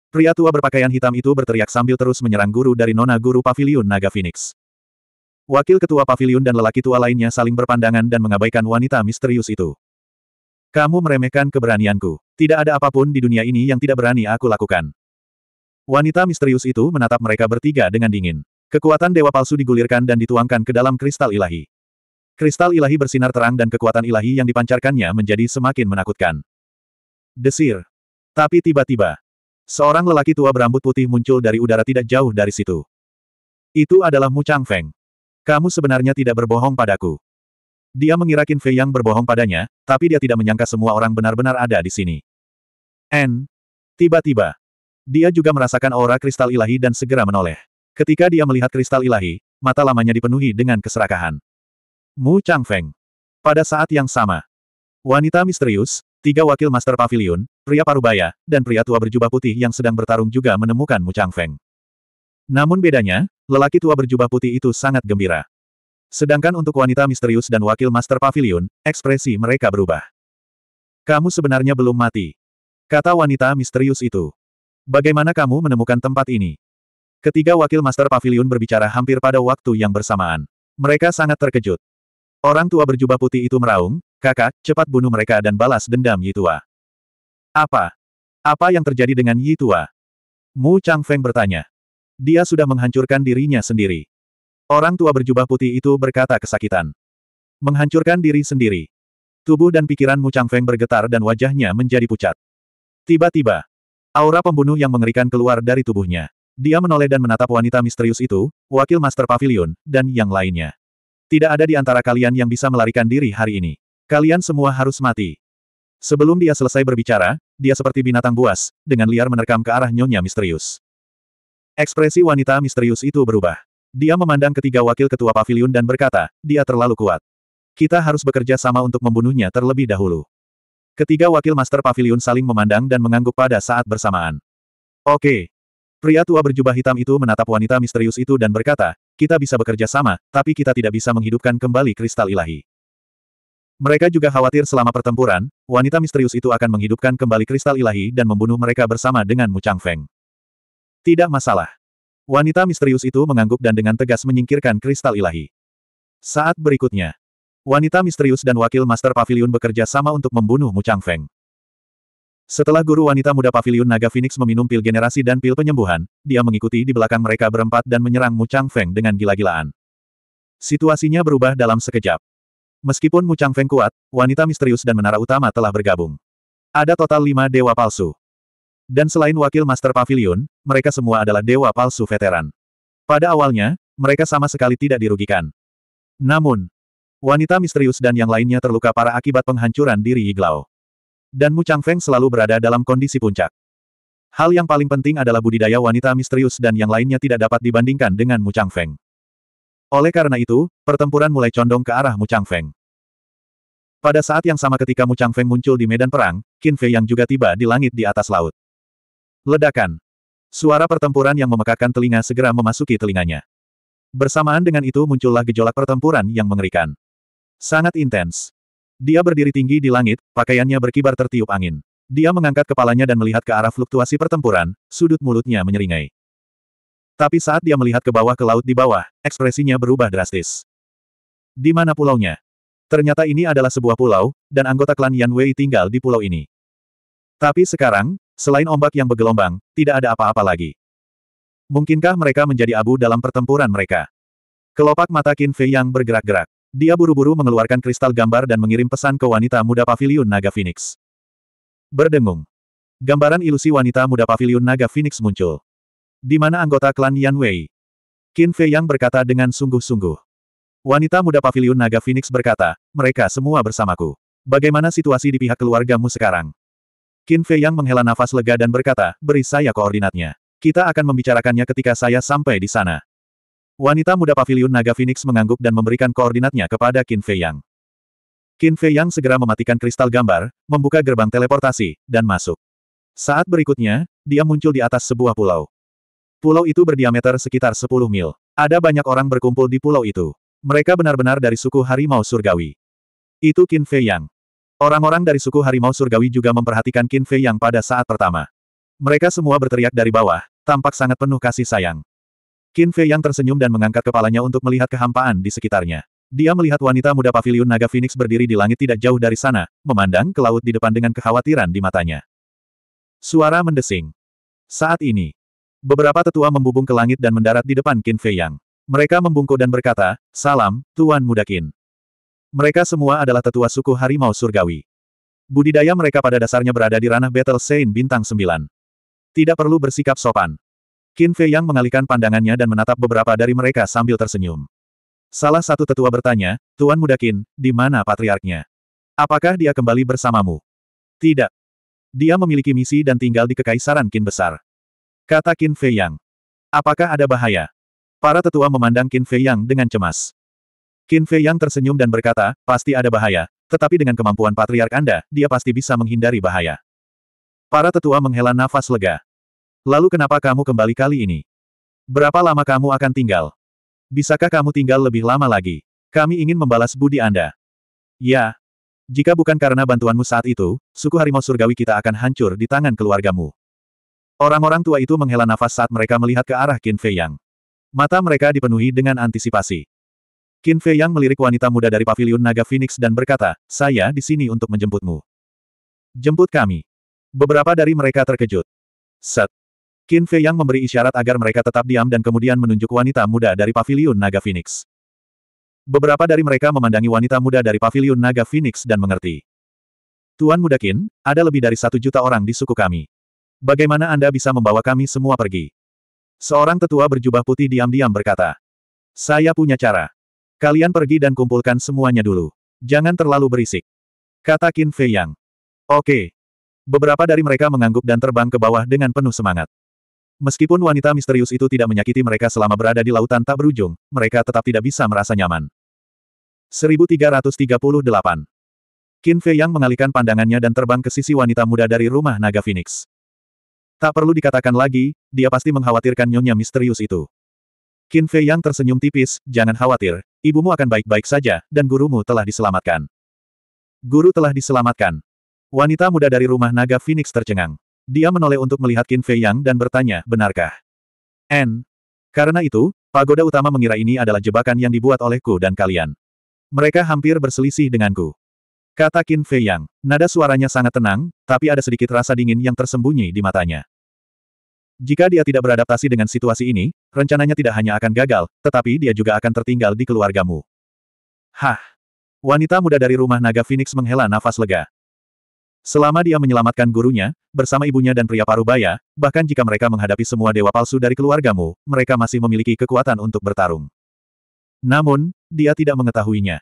Pria tua berpakaian hitam itu berteriak sambil terus menyerang guru dari nona guru pavilion Naga Phoenix. Wakil ketua pavilion dan lelaki tua lainnya saling berpandangan dan mengabaikan wanita misterius itu. Kamu meremehkan keberanianku. Tidak ada apapun di dunia ini yang tidak berani aku lakukan. Wanita misterius itu menatap mereka bertiga dengan dingin. Kekuatan dewa palsu digulirkan dan dituangkan ke dalam kristal ilahi. Kristal ilahi bersinar terang dan kekuatan ilahi yang dipancarkannya menjadi semakin menakutkan. Desir. Tapi tiba-tiba, seorang lelaki tua berambut putih muncul dari udara tidak jauh dari situ. Itu adalah Mu Chang Feng. Kamu sebenarnya tidak berbohong padaku. Dia mengira Qin Fei yang berbohong padanya, tapi dia tidak menyangka semua orang benar-benar ada di sini. N. Tiba-tiba. Dia juga merasakan aura kristal ilahi dan segera menoleh. Ketika dia melihat kristal ilahi, mata lamanya dipenuhi dengan keserakahan. Mu Chang Feng. Pada saat yang sama. Wanita misterius, tiga wakil master pavilion, pria parubaya, dan pria tua berjubah putih yang sedang bertarung juga menemukan Mu Chang Feng. Namun bedanya, lelaki tua berjubah putih itu sangat gembira. Sedangkan untuk wanita misterius dan wakil Master Pavilion, ekspresi mereka berubah. Kamu sebenarnya belum mati. Kata wanita misterius itu. Bagaimana kamu menemukan tempat ini? Ketiga wakil Master Pavilion berbicara hampir pada waktu yang bersamaan. Mereka sangat terkejut. Orang tua berjubah putih itu meraung, kakak, cepat bunuh mereka dan balas dendam Yitua. Apa? Apa yang terjadi dengan Yitua? Mu Chang Feng bertanya. Dia sudah menghancurkan dirinya sendiri. Orang tua berjubah putih itu berkata kesakitan. Menghancurkan diri sendiri. Tubuh dan pikiran Mu Chang Feng bergetar dan wajahnya menjadi pucat. Tiba-tiba, aura pembunuh yang mengerikan keluar dari tubuhnya. Dia menoleh dan menatap wanita misterius itu, wakil master pavilion, dan yang lainnya. Tidak ada di antara kalian yang bisa melarikan diri hari ini. Kalian semua harus mati. Sebelum dia selesai berbicara, dia seperti binatang buas, dengan liar menerkam ke arah nyonya misterius. Ekspresi wanita misterius itu berubah. Dia memandang ketiga wakil ketua pavilion dan berkata, dia terlalu kuat. Kita harus bekerja sama untuk membunuhnya terlebih dahulu. Ketiga wakil master pavilion saling memandang dan mengangguk pada saat bersamaan. Oke. Pria tua berjubah hitam itu menatap wanita misterius itu dan berkata, kita bisa bekerja sama, tapi kita tidak bisa menghidupkan kembali kristal ilahi. Mereka juga khawatir selama pertempuran, wanita misterius itu akan menghidupkan kembali kristal ilahi dan membunuh mereka bersama dengan Mu Chang Feng." Tidak masalah. Wanita misterius itu mengangguk dan dengan tegas menyingkirkan kristal ilahi. Saat berikutnya, wanita misterius dan wakil Master Pavilion bekerja sama untuk membunuh Mu Chang Feng. Setelah guru wanita muda Pavilion Naga Phoenix meminum pil generasi dan pil penyembuhan, dia mengikuti di belakang mereka berempat dan menyerang Mu Chang Feng dengan gila-gilaan. Situasinya berubah dalam sekejap. Meskipun Mu Chang Feng kuat, wanita misterius dan menara utama telah bergabung. Ada total lima dewa palsu. Dan selain wakil Master Pavilion, mereka semua adalah dewa palsu veteran. Pada awalnya, mereka sama sekali tidak dirugikan. Namun, wanita misterius dan yang lainnya terluka parah akibat penghancuran diri Yiglao. Dan Mu Changfeng selalu berada dalam kondisi puncak. Hal yang paling penting adalah budidaya wanita misterius dan yang lainnya tidak dapat dibandingkan dengan Mu Changfeng. Oleh karena itu, pertempuran mulai condong ke arah Mu Changfeng. Pada saat yang sama ketika Mu Changfeng muncul di medan perang, Qin Fei yang juga tiba di langit di atas laut. Ledakan. Suara pertempuran yang memekakan telinga segera memasuki telinganya. Bersamaan dengan itu muncullah gejolak pertempuran yang mengerikan. Sangat intens. Dia berdiri tinggi di langit, pakaiannya berkibar tertiup angin. Dia mengangkat kepalanya dan melihat ke arah fluktuasi pertempuran, sudut mulutnya menyeringai. Tapi saat dia melihat ke bawah ke laut di bawah, ekspresinya berubah drastis. Di mana pulaunya? Ternyata ini adalah sebuah pulau, dan anggota klan Yan Wei tinggal di pulau ini. Tapi sekarang, Selain ombak yang bergelombang, tidak ada apa-apa lagi. Mungkinkah mereka menjadi abu dalam pertempuran mereka? Kelopak mata Qin Fei yang bergerak-gerak. Dia buru-buru mengeluarkan kristal gambar dan mengirim pesan ke wanita muda Pavilion naga Phoenix. Berdengung. Gambaran ilusi wanita muda Pavilion naga Phoenix muncul. Di mana anggota klan Yan Wei? Qin Fei yang berkata dengan sungguh-sungguh. Wanita muda Pavilion naga Phoenix berkata, mereka semua bersamaku. Bagaimana situasi di pihak keluargamu sekarang? Qin Fei Yang menghela nafas lega dan berkata, beri saya koordinatnya. Kita akan membicarakannya ketika saya sampai di sana. Wanita muda pavilion naga Phoenix mengangguk dan memberikan koordinatnya kepada Qin Fei Yang. Qin Fei Yang segera mematikan kristal gambar, membuka gerbang teleportasi, dan masuk. Saat berikutnya, dia muncul di atas sebuah pulau. Pulau itu berdiameter sekitar 10 mil. Ada banyak orang berkumpul di pulau itu. Mereka benar-benar dari suku harimau surgawi. Itu Qin Fei Yang. Orang-orang dari suku harimau surgawi juga memperhatikan Qin Fei yang pada saat pertama. Mereka semua berteriak dari bawah, tampak sangat penuh kasih sayang. Qin Fei yang tersenyum dan mengangkat kepalanya untuk melihat kehampaan di sekitarnya. Dia melihat wanita muda Pavilion naga Phoenix berdiri di langit tidak jauh dari sana, memandang ke laut di depan dengan kekhawatiran di matanya. Suara mendesing. Saat ini, beberapa tetua membubung ke langit dan mendarat di depan Qin Fei Yang. Mereka membungkuk dan berkata, Salam, Tuan Muda Qin. Mereka semua adalah tetua suku harimau surgawi. Budidaya mereka pada dasarnya berada di ranah Battle Saint bintang 9. Tidak perlu bersikap sopan. Qin Fei Yang mengalihkan pandangannya dan menatap beberapa dari mereka sambil tersenyum. Salah satu tetua bertanya, Tuan Muda Qin, di mana patriarknya? Apakah dia kembali bersamamu? Tidak. Dia memiliki misi dan tinggal di Kekaisaran Qin Besar. Kata Qin Fei Yang. Apakah ada bahaya? Para tetua memandang Qin Fei Yang dengan cemas. Qin Fei yang tersenyum dan berkata, pasti ada bahaya, tetapi dengan kemampuan patriark Anda, dia pasti bisa menghindari bahaya. Para tetua menghela nafas lega. Lalu kenapa kamu kembali kali ini? Berapa lama kamu akan tinggal? Bisakah kamu tinggal lebih lama lagi? Kami ingin membalas budi Anda. Ya. Jika bukan karena bantuanmu saat itu, suku harimau surgawi kita akan hancur di tangan keluargamu. Orang-orang tua itu menghela nafas saat mereka melihat ke arah Qin Fei Yang. Mata mereka dipenuhi dengan antisipasi. Qin Fei Yang melirik wanita muda dari paviliun naga Phoenix dan berkata, saya di sini untuk menjemputmu. Jemput kami. Beberapa dari mereka terkejut. Set. Qin Fei Yang memberi isyarat agar mereka tetap diam dan kemudian menunjuk wanita muda dari paviliun naga Phoenix. Beberapa dari mereka memandangi wanita muda dari paviliun naga Phoenix dan mengerti. Tuan muda Qin, ada lebih dari satu juta orang di suku kami. Bagaimana Anda bisa membawa kami semua pergi? Seorang tetua berjubah putih diam-diam berkata. Saya punya cara. Kalian pergi dan kumpulkan semuanya dulu. Jangan terlalu berisik. Kata Qin Fei Yang. Oke. Beberapa dari mereka mengangguk dan terbang ke bawah dengan penuh semangat. Meskipun wanita misterius itu tidak menyakiti mereka selama berada di lautan tak berujung, mereka tetap tidak bisa merasa nyaman. 1338 Qin Fei Yang mengalihkan pandangannya dan terbang ke sisi wanita muda dari rumah naga Phoenix. Tak perlu dikatakan lagi, dia pasti mengkhawatirkan nyonya misterius itu. Qin Fei Yang tersenyum tipis, jangan khawatir, Ibumu akan baik-baik saja, dan gurumu telah diselamatkan. Guru telah diselamatkan. Wanita muda dari rumah naga Phoenix tercengang. Dia menoleh untuk melihat Qin Fei Yang dan bertanya, benarkah? N. Karena itu, pagoda utama mengira ini adalah jebakan yang dibuat olehku dan kalian. Mereka hampir berselisih denganku. Kata Qin Fei Yang. Nada suaranya sangat tenang, tapi ada sedikit rasa dingin yang tersembunyi di matanya. Jika dia tidak beradaptasi dengan situasi ini, rencananya tidak hanya akan gagal, tetapi dia juga akan tertinggal di keluargamu. Hah! Wanita muda dari rumah naga Phoenix menghela nafas lega. Selama dia menyelamatkan gurunya, bersama ibunya dan pria parubaya, bahkan jika mereka menghadapi semua dewa palsu dari keluargamu, mereka masih memiliki kekuatan untuk bertarung. Namun, dia tidak mengetahuinya.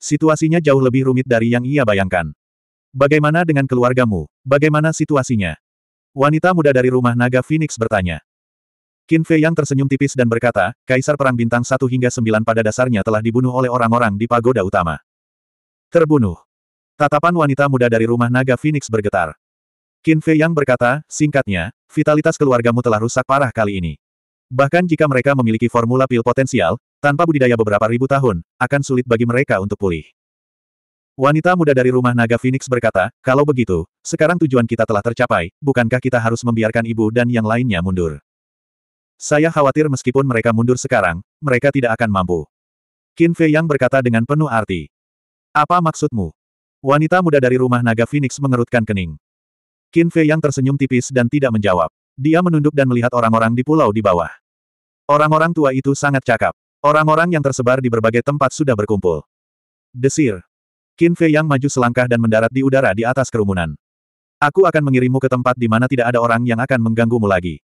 Situasinya jauh lebih rumit dari yang ia bayangkan. Bagaimana dengan keluargamu? Bagaimana situasinya? Wanita muda dari rumah naga Phoenix bertanya. Qin Fei yang tersenyum tipis dan berkata, Kaisar Perang Bintang 1 hingga 9 pada dasarnya telah dibunuh oleh orang-orang di pagoda utama. Terbunuh. Tatapan wanita muda dari rumah naga Phoenix bergetar. Qin Fei yang berkata, singkatnya, vitalitas keluargamu telah rusak parah kali ini. Bahkan jika mereka memiliki formula pil potensial, tanpa budidaya beberapa ribu tahun, akan sulit bagi mereka untuk pulih. Wanita muda dari rumah naga Phoenix berkata, kalau begitu, sekarang tujuan kita telah tercapai, bukankah kita harus membiarkan ibu dan yang lainnya mundur? Saya khawatir meskipun mereka mundur sekarang, mereka tidak akan mampu. Qin Fei Yang berkata dengan penuh arti. Apa maksudmu? Wanita muda dari rumah naga Phoenix mengerutkan kening. Qin Fei Yang tersenyum tipis dan tidak menjawab. Dia menunduk dan melihat orang-orang di pulau di bawah. Orang-orang tua itu sangat cakap. Orang-orang yang tersebar di berbagai tempat sudah berkumpul. Desir, Qin Fei Yang maju selangkah dan mendarat di udara di atas kerumunan. Aku akan mengirimmu ke tempat di mana tidak ada orang yang akan mengganggumu lagi.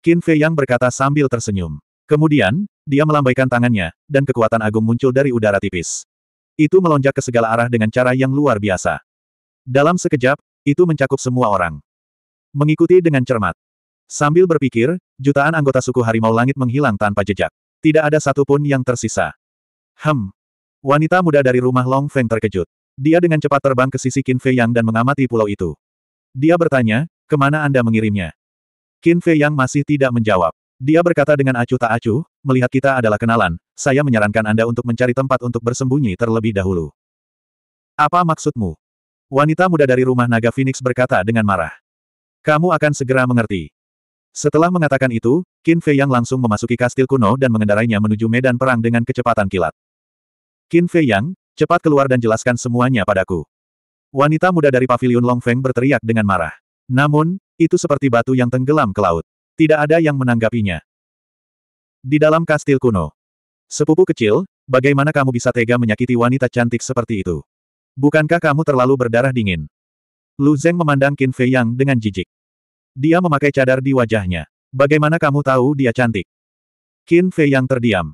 Qin Fei Yang berkata sambil tersenyum. Kemudian, dia melambaikan tangannya, dan kekuatan agung muncul dari udara tipis. Itu melonjak ke segala arah dengan cara yang luar biasa. Dalam sekejap, itu mencakup semua orang. Mengikuti dengan cermat. Sambil berpikir, jutaan anggota suku harimau langit menghilang tanpa jejak. Tidak ada satupun yang tersisa. Hem, Wanita muda dari rumah Long Feng terkejut. Dia dengan cepat terbang ke sisi Qin Fei Yang dan mengamati pulau itu. Dia bertanya, kemana Anda mengirimnya? Qin Fei Yang masih tidak menjawab. Dia berkata dengan acuh tak acuh, melihat kita adalah kenalan, saya menyarankan Anda untuk mencari tempat untuk bersembunyi terlebih dahulu. Apa maksudmu? Wanita muda dari rumah naga Phoenix berkata dengan marah. Kamu akan segera mengerti. Setelah mengatakan itu, Qin Fei Yang langsung memasuki kastil kuno dan mengendarainya menuju medan perang dengan kecepatan kilat. Qin Fei Yang, cepat keluar dan jelaskan semuanya padaku. Wanita muda dari pavilion Feng berteriak dengan marah. Namun, itu seperti batu yang tenggelam ke laut. Tidak ada yang menanggapinya. Di dalam kastil kuno. Sepupu kecil, bagaimana kamu bisa tega menyakiti wanita cantik seperti itu? Bukankah kamu terlalu berdarah dingin? Lu Zeng memandang Qin Fei Yang dengan jijik. Dia memakai cadar di wajahnya. Bagaimana kamu tahu dia cantik? Qin Fei Yang terdiam.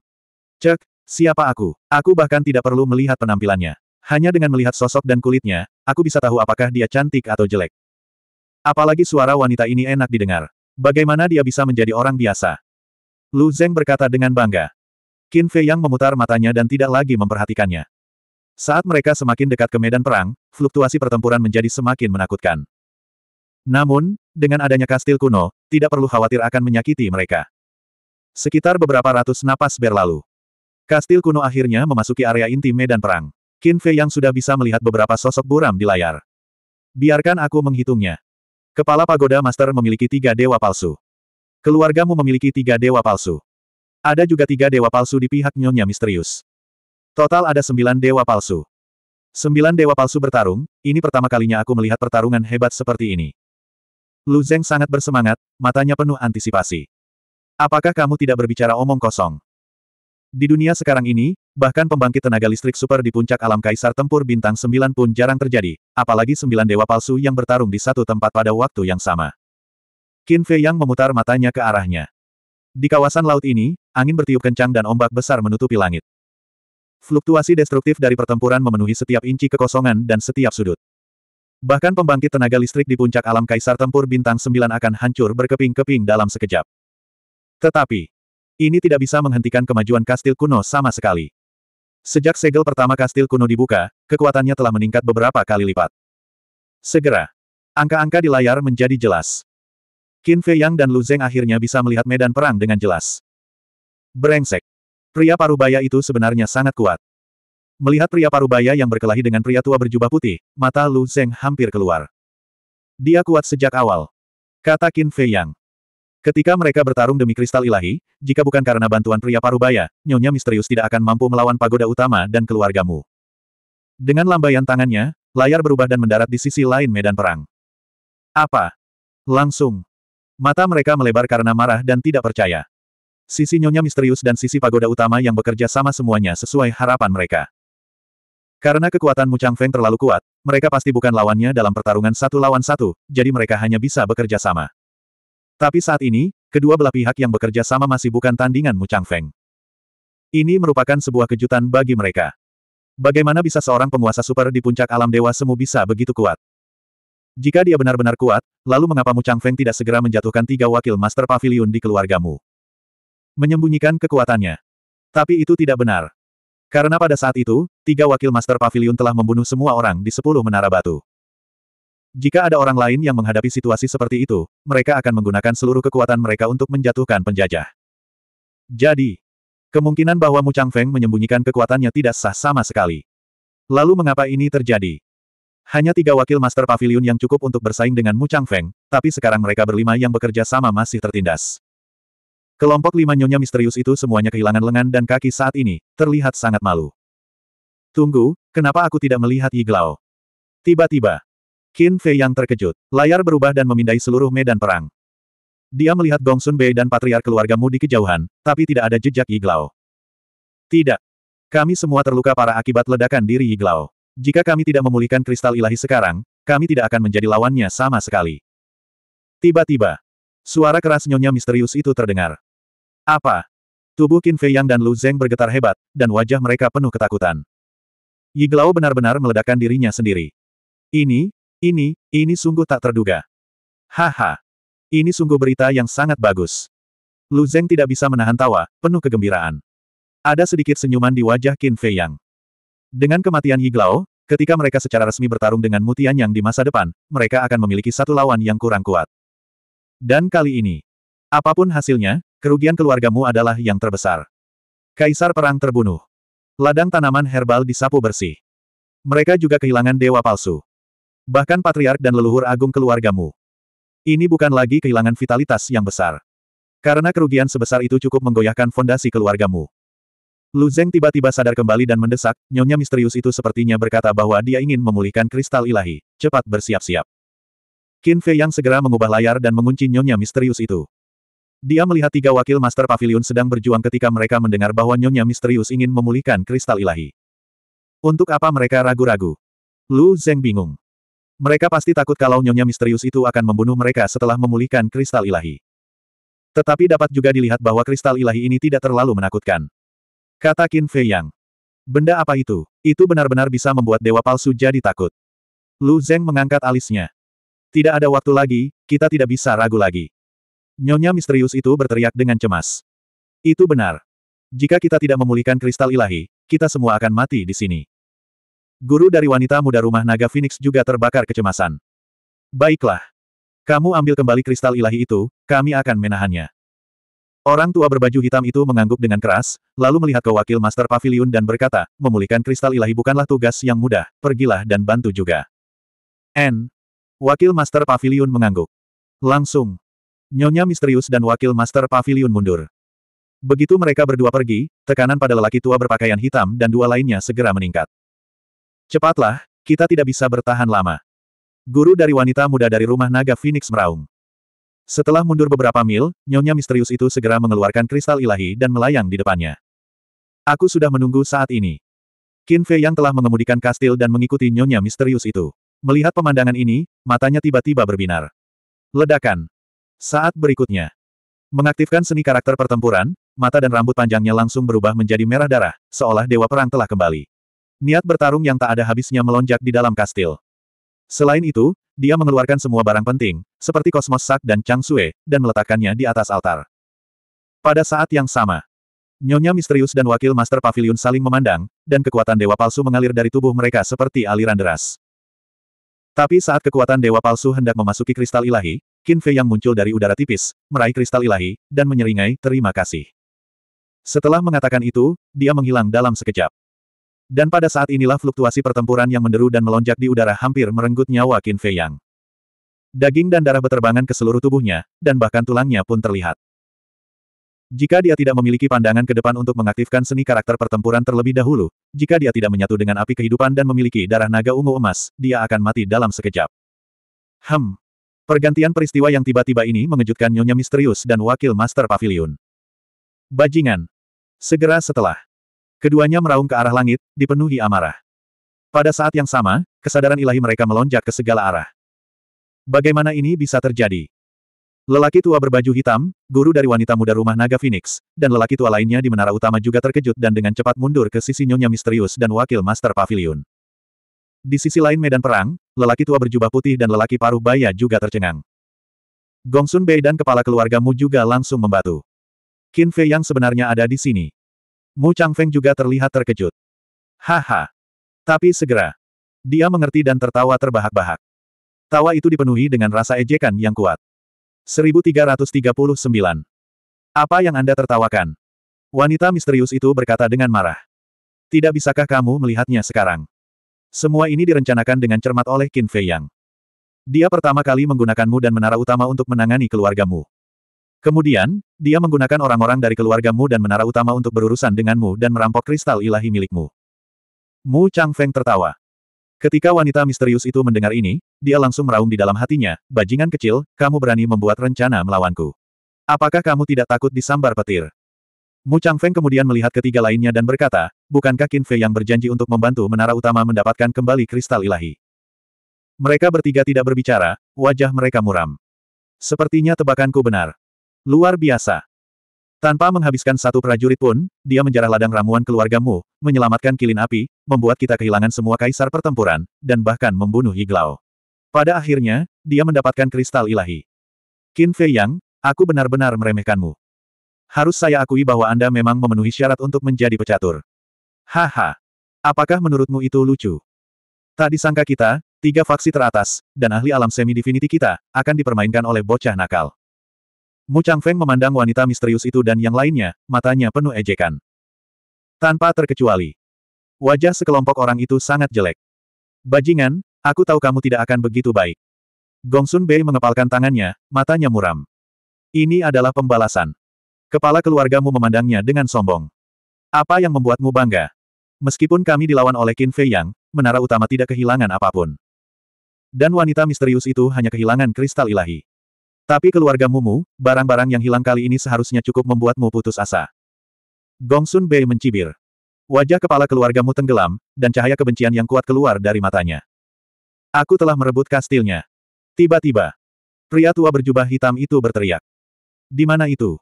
Cek, Siapa aku? Aku bahkan tidak perlu melihat penampilannya. Hanya dengan melihat sosok dan kulitnya, aku bisa tahu apakah dia cantik atau jelek. Apalagi suara wanita ini enak didengar. Bagaimana dia bisa menjadi orang biasa? Lu Zeng berkata dengan bangga. Qin Fei Yang memutar matanya dan tidak lagi memperhatikannya. Saat mereka semakin dekat ke medan perang, fluktuasi pertempuran menjadi semakin menakutkan. Namun, dengan adanya kastil kuno, tidak perlu khawatir akan menyakiti mereka. Sekitar beberapa ratus napas berlalu. Kastil kuno akhirnya memasuki area inti medan perang. Qin Fei yang sudah bisa melihat beberapa sosok buram di layar. Biarkan aku menghitungnya. Kepala Pagoda Master memiliki tiga dewa palsu. Keluargamu memiliki tiga dewa palsu. Ada juga tiga dewa palsu di pihak Nyonya Misterius. Total ada sembilan dewa palsu. Sembilan dewa palsu bertarung, ini pertama kalinya aku melihat pertarungan hebat seperti ini. Lu Zeng sangat bersemangat, matanya penuh antisipasi. Apakah kamu tidak berbicara omong kosong? Di dunia sekarang ini, bahkan pembangkit tenaga listrik super di puncak alam kaisar tempur bintang 9 pun jarang terjadi, apalagi sembilan dewa palsu yang bertarung di satu tempat pada waktu yang sama. Qin Fei Yang memutar matanya ke arahnya. Di kawasan laut ini, angin bertiup kencang dan ombak besar menutupi langit. Fluktuasi destruktif dari pertempuran memenuhi setiap inci kekosongan dan setiap sudut. Bahkan pembangkit tenaga listrik di puncak alam kaisar tempur bintang 9 akan hancur berkeping-keping dalam sekejap. Tetapi, ini tidak bisa menghentikan kemajuan kastil kuno sama sekali. Sejak segel pertama kastil kuno dibuka, kekuatannya telah meningkat beberapa kali lipat. Segera, angka-angka di layar menjadi jelas. Qin Fei Yang dan Lu Zeng akhirnya bisa melihat medan perang dengan jelas. Brengsek. Pria parubaya itu sebenarnya sangat kuat. Melihat pria parubaya yang berkelahi dengan pria tua berjubah putih, mata Lu Zeng hampir keluar. Dia kuat sejak awal. Kata Qin Fei Yang. Ketika mereka bertarung demi kristal ilahi, jika bukan karena bantuan pria parubaya, Nyonya Misterius tidak akan mampu melawan pagoda utama dan keluargamu. Dengan lambaian tangannya, layar berubah dan mendarat di sisi lain medan perang. Apa? Langsung. Mata mereka melebar karena marah dan tidak percaya. Sisi Nyonya Misterius dan sisi pagoda utama yang bekerja sama semuanya sesuai harapan mereka. Karena kekuatan Mu Chang Feng terlalu kuat, mereka pasti bukan lawannya dalam pertarungan satu lawan satu, jadi mereka hanya bisa bekerja sama. Tapi saat ini, kedua belah pihak yang bekerja sama masih bukan tandingan Mu Changfeng. Ini merupakan sebuah kejutan bagi mereka. Bagaimana bisa seorang penguasa super di puncak alam dewa semu bisa begitu kuat? Jika dia benar-benar kuat, lalu mengapa Mu Changfeng tidak segera menjatuhkan tiga wakil Master Pavilion di keluargamu? Menyembunyikan kekuatannya. Tapi itu tidak benar. Karena pada saat itu, tiga wakil Master Pavilion telah membunuh semua orang di sepuluh menara batu. Jika ada orang lain yang menghadapi situasi seperti itu, mereka akan menggunakan seluruh kekuatan mereka untuk menjatuhkan penjajah. Jadi, kemungkinan bahwa Mu Chang Feng menyembunyikan kekuatannya tidak sah sama sekali. Lalu mengapa ini terjadi? Hanya tiga wakil Master Pavilion yang cukup untuk bersaing dengan Mu Chang Feng, tapi sekarang mereka berlima yang bekerja sama masih tertindas. Kelompok lima nyonya misterius itu semuanya kehilangan lengan dan kaki saat ini, terlihat sangat malu. Tunggu, kenapa aku tidak melihat Yiglao? Tiba-tiba, Qin Fei yang terkejut. Layar berubah dan memindai seluruh medan perang. Dia melihat Gong Sun Bei dan patriark keluargamu di kejauhan, tapi tidak ada jejak Iglao. Tidak. Kami semua terluka para akibat ledakan diri Yiglau. Jika kami tidak memulihkan kristal ilahi sekarang, kami tidak akan menjadi lawannya sama sekali. Tiba-tiba, suara keras nyonya misterius itu terdengar. Apa? Tubuh Qin Fei Yang dan Lu Zeng bergetar hebat, dan wajah mereka penuh ketakutan. Yiglao benar-benar meledakkan dirinya sendiri. Ini, ini, ini sungguh tak terduga. Haha. Ini sungguh berita yang sangat bagus. Lu Zeng tidak bisa menahan tawa, penuh kegembiraan. Ada sedikit senyuman di wajah Qin Fei Yang. Dengan kematian Yiglao, ketika mereka secara resmi bertarung dengan Mutian Yang di masa depan, mereka akan memiliki satu lawan yang kurang kuat. Dan kali ini, apapun hasilnya, kerugian keluargamu adalah yang terbesar. Kaisar Perang terbunuh. Ladang tanaman herbal disapu bersih. Mereka juga kehilangan dewa palsu. Bahkan patriark dan leluhur agung keluargamu. Ini bukan lagi kehilangan vitalitas yang besar. Karena kerugian sebesar itu cukup menggoyahkan fondasi keluargamu. Lu Zeng tiba-tiba sadar kembali dan mendesak, nyonya misterius itu sepertinya berkata bahwa dia ingin memulihkan kristal ilahi. Cepat bersiap-siap. Qin Fei yang segera mengubah layar dan mengunci nyonya misterius itu. Dia melihat tiga wakil Master Pavilion sedang berjuang ketika mereka mendengar bahwa nyonya misterius ingin memulihkan kristal ilahi. Untuk apa mereka ragu-ragu? Lu Zeng bingung. Mereka pasti takut kalau nyonya misterius itu akan membunuh mereka setelah memulihkan kristal ilahi. Tetapi dapat juga dilihat bahwa kristal ilahi ini tidak terlalu menakutkan. Kata Qin Fei Yang. Benda apa itu? Itu benar-benar bisa membuat dewa palsu jadi takut. Lu Zeng mengangkat alisnya. Tidak ada waktu lagi, kita tidak bisa ragu lagi. Nyonya misterius itu berteriak dengan cemas. Itu benar. Jika kita tidak memulihkan kristal ilahi, kita semua akan mati di sini. Guru dari wanita muda rumah naga Phoenix juga terbakar kecemasan. Baiklah. Kamu ambil kembali kristal ilahi itu, kami akan menahannya. Orang tua berbaju hitam itu mengangguk dengan keras, lalu melihat ke wakil Master Pavilion dan berkata, memulihkan kristal ilahi bukanlah tugas yang mudah, pergilah dan bantu juga. N. Wakil Master Pavilion mengangguk. Langsung. Nyonya misterius dan wakil Master Pavilion mundur. Begitu mereka berdua pergi, tekanan pada lelaki tua berpakaian hitam dan dua lainnya segera meningkat. Cepatlah, kita tidak bisa bertahan lama. Guru dari wanita muda dari rumah naga Phoenix meraung. Setelah mundur beberapa mil, nyonya misterius itu segera mengeluarkan kristal ilahi dan melayang di depannya. Aku sudah menunggu saat ini. Qin Fei yang telah mengemudikan kastil dan mengikuti nyonya misterius itu. Melihat pemandangan ini, matanya tiba-tiba berbinar. Ledakan. Saat berikutnya. Mengaktifkan seni karakter pertempuran, mata dan rambut panjangnya langsung berubah menjadi merah darah, seolah dewa perang telah kembali. Niat bertarung yang tak ada habisnya melonjak di dalam kastil. Selain itu, dia mengeluarkan semua barang penting, seperti kosmos sak dan Chang Sue, dan meletakkannya di atas altar. Pada saat yang sama, Nyonya misterius dan wakil Master Pavilion saling memandang, dan kekuatan dewa palsu mengalir dari tubuh mereka seperti aliran deras. Tapi saat kekuatan dewa palsu hendak memasuki kristal ilahi, Qin Fei yang muncul dari udara tipis, meraih kristal ilahi, dan menyeringai, terima kasih. Setelah mengatakan itu, dia menghilang dalam sekejap. Dan pada saat inilah fluktuasi pertempuran yang menderu dan melonjak di udara hampir merenggut nyawa Qin Fei Yang. Daging dan darah beterbangan ke seluruh tubuhnya, dan bahkan tulangnya pun terlihat. Jika dia tidak memiliki pandangan ke depan untuk mengaktifkan seni karakter pertempuran terlebih dahulu, jika dia tidak menyatu dengan api kehidupan dan memiliki darah naga ungu emas, dia akan mati dalam sekejap. Hem. Pergantian peristiwa yang tiba-tiba ini mengejutkan Nyonya Misterius dan Wakil Master Pavilion. Bajingan. Segera setelah. Keduanya meraung ke arah langit, dipenuhi amarah. Pada saat yang sama, kesadaran ilahi mereka melonjak ke segala arah. Bagaimana ini bisa terjadi? Lelaki tua berbaju hitam, guru dari wanita muda rumah naga Phoenix, dan lelaki tua lainnya di menara utama juga terkejut dan dengan cepat mundur ke sisi nyonya misterius dan wakil master pavilion. Di sisi lain medan perang, lelaki tua berjubah putih dan lelaki paruh baya juga tercengang. Gongsun Bei dan kepala keluargamu juga langsung membatu. Qin Fei yang sebenarnya ada di sini. Mu Changfeng juga terlihat terkejut. Haha. Tapi segera. Dia mengerti dan tertawa terbahak-bahak. Tawa itu dipenuhi dengan rasa ejekan yang kuat. 1339. Apa yang Anda tertawakan? Wanita misterius itu berkata dengan marah. Tidak bisakah kamu melihatnya sekarang? Semua ini direncanakan dengan cermat oleh Qin Fei Yang. Dia pertama kali menggunakanmu dan menara utama untuk menangani keluargamu. Kemudian, dia menggunakan orang-orang dari keluargamu dan menara utama untuk berurusan denganmu dan merampok kristal ilahi milikmu. Mu Chang Feng tertawa. Ketika wanita misterius itu mendengar ini, dia langsung meraung di dalam hatinya, bajingan kecil, kamu berani membuat rencana melawanku. Apakah kamu tidak takut disambar petir? Mu Chang Feng kemudian melihat ketiga lainnya dan berkata, bukankah Qin Fei yang berjanji untuk membantu menara utama mendapatkan kembali kristal ilahi? Mereka bertiga tidak berbicara, wajah mereka muram. Sepertinya tebakanku benar. Luar biasa. Tanpa menghabiskan satu prajurit pun, dia menjarah ladang ramuan keluargamu, menyelamatkan kilin api, membuat kita kehilangan semua kaisar pertempuran, dan bahkan membunuh Yiglau. Pada akhirnya, dia mendapatkan kristal ilahi. Qin Fei Yang, aku benar-benar meremehkanmu. Harus saya akui bahwa Anda memang memenuhi syarat untuk menjadi pecatur. Haha. Apakah menurutmu itu lucu? Tak disangka kita, tiga faksi teratas, dan ahli alam semi-divinity kita, akan dipermainkan oleh bocah nakal. Mu Feng memandang wanita misterius itu dan yang lainnya, matanya penuh ejekan. Tanpa terkecuali. Wajah sekelompok orang itu sangat jelek. Bajingan, aku tahu kamu tidak akan begitu baik. Gongsun Bei mengepalkan tangannya, matanya muram. Ini adalah pembalasan. Kepala keluargamu memandangnya dengan sombong. Apa yang membuatmu bangga? Meskipun kami dilawan oleh Qin Fei Yang, menara utama tidak kehilangan apapun. Dan wanita misterius itu hanya kehilangan kristal ilahi. Tapi keluarga Mumu, barang-barang yang hilang kali ini seharusnya cukup membuatmu putus asa. Gong Sun Bei mencibir. Wajah kepala keluargamu tenggelam, dan cahaya kebencian yang kuat keluar dari matanya. Aku telah merebut kastilnya. Tiba-tiba, pria tua berjubah hitam itu berteriak. Di mana itu?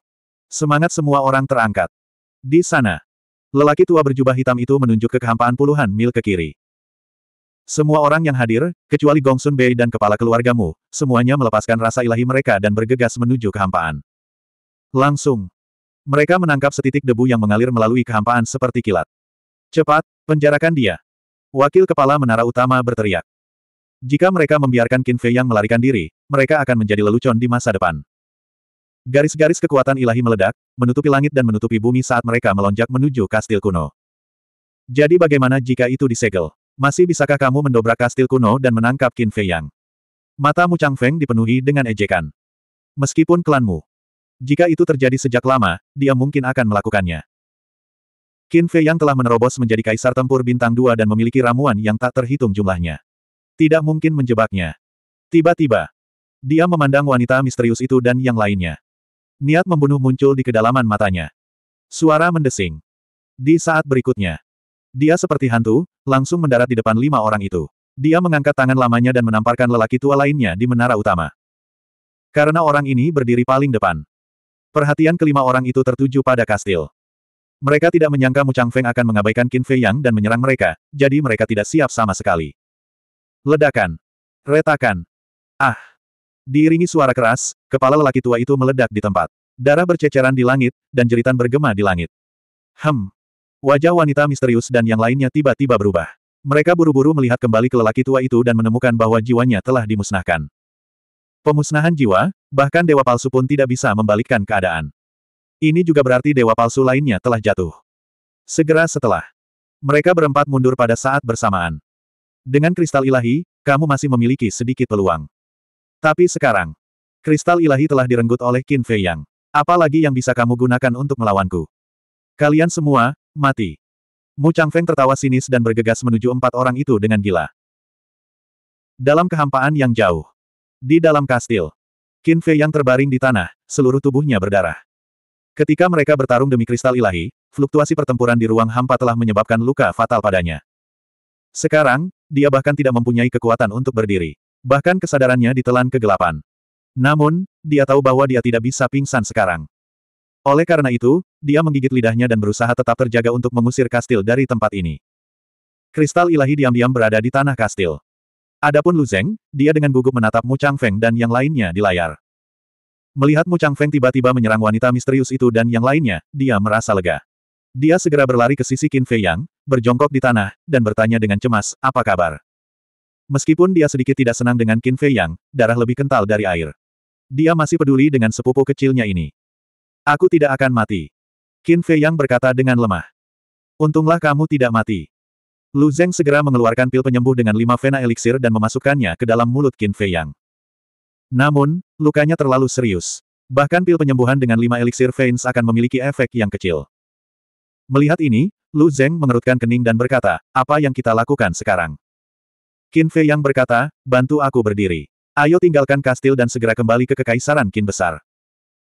Semangat semua orang terangkat. Di sana. Lelaki tua berjubah hitam itu menunjuk ke kehampaan puluhan mil ke kiri. Semua orang yang hadir, kecuali Gong Sun Bei dan kepala keluargamu, semuanya melepaskan rasa ilahi mereka dan bergegas menuju kehampaan. Langsung. Mereka menangkap setitik debu yang mengalir melalui kehampaan seperti kilat. Cepat, penjarakan dia. Wakil kepala menara utama berteriak. Jika mereka membiarkan Qin Fei yang melarikan diri, mereka akan menjadi lelucon di masa depan. Garis-garis kekuatan ilahi meledak, menutupi langit dan menutupi bumi saat mereka melonjak menuju kastil kuno. Jadi bagaimana jika itu disegel? Masih bisakah kamu mendobrak kastil kuno dan menangkap Qin Fei Yang? Matamu Chang Feng dipenuhi dengan ejekan. Meskipun klanmu. Jika itu terjadi sejak lama, dia mungkin akan melakukannya. Qin Fei Yang telah menerobos menjadi kaisar tempur bintang dua dan memiliki ramuan yang tak terhitung jumlahnya. Tidak mungkin menjebaknya. Tiba-tiba, dia memandang wanita misterius itu dan yang lainnya. Niat membunuh muncul di kedalaman matanya. Suara mendesing. Di saat berikutnya, dia seperti hantu, langsung mendarat di depan lima orang itu. Dia mengangkat tangan lamanya dan menamparkan lelaki tua lainnya di menara utama. Karena orang ini berdiri paling depan. Perhatian kelima orang itu tertuju pada kastil. Mereka tidak menyangka Mu Chang Feng akan mengabaikan Qin Fei Yang dan menyerang mereka, jadi mereka tidak siap sama sekali. Ledakan. Retakan. Ah. Diiringi suara keras, kepala lelaki tua itu meledak di tempat. Darah berceceran di langit, dan jeritan bergema di langit. Hem. Wajah wanita misterius dan yang lainnya tiba-tiba berubah. Mereka buru-buru melihat kembali ke lelaki tua itu dan menemukan bahwa jiwanya telah dimusnahkan. Pemusnahan jiwa, bahkan dewa palsu pun tidak bisa membalikkan keadaan. Ini juga berarti dewa palsu lainnya telah jatuh. Segera setelah, mereka berempat mundur pada saat bersamaan. Dengan kristal ilahi, kamu masih memiliki sedikit peluang. Tapi sekarang, kristal ilahi telah direnggut oleh Qin Fei Yang. Apalagi yang bisa kamu gunakan untuk melawanku? Kalian semua, Mati. Mu Changfeng tertawa sinis dan bergegas menuju empat orang itu dengan gila. Dalam kehampaan yang jauh. Di dalam kastil. Qin Fei yang terbaring di tanah, seluruh tubuhnya berdarah. Ketika mereka bertarung demi kristal ilahi, fluktuasi pertempuran di ruang hampa telah menyebabkan luka fatal padanya. Sekarang, dia bahkan tidak mempunyai kekuatan untuk berdiri. Bahkan kesadarannya ditelan kegelapan. Namun, dia tahu bahwa dia tidak bisa pingsan sekarang. Oleh karena itu, dia menggigit lidahnya dan berusaha tetap terjaga untuk mengusir kastil dari tempat ini. Kristal ilahi diam-diam berada di tanah kastil. Adapun Lu Zeng, dia dengan gugup menatap Mu Chang Feng dan yang lainnya di layar. Melihat Mu Chang Feng tiba-tiba menyerang wanita misterius itu dan yang lainnya, dia merasa lega. Dia segera berlari ke sisi Qin Fei Yang, berjongkok di tanah, dan bertanya dengan cemas, apa kabar? Meskipun dia sedikit tidak senang dengan Qin Fei Yang, darah lebih kental dari air. Dia masih peduli dengan sepupu kecilnya ini. Aku tidak akan mati. Qin Fei Yang berkata dengan lemah. Untunglah kamu tidak mati. Lu Zeng segera mengeluarkan pil penyembuh dengan lima vena eliksir dan memasukkannya ke dalam mulut Qin Fei Yang. Namun, lukanya terlalu serius. Bahkan pil penyembuhan dengan lima eliksir veins akan memiliki efek yang kecil. Melihat ini, Lu Zeng mengerutkan kening dan berkata, apa yang kita lakukan sekarang? Qin Fei Yang berkata, bantu aku berdiri. Ayo tinggalkan kastil dan segera kembali ke kekaisaran Qin Besar.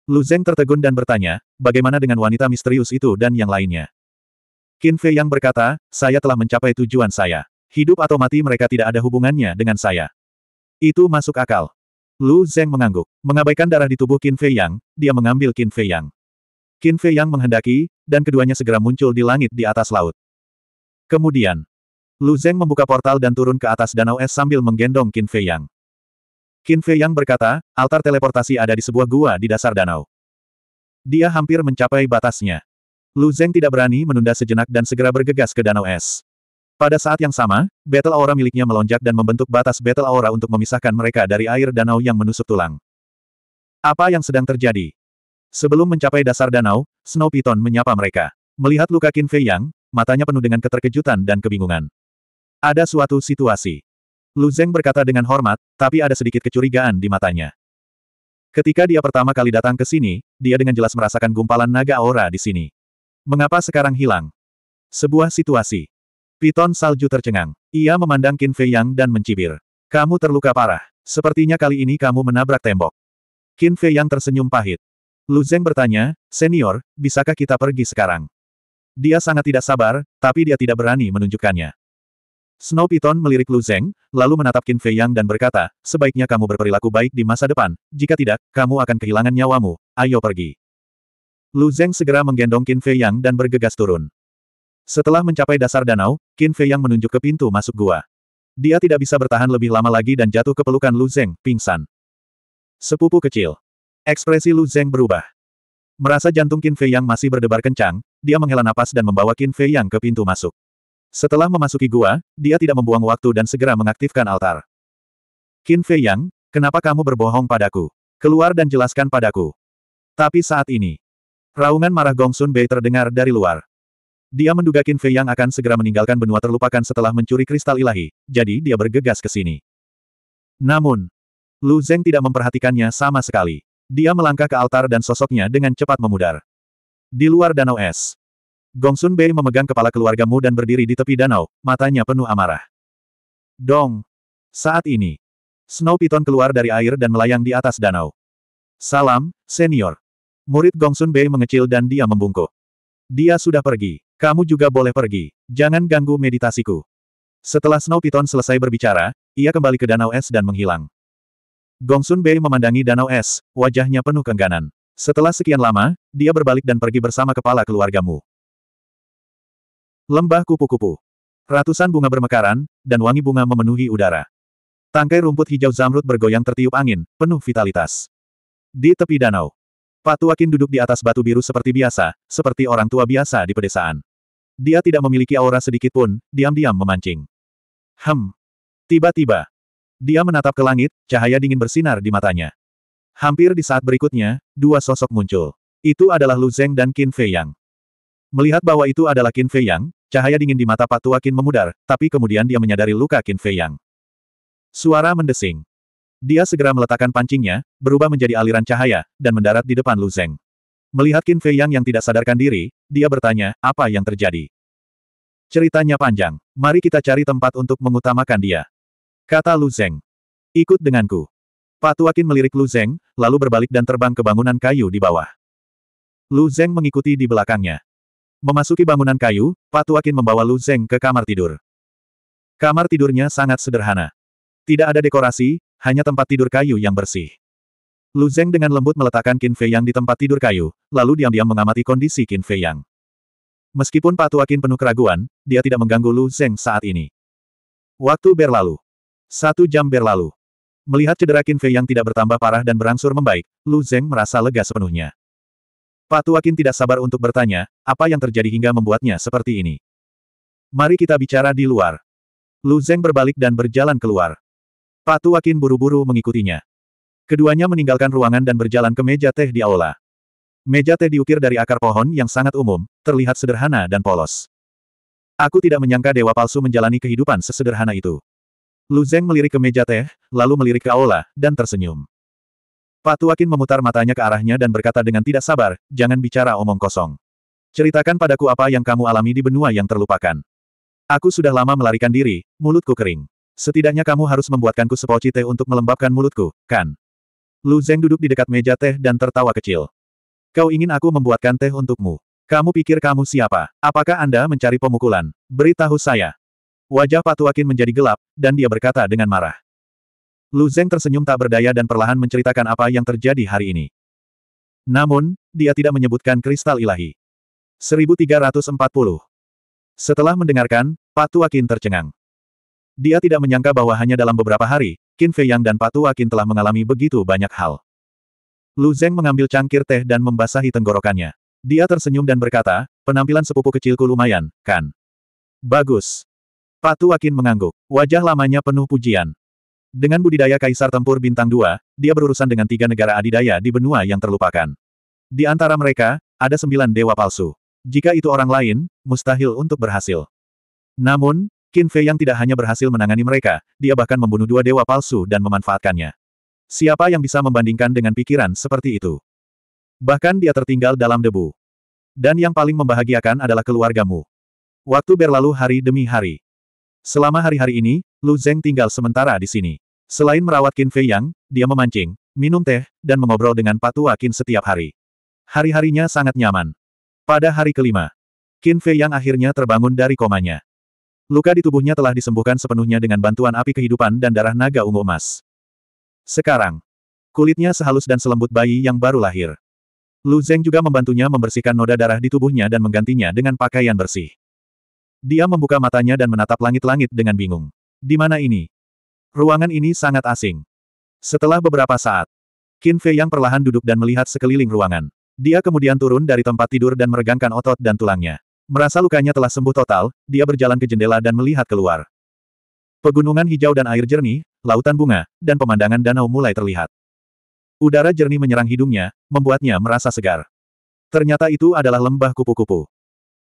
Lu Zeng tertegun dan bertanya, bagaimana dengan wanita misterius itu dan yang lainnya? Qin Fei yang berkata, saya telah mencapai tujuan saya. Hidup atau mati mereka tidak ada hubungannya dengan saya. Itu masuk akal. Lu Zeng mengangguk. Mengabaikan darah di tubuh Qin Fei Yang, dia mengambil Qin Fei Yang. Qin Fei Yang menghendaki, dan keduanya segera muncul di langit di atas laut. Kemudian, Lu Zeng membuka portal dan turun ke atas danau es sambil menggendong Qin Fei Yang. Qin Fei Yang berkata, altar teleportasi ada di sebuah gua di dasar danau. Dia hampir mencapai batasnya. Lu Zeng tidak berani menunda sejenak dan segera bergegas ke danau es. Pada saat yang sama, battle aura miliknya melonjak dan membentuk batas battle aura untuk memisahkan mereka dari air danau yang menusuk tulang. Apa yang sedang terjadi? Sebelum mencapai dasar danau, Snow Python menyapa mereka. Melihat luka Qin Fei Yang, matanya penuh dengan keterkejutan dan kebingungan. Ada suatu situasi. Lu Zeng berkata dengan hormat, tapi ada sedikit kecurigaan di matanya. Ketika dia pertama kali datang ke sini, dia dengan jelas merasakan gumpalan naga aura di sini. Mengapa sekarang hilang? Sebuah situasi. Piton salju tercengang. Ia memandang Qin Fei Yang dan mencibir. Kamu terluka parah. Sepertinya kali ini kamu menabrak tembok. Qin Fei Yang tersenyum pahit. Lu Zeng bertanya, Senior, bisakah kita pergi sekarang? Dia sangat tidak sabar, tapi dia tidak berani menunjukkannya. Snow Python melirik Lu Zeng, lalu menatap Qin Fei Yang dan berkata, sebaiknya kamu berperilaku baik di masa depan, jika tidak, kamu akan kehilangan nyawamu, ayo pergi. Lu Zeng segera menggendong Qin Fei Yang dan bergegas turun. Setelah mencapai dasar danau, Qin Fei Yang menunjuk ke pintu masuk gua. Dia tidak bisa bertahan lebih lama lagi dan jatuh ke pelukan Lu Zeng, pingsan. Sepupu kecil. Ekspresi Lu Zeng berubah. Merasa jantung Qin Fei Yang masih berdebar kencang, dia menghela napas dan membawa Qin Fei Yang ke pintu masuk. Setelah memasuki gua, dia tidak membuang waktu dan segera mengaktifkan altar. Qin Fei Yang, kenapa kamu berbohong padaku? Keluar dan jelaskan padaku. Tapi saat ini, raungan marah Gong Sun Bei terdengar dari luar. Dia menduga Qin Fei Yang akan segera meninggalkan benua terlupakan setelah mencuri kristal ilahi, jadi dia bergegas ke sini. Namun, Lu Zeng tidak memperhatikannya sama sekali. Dia melangkah ke altar dan sosoknya dengan cepat memudar. Di luar danau es, Gong Sun Bei memegang kepala keluargamu dan berdiri di tepi danau, matanya penuh amarah. Dong! Saat ini, Snow Piton keluar dari air dan melayang di atas danau. Salam, senior. Murid Gong Sun Bei mengecil dan dia membungkuk. Dia sudah pergi. Kamu juga boleh pergi. Jangan ganggu meditasiku. Setelah Snow Piton selesai berbicara, ia kembali ke danau es dan menghilang. Gong Sun Bei memandangi danau es, wajahnya penuh keengganan. Setelah sekian lama, dia berbalik dan pergi bersama kepala keluargamu. Lembah kupu-kupu. Ratusan bunga bermekaran, dan wangi bunga memenuhi udara. Tangkai rumput hijau zamrud bergoyang tertiup angin, penuh vitalitas. Di tepi danau. Patuakin duduk di atas batu biru seperti biasa, seperti orang tua biasa di pedesaan. Dia tidak memiliki aura sedikit pun, diam-diam memancing. Hem. Tiba-tiba. Dia menatap ke langit, cahaya dingin bersinar di matanya. Hampir di saat berikutnya, dua sosok muncul. Itu adalah Lu Zeng dan Qin Fei Yang. Melihat bahwa itu adalah Qin Fei Yang, Cahaya dingin di mata Pak Tua Qin memudar, tapi kemudian dia menyadari luka Qin Fei Yang. Suara mendesing. Dia segera meletakkan pancingnya, berubah menjadi aliran cahaya, dan mendarat di depan Lu Zeng. Melihat Qin Fei Yang yang tidak sadarkan diri, dia bertanya, apa yang terjadi? Ceritanya panjang. Mari kita cari tempat untuk mengutamakan dia. Kata Lu Zeng. Ikut denganku. Pak Tuakin melirik Lu Zeng, lalu berbalik dan terbang ke bangunan kayu di bawah. Lu Zeng mengikuti di belakangnya. Memasuki bangunan kayu, Patuakin membawa Lu Zeng ke kamar tidur. Kamar tidurnya sangat sederhana. Tidak ada dekorasi, hanya tempat tidur kayu yang bersih. Lu Zeng dengan lembut meletakkan Qin Fei Yang di tempat tidur kayu, lalu diam-diam mengamati kondisi Qin Fei Yang. Meskipun Patuakin penuh keraguan, dia tidak mengganggu Lu Zeng saat ini. Waktu berlalu. Satu jam berlalu. Melihat cedera Qin Fei yang tidak bertambah parah dan berangsur membaik, Lu Zeng merasa lega sepenuhnya. Pak Tuakin tidak sabar untuk bertanya, apa yang terjadi hingga membuatnya seperti ini. Mari kita bicara di luar. Lu Zeng berbalik dan berjalan keluar. Pak Tuakin buru-buru mengikutinya. Keduanya meninggalkan ruangan dan berjalan ke meja teh di aula. Meja teh diukir dari akar pohon yang sangat umum, terlihat sederhana dan polos. Aku tidak menyangka dewa palsu menjalani kehidupan sesederhana itu. Lu Zeng melirik ke meja teh, lalu melirik ke aula, dan tersenyum. Pak Tuakin memutar matanya ke arahnya dan berkata dengan tidak sabar, jangan bicara omong kosong. Ceritakan padaku apa yang kamu alami di benua yang terlupakan. Aku sudah lama melarikan diri, mulutku kering. Setidaknya kamu harus membuatkanku sepoci teh untuk melembabkan mulutku, kan? Lu Zeng duduk di dekat meja teh dan tertawa kecil. Kau ingin aku membuatkan teh untukmu. Kamu pikir kamu siapa? Apakah Anda mencari pemukulan? Beritahu saya. Wajah Pak Tuakin menjadi gelap, dan dia berkata dengan marah. Lu Zeng tersenyum tak berdaya dan perlahan menceritakan apa yang terjadi hari ini. Namun, dia tidak menyebutkan kristal ilahi. 1340 Setelah mendengarkan, Pak Tua Qin tercengang. Dia tidak menyangka bahwa hanya dalam beberapa hari, Qin Fei Yang dan Pak Tua Qin telah mengalami begitu banyak hal. Lu Zeng mengambil cangkir teh dan membasahi tenggorokannya. Dia tersenyum dan berkata, penampilan sepupu kecilku lumayan, kan? Bagus. Pak Tua Qin mengangguk. Wajah lamanya penuh pujian. Dengan budidaya Kaisar Tempur Bintang 2, dia berurusan dengan tiga negara adidaya di benua yang terlupakan. Di antara mereka, ada sembilan dewa palsu. Jika itu orang lain, mustahil untuk berhasil. Namun, Qin Fei yang tidak hanya berhasil menangani mereka, dia bahkan membunuh dua dewa palsu dan memanfaatkannya. Siapa yang bisa membandingkan dengan pikiran seperti itu? Bahkan dia tertinggal dalam debu. Dan yang paling membahagiakan adalah keluargamu. Waktu berlalu hari demi hari. Selama hari-hari ini, Lu Zeng tinggal sementara di sini. Selain merawat Qin Fei Yang, dia memancing, minum teh, dan mengobrol dengan Patua Qin setiap hari. Hari-harinya sangat nyaman. Pada hari kelima, Qin Fei Yang akhirnya terbangun dari komanya. Luka di tubuhnya telah disembuhkan sepenuhnya dengan bantuan api kehidupan dan darah naga ungu emas. Sekarang, kulitnya sehalus dan selembut bayi yang baru lahir. Lu Zeng juga membantunya membersihkan noda darah di tubuhnya dan menggantinya dengan pakaian bersih. Dia membuka matanya dan menatap langit-langit dengan bingung. Di mana ini? Ruangan ini sangat asing. Setelah beberapa saat, Qin Fei Yang perlahan duduk dan melihat sekeliling ruangan. Dia kemudian turun dari tempat tidur dan meregangkan otot dan tulangnya. Merasa lukanya telah sembuh total, dia berjalan ke jendela dan melihat keluar. Pegunungan hijau dan air jernih, lautan bunga, dan pemandangan danau mulai terlihat. Udara jernih menyerang hidungnya, membuatnya merasa segar. Ternyata itu adalah lembah kupu-kupu.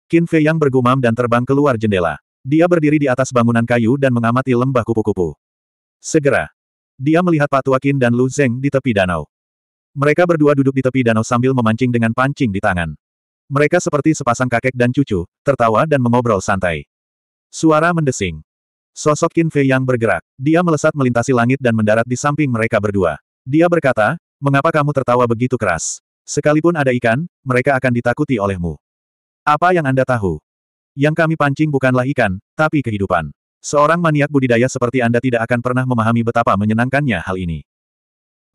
Qin Fei Yang bergumam dan terbang keluar jendela. Dia berdiri di atas bangunan kayu dan mengamati lembah kupu-kupu. Segera. Dia melihat Patuakin dan Lu Zeng di tepi danau. Mereka berdua duduk di tepi danau sambil memancing dengan pancing di tangan. Mereka seperti sepasang kakek dan cucu, tertawa dan mengobrol santai. Suara mendesing. Sosok Qin Fei yang bergerak. Dia melesat melintasi langit dan mendarat di samping mereka berdua. Dia berkata, mengapa kamu tertawa begitu keras? Sekalipun ada ikan, mereka akan ditakuti olehmu. Apa yang Anda tahu? Yang kami pancing bukanlah ikan, tapi kehidupan. Seorang maniak budidaya seperti Anda tidak akan pernah memahami betapa menyenangkannya hal ini.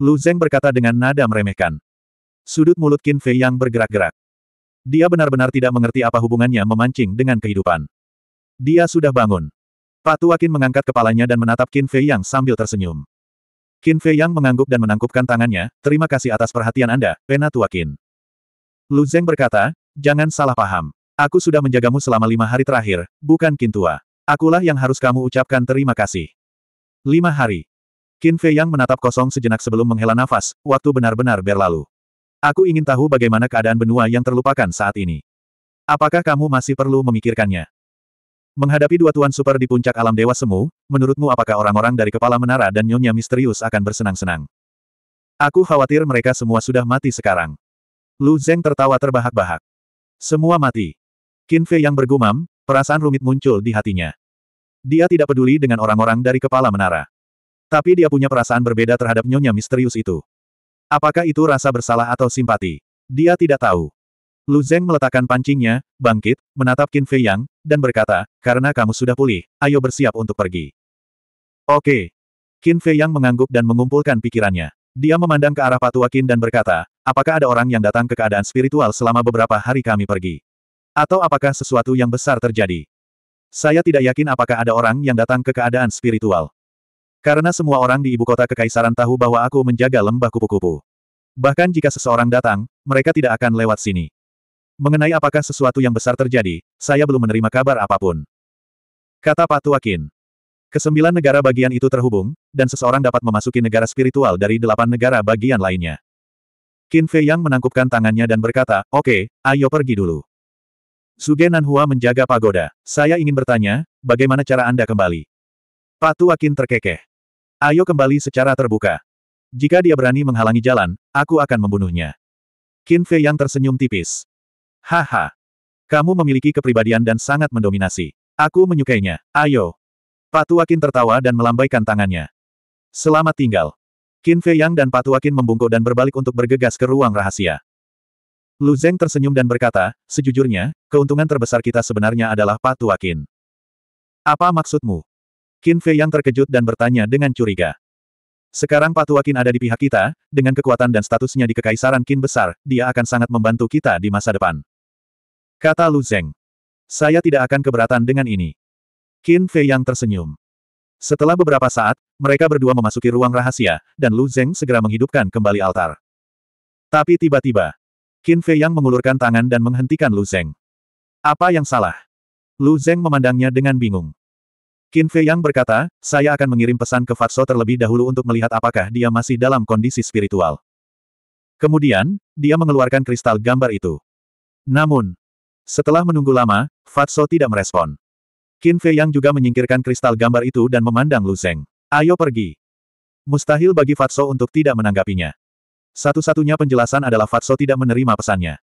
Lu Zeng berkata dengan nada meremehkan. Sudut mulut Qin Fei yang bergerak-gerak. Dia benar-benar tidak mengerti apa hubungannya memancing dengan kehidupan. Dia sudah bangun. Pak Tua Qin mengangkat kepalanya dan menatap Qin Fei Yang sambil tersenyum. Qin Fei Yang mengangguk dan menangkupkan tangannya, terima kasih atas perhatian Anda, Penatua Qin. Lu Zeng berkata, jangan salah paham. Aku sudah menjagamu selama lima hari terakhir, bukan Qin Tua. Akulah yang harus kamu ucapkan terima kasih. Lima hari. Qin Fei Yang menatap kosong sejenak sebelum menghela nafas, waktu benar-benar berlalu. Aku ingin tahu bagaimana keadaan benua yang terlupakan saat ini. Apakah kamu masih perlu memikirkannya? Menghadapi dua tuan super di puncak alam dewa semu, menurutmu apakah orang-orang dari kepala menara dan nyonya misterius akan bersenang-senang? Aku khawatir mereka semua sudah mati sekarang. Lu Zeng tertawa terbahak-bahak. Semua mati. Qin Fei yang bergumam, Perasaan rumit muncul di hatinya. Dia tidak peduli dengan orang-orang dari kepala menara. Tapi dia punya perasaan berbeda terhadap nyonya misterius itu. Apakah itu rasa bersalah atau simpati? Dia tidak tahu. Lu Zeng meletakkan pancingnya, bangkit, menatap Qin Fei Yang, dan berkata, karena kamu sudah pulih, ayo bersiap untuk pergi. Oke. Qin Fei Yang mengangguk dan mengumpulkan pikirannya. Dia memandang ke arah Patua Qin dan berkata, apakah ada orang yang datang ke keadaan spiritual selama beberapa hari kami pergi? Atau apakah sesuatu yang besar terjadi? Saya tidak yakin apakah ada orang yang datang ke keadaan spiritual. Karena semua orang di ibu kota kekaisaran tahu bahwa aku menjaga lembah kupu-kupu. Bahkan jika seseorang datang, mereka tidak akan lewat sini. Mengenai apakah sesuatu yang besar terjadi, saya belum menerima kabar apapun. Kata Pak Tuakin. Kesembilan negara bagian itu terhubung, dan seseorang dapat memasuki negara spiritual dari delapan negara bagian lainnya. Qin Fei Yang menangkupkan tangannya dan berkata, Oke, okay, ayo pergi dulu. Suge Nanhua menjaga pagoda. Saya ingin bertanya, bagaimana cara Anda kembali? Patu Akin terkekeh. Ayo kembali secara terbuka. Jika dia berani menghalangi jalan, aku akan membunuhnya. Qin Fei yang tersenyum tipis. Haha. Kamu memiliki kepribadian dan sangat mendominasi. Aku menyukainya. Ayo. Patu Akin tertawa dan melambaikan tangannya. Selamat tinggal. Qin Fei Yang dan Patu Akin membungkuk dan berbalik untuk bergegas ke ruang rahasia. Lu Zeng tersenyum dan berkata, sejujurnya, keuntungan terbesar kita sebenarnya adalah Patua Qin. Apa maksudmu? Qin Fei yang terkejut dan bertanya dengan curiga. Sekarang Patua Qin ada di pihak kita, dengan kekuatan dan statusnya di Kekaisaran Qin besar, dia akan sangat membantu kita di masa depan. Kata Lu Zeng. Saya tidak akan keberatan dengan ini. Qin Fei yang tersenyum. Setelah beberapa saat, mereka berdua memasuki ruang rahasia, dan Lu Zeng segera menghidupkan kembali altar. Tapi tiba-tiba, Qin Fei Yang mengulurkan tangan dan menghentikan Lu Zeng. Apa yang salah? Lu Zeng memandangnya dengan bingung. Qin Fei Yang berkata, saya akan mengirim pesan ke Fatso terlebih dahulu untuk melihat apakah dia masih dalam kondisi spiritual. Kemudian, dia mengeluarkan kristal gambar itu. Namun, setelah menunggu lama, Fatso tidak merespon. Qin Fei Yang juga menyingkirkan kristal gambar itu dan memandang Lu Zeng. Ayo pergi. Mustahil bagi Fatso untuk tidak menanggapinya. Satu-satunya penjelasan adalah Fatso tidak menerima pesannya.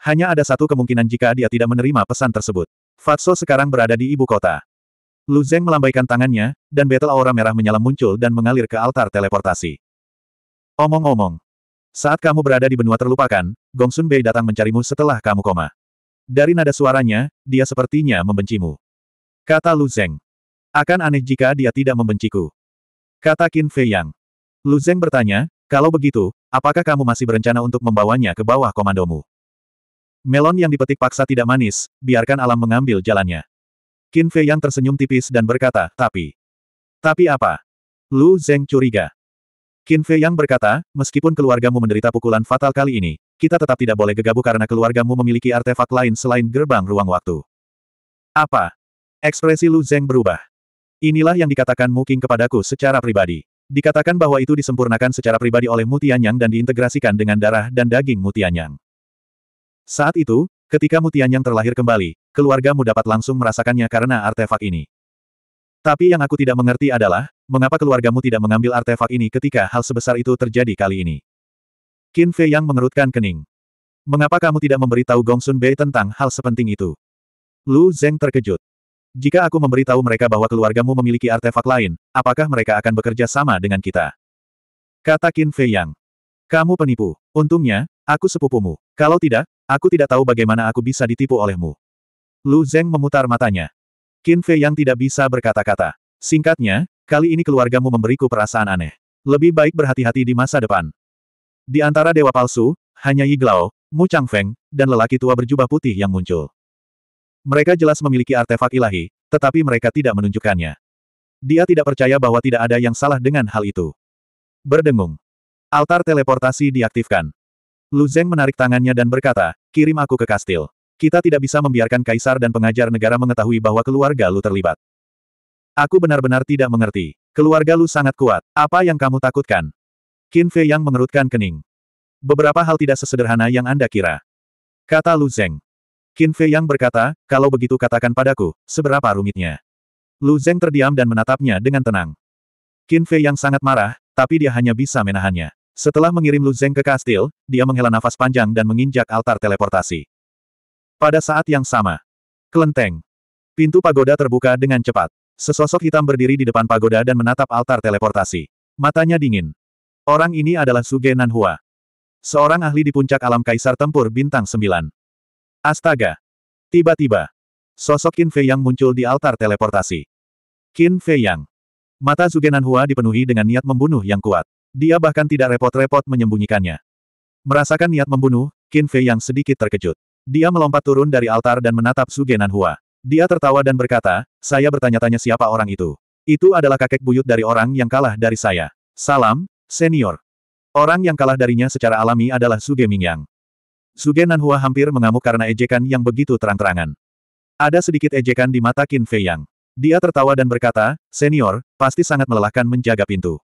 Hanya ada satu kemungkinan jika dia tidak menerima pesan tersebut. Fatso sekarang berada di ibu kota. Lu Zeng melambaikan tangannya, dan betel aura merah menyala muncul dan mengalir ke altar teleportasi. Omong-omong. Saat kamu berada di benua terlupakan, Gongsun Bei datang mencarimu setelah kamu koma. Dari nada suaranya, dia sepertinya membencimu. Kata Lu Zeng. Akan aneh jika dia tidak membenciku. Kata Qin Fei Yang. Lu Zeng bertanya, kalau begitu, apakah kamu masih berencana untuk membawanya ke bawah komandomu? Melon yang dipetik paksa tidak manis, biarkan alam mengambil jalannya. Qin Fei yang tersenyum tipis dan berkata, tapi... Tapi apa? Lu Zeng curiga. Qin Fei yang berkata, meskipun keluargamu menderita pukulan fatal kali ini, kita tetap tidak boleh gegabah karena keluargamu memiliki artefak lain selain gerbang ruang waktu. Apa? Ekspresi Lu Zeng berubah. Inilah yang dikatakan Mu King kepadaku secara pribadi. Dikatakan bahwa itu disempurnakan secara pribadi oleh Mutianyang dan diintegrasikan dengan darah dan daging Mutianyang. Saat itu, ketika Mutianyang terlahir kembali, keluargamu dapat langsung merasakannya karena artefak ini. Tapi yang aku tidak mengerti adalah, mengapa keluargamu tidak mengambil artefak ini ketika hal sebesar itu terjadi kali ini. Qin Fei yang mengerutkan kening. Mengapa kamu tidak memberitahu Gongsun Bei tentang hal sepenting itu? Lu Zeng terkejut. Jika aku memberitahu mereka bahwa keluargamu memiliki artefak lain, apakah mereka akan bekerja sama dengan kita? Kata Qin Fei Yang. Kamu penipu. Untungnya, aku sepupumu. Kalau tidak, aku tidak tahu bagaimana aku bisa ditipu olehmu. Lu Zeng memutar matanya. Qin Fei Yang tidak bisa berkata-kata. Singkatnya, kali ini keluargamu memberiku perasaan aneh. Lebih baik berhati-hati di masa depan. Di antara dewa palsu, hanya Yi Glao, Mu Chang Feng, dan lelaki tua berjubah putih yang muncul. Mereka jelas memiliki artefak ilahi, tetapi mereka tidak menunjukkannya. Dia tidak percaya bahwa tidak ada yang salah dengan hal itu. Berdengung. Altar teleportasi diaktifkan. Lu Zeng menarik tangannya dan berkata, kirim aku ke kastil. Kita tidak bisa membiarkan kaisar dan pengajar negara mengetahui bahwa keluarga Lu terlibat. Aku benar-benar tidak mengerti. Keluarga Lu sangat kuat. Apa yang kamu takutkan? Qin Fei yang mengerutkan kening. Beberapa hal tidak sesederhana yang Anda kira. Kata Lu Zeng. Qin Fei Yang berkata, kalau begitu katakan padaku, seberapa rumitnya. Lu Zeng terdiam dan menatapnya dengan tenang. Qin Fei Yang sangat marah, tapi dia hanya bisa menahannya. Setelah mengirim Lu Zeng ke kastil, dia menghela nafas panjang dan menginjak altar teleportasi. Pada saat yang sama, kelenteng. Pintu pagoda terbuka dengan cepat. Sesosok hitam berdiri di depan pagoda dan menatap altar teleportasi. Matanya dingin. Orang ini adalah Suge Nanhua. Seorang ahli di puncak alam kaisar tempur bintang 9. Astaga! Tiba-tiba, sosok Qin Fei Yang muncul di altar teleportasi. Qin Fei Yang. Mata Zugenan Hua dipenuhi dengan niat membunuh yang kuat. Dia bahkan tidak repot-repot menyembunyikannya. Merasakan niat membunuh, Qin Fei Yang sedikit terkejut. Dia melompat turun dari altar dan menatap Sugenan Hua. Dia tertawa dan berkata, saya bertanya-tanya siapa orang itu. Itu adalah kakek buyut dari orang yang kalah dari saya. Salam, senior. Orang yang kalah darinya secara alami adalah Suge Mingyang. Zuge Nanhua hampir mengamuk karena ejekan yang begitu terang-terangan. Ada sedikit ejekan di mata Qin Fei Yang. Dia tertawa dan berkata, Senior, pasti sangat melelahkan menjaga pintu.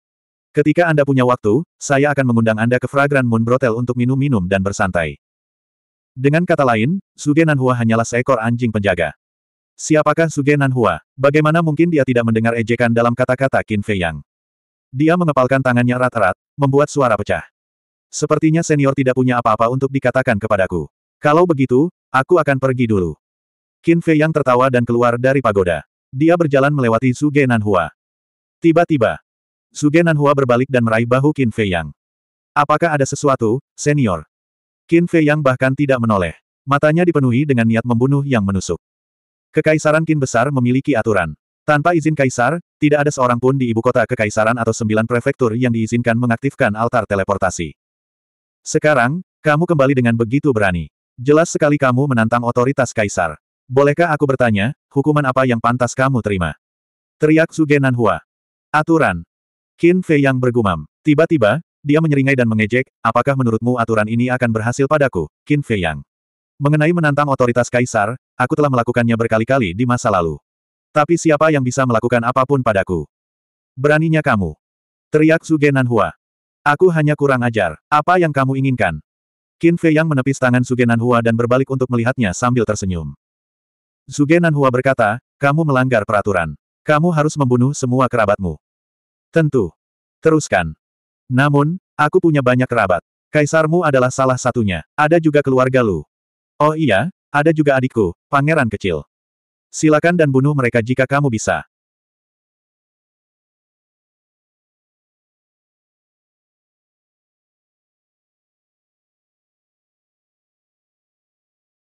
Ketika Anda punya waktu, saya akan mengundang Anda ke Fragrant Moon Brothel untuk minum-minum dan bersantai. Dengan kata lain, Sugenan Nanhua hanyalah seekor anjing penjaga. Siapakah Suge Nanhua? Bagaimana mungkin dia tidak mendengar ejekan dalam kata-kata Qin Fei Yang? Dia mengepalkan tangannya erat-erat, membuat suara pecah. Sepertinya senior tidak punya apa-apa untuk dikatakan kepadaku. Kalau begitu, aku akan pergi dulu. Qin Fei yang tertawa dan keluar dari pagoda. Dia berjalan melewati Suge Nanhua. Tiba-tiba, Suge Nanhua berbalik dan meraih bahu Qin Fei Yang. Apakah ada sesuatu, senior? Qin Fei Yang bahkan tidak menoleh. Matanya dipenuhi dengan niat membunuh yang menusuk. Kekaisaran Qin besar memiliki aturan. Tanpa izin kaisar, tidak ada seorang pun di ibu kota kekaisaran atau sembilan prefektur yang diizinkan mengaktifkan altar teleportasi. Sekarang, kamu kembali dengan begitu berani. Jelas sekali kamu menantang otoritas kaisar. Bolehkah aku bertanya, hukuman apa yang pantas kamu terima? Teriak Suge Nanhua. Aturan. Qin Fei yang bergumam. Tiba-tiba, dia menyeringai dan mengejek, apakah menurutmu aturan ini akan berhasil padaku, Qin Fei Yang? Mengenai menantang otoritas kaisar, aku telah melakukannya berkali-kali di masa lalu. Tapi siapa yang bisa melakukan apapun padaku? Beraninya kamu. Teriak Suge Nanhua. Aku hanya kurang ajar. Apa yang kamu inginkan? Qin Fei yang menepis tangan Sugenan Hua dan berbalik untuk melihatnya sambil tersenyum. Sugenan Hua berkata, kamu melanggar peraturan. Kamu harus membunuh semua kerabatmu. Tentu. Teruskan. Namun, aku punya banyak kerabat. Kaisarmu adalah salah satunya. Ada juga keluarga Lu. Oh iya, ada juga adikku, pangeran kecil. Silakan dan bunuh mereka jika kamu bisa.